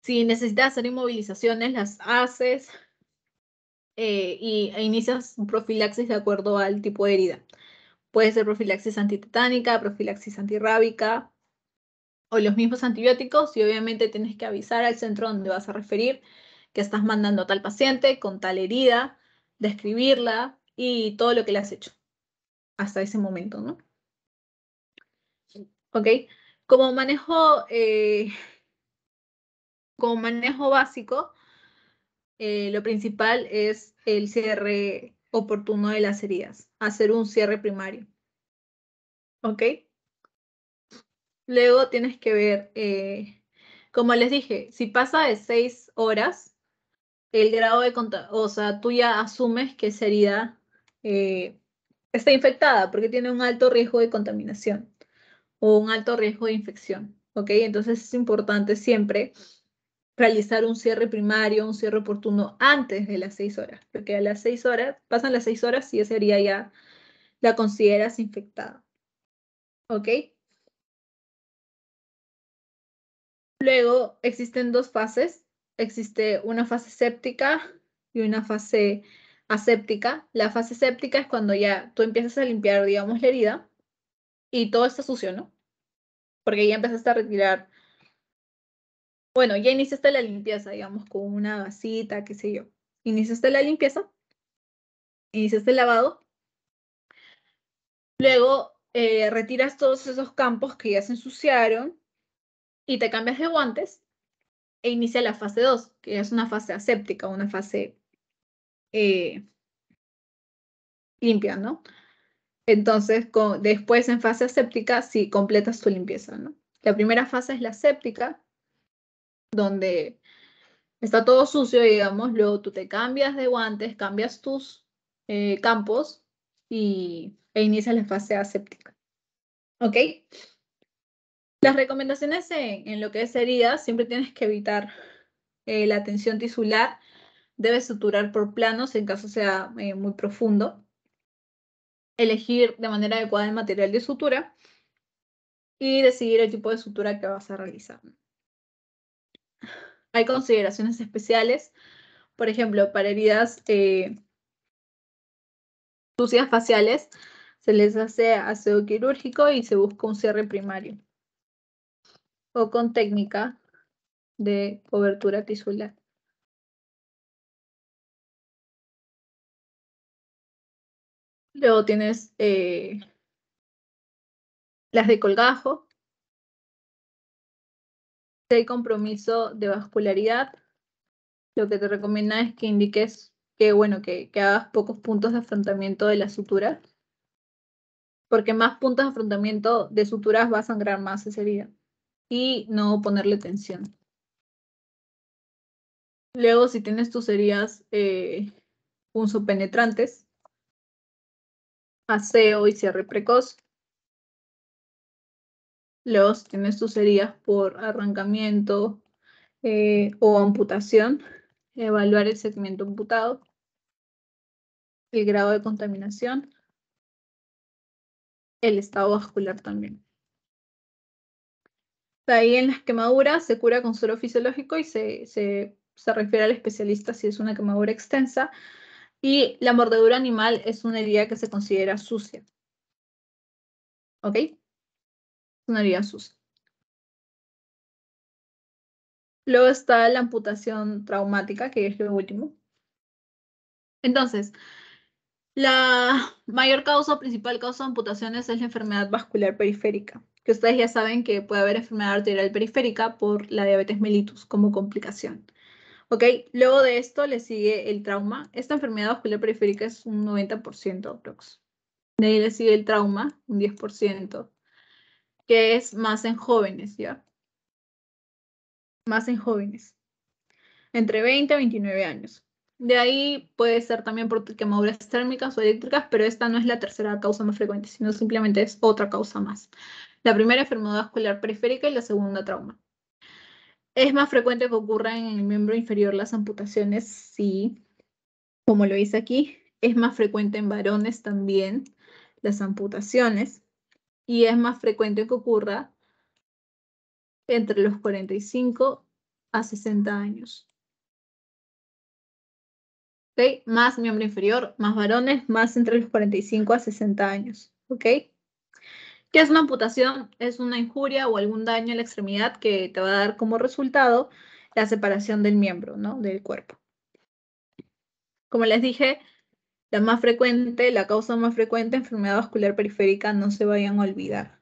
Si necesitas hacer inmovilizaciones, las haces eh, y, e inicias profilaxis de acuerdo al tipo de herida. Puede ser profilaxis antitetánica, profilaxis antirrábica o los mismos antibióticos y obviamente tienes que avisar al centro donde vas a referir que estás mandando a tal paciente con tal herida, describirla, y todo lo que le has hecho hasta ese momento, ¿no? ¿Ok? Como manejo, eh, manejo básico, eh, lo principal es el cierre oportuno de las heridas, hacer un cierre primario. ¿Ok? Luego tienes que ver, eh, como les dije, si pasa de seis horas, el grado de contagio, o sea, tú ya asumes que esa herida eh, está infectada porque tiene un alto riesgo de contaminación o un alto riesgo de infección. ¿ok? Entonces es importante siempre realizar un cierre primario, un cierre oportuno antes de las seis horas, porque a las seis horas, pasan las seis horas y ya sería ya la consideras infectada. ¿Ok? Luego existen dos fases. Existe una fase séptica y una fase aséptica. La fase séptica es cuando ya tú empiezas a limpiar, digamos, la herida y todo está sucio, ¿no? Porque ya empezaste a retirar. Bueno, ya iniciaste la limpieza, digamos, con una vasita, qué sé yo. Iniciaste la limpieza, iniciaste el lavado. Luego eh, retiras todos esos campos que ya se ensuciaron y te cambias de guantes e inicia la fase 2, que es una fase aséptica, una fase eh, limpia ¿no? Entonces, después en fase aséptica, si completas tu limpieza, ¿no? La primera fase es la séptica, donde está todo sucio, digamos, luego tú te cambias de guantes, cambias tus eh, campos y, e inicias la fase aséptica. ¿Ok? Las recomendaciones en, lo que sería siempre tienes que evitar eh, la tensión tisular Debes suturar por planos en caso sea eh, muy profundo. Elegir de manera adecuada el material de sutura y decidir el tipo de sutura que vas a realizar. Hay consideraciones especiales, por ejemplo, para heridas eh, sucias faciales, se les hace aseo quirúrgico y se busca un cierre primario o con técnica de cobertura tisular. Luego tienes eh, las de colgajo. Si hay compromiso de vascularidad, lo que te recomienda es que indiques que, bueno, que, hagas pocos puntos de afrontamiento de la sutura. Porque más puntos de afrontamiento de suturas va a sangrar más esa herida. Y no ponerle tensión. Luego, si tienes tus heridas eh, un subpenetrantes aseo y cierre precoz. los tiene tienes por arrancamiento eh, o amputación, evaluar el segmento amputado, el grado de contaminación, el estado vascular también. ahí en las quemaduras se cura con suero fisiológico y se refiere al especialista si es una quemadura extensa, y la mordedura animal es una herida que se considera sucia. ¿Ok? Es una herida sucia. Luego está la amputación traumática, que es lo último. Entonces, la mayor causa o principal causa de amputaciones es la enfermedad vascular periférica, que ustedes ya saben que puede haber enfermedad arterial periférica por la diabetes mellitus como complicación. ¿Ok? Luego de esto le sigue el trauma. Esta enfermedad vascular periférica es un 90% aprox. De ahí le sigue el trauma, un 10%, que es más en jóvenes, ¿ya? Más en jóvenes. Entre 20 a 29 años. De ahí puede ser también por quemaduras térmicas o eléctricas, pero esta no es la tercera causa más frecuente, sino simplemente es otra causa más. La primera enfermedad vascular periférica y la segunda trauma. ¿Es más frecuente que ocurran en el miembro inferior las amputaciones? Sí, como lo dice aquí. Es más frecuente en varones también las amputaciones. Y es más frecuente que ocurra entre los 45 a 60 años. ¿Ok? Más miembro inferior, más varones, más entre los 45 a 60 años. ¿Ok? ¿Qué es una amputación? Es una injuria o algún daño en la extremidad que te va a dar como resultado la separación del miembro, ¿no? Del cuerpo. Como les dije, la más frecuente, la causa más frecuente, enfermedad vascular periférica, no se vayan a olvidar.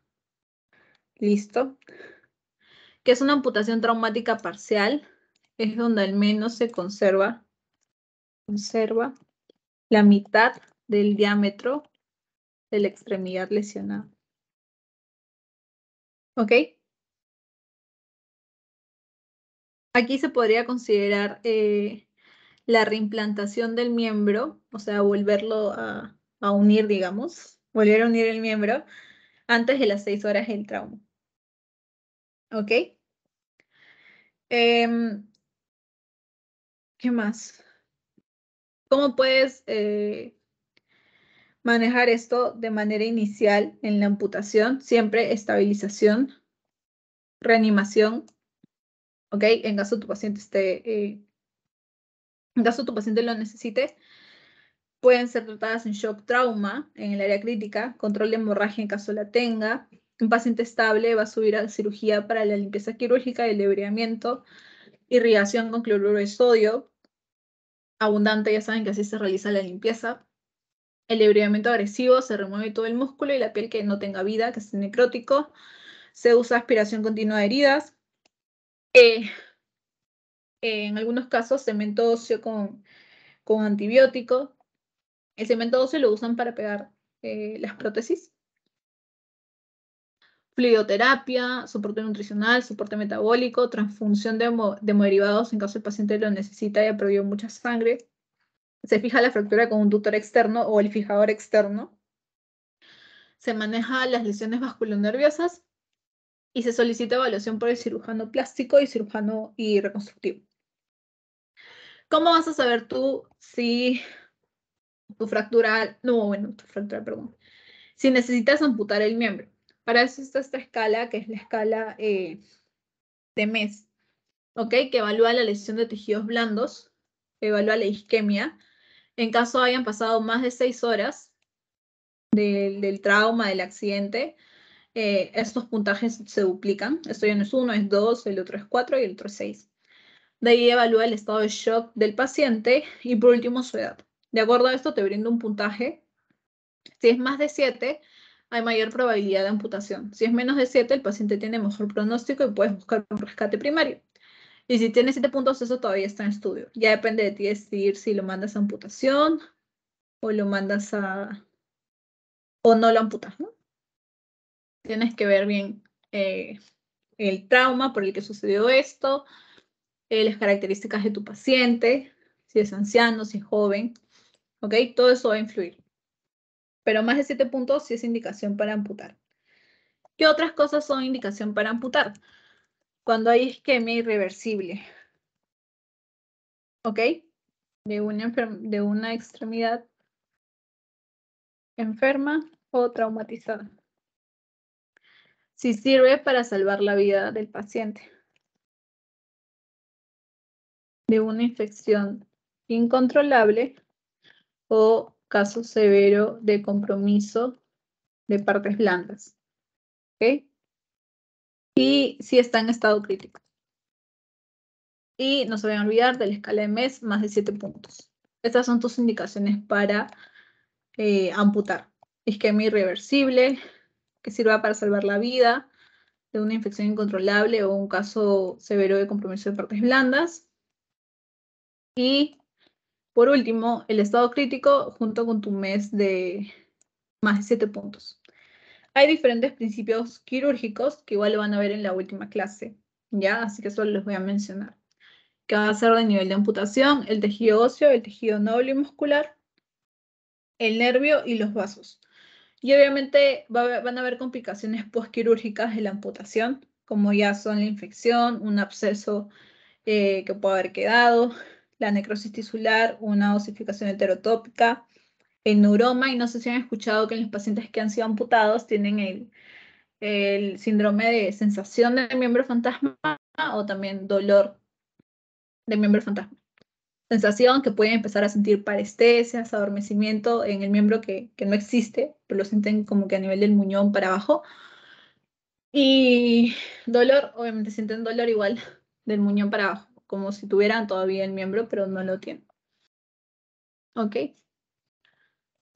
¿Listo? ¿Qué es una amputación traumática parcial? Es donde al menos se conserva, conserva la mitad del diámetro de la extremidad lesionada. ¿Ok? Aquí se podría considerar eh, la reimplantación del miembro, o sea, volverlo a, unir, digamos, volver a unir el miembro antes de las seis horas del trauma. ¿Ok? Em, ¿Qué más? ¿Cómo puedes eh, manejar esto de manera inicial en la amputación, siempre estabilización, reanimación, En caso tu paciente esté, eh, tu paciente lo necesite, pueden ser tratadas en shock trauma, en el área crítica, control de hemorragia en caso la tenga. Un paciente estable va a subir a cirugía para la limpieza quirúrgica el irrigación con cloruro de sodio, abundante, ya saben que así se realiza la limpieza, el debridamiento agresivo se remueve todo el músculo y la piel que no tenga vida, que es necrótico. Se usa aspiración continua de heridas. Eh, en algunos casos, cemento óseo con, antibiótico. El cemento óseo lo usan para pegar eh, las prótesis. Fluidoterapia, soporte nutricional, soporte metabólico, transfunción de, de hemoderivados en caso el paciente lo necesita y ha perdido mucha sangre. Se fija la fractura con un tutor externo o el fijador externo. Se maneja las lesiones vasculonerviosas y se solicita evaluación por el cirujano plástico y cirujano y reconstructivo. ¿Cómo vas a saber tú si tu fractura, no, bueno, tu fractura, perdón, si necesitas amputar el miembro? Para eso está esta escala, que es la escala eh, de MES, ¿ok? Que evalúa la lesión de tejidos blandos, evalúa la isquemia, en caso hayan pasado más de seis horas del, trauma, del accidente, eh, estos puntajes se duplican. Esto ya no es uno, es dos, el otro es cuatro y el otro es seis. De ahí evalúa el estado de shock del paciente y por último su edad. De acuerdo a esto te brinda un puntaje. Si es más de siete, hay mayor probabilidad de amputación. Si es menos de siete, el paciente tiene mejor pronóstico y puedes buscar un rescate primario. Y si tienes siete puntos, eso todavía está en estudio. Ya depende de ti decidir si lo mandas a amputación o lo mandas a... o no lo amputas, ¿no? Tienes que ver bien eh, el trauma por el que sucedió esto, eh, las características de tu paciente, si es anciano, si es joven, ¿ok? Todo eso va a influir. Pero más de siete puntos sí es indicación para amputar. ¿Qué otras cosas son indicación para amputar? cuando hay isquemia irreversible. ¿Ok? De una, de una extremidad enferma o traumatizada. Si sirve para salvar la vida del paciente. De una infección incontrolable o caso severo de compromiso de partes blandas. ¿Ok? y si está en estado crítico. Y no se vayan a olvidar de la escala de mes, más de 7 puntos. Estas son tus indicaciones para eh, amputar. Isquemia irreversible, que sirva para salvar la vida de una infección incontrolable o un caso severo de compromiso de partes blandas. Y por último, el estado crítico junto con tu mes de más de 7 puntos. Hay diferentes principios quirúrgicos que igual lo van a ver en la última clase, ¿ya? Así que solo los voy a mencionar. Que va a ser de nivel de amputación, el tejido óseo, el tejido noble y muscular, el nervio y los vasos. Y obviamente van a haber complicaciones posquirúrgicas de la amputación, como ya son la infección, un absceso eh, que puede haber quedado, la necrosis tisular, una osificación heterotópica, en neuroma y no sé si han escuchado que en los pacientes que han sido amputados tienen el, síndrome de sensación del miembro fantasma o también dolor del miembro fantasma. Sensación que pueden empezar a sentir parestesias, adormecimiento en el miembro que, que no existe, pero lo sienten como que a nivel del muñón para abajo. Y dolor, obviamente sienten dolor igual del muñón para abajo, como si tuvieran todavía el miembro, pero no lo tienen. ¿Ok?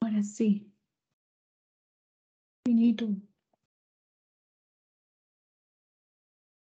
Ahora sí. to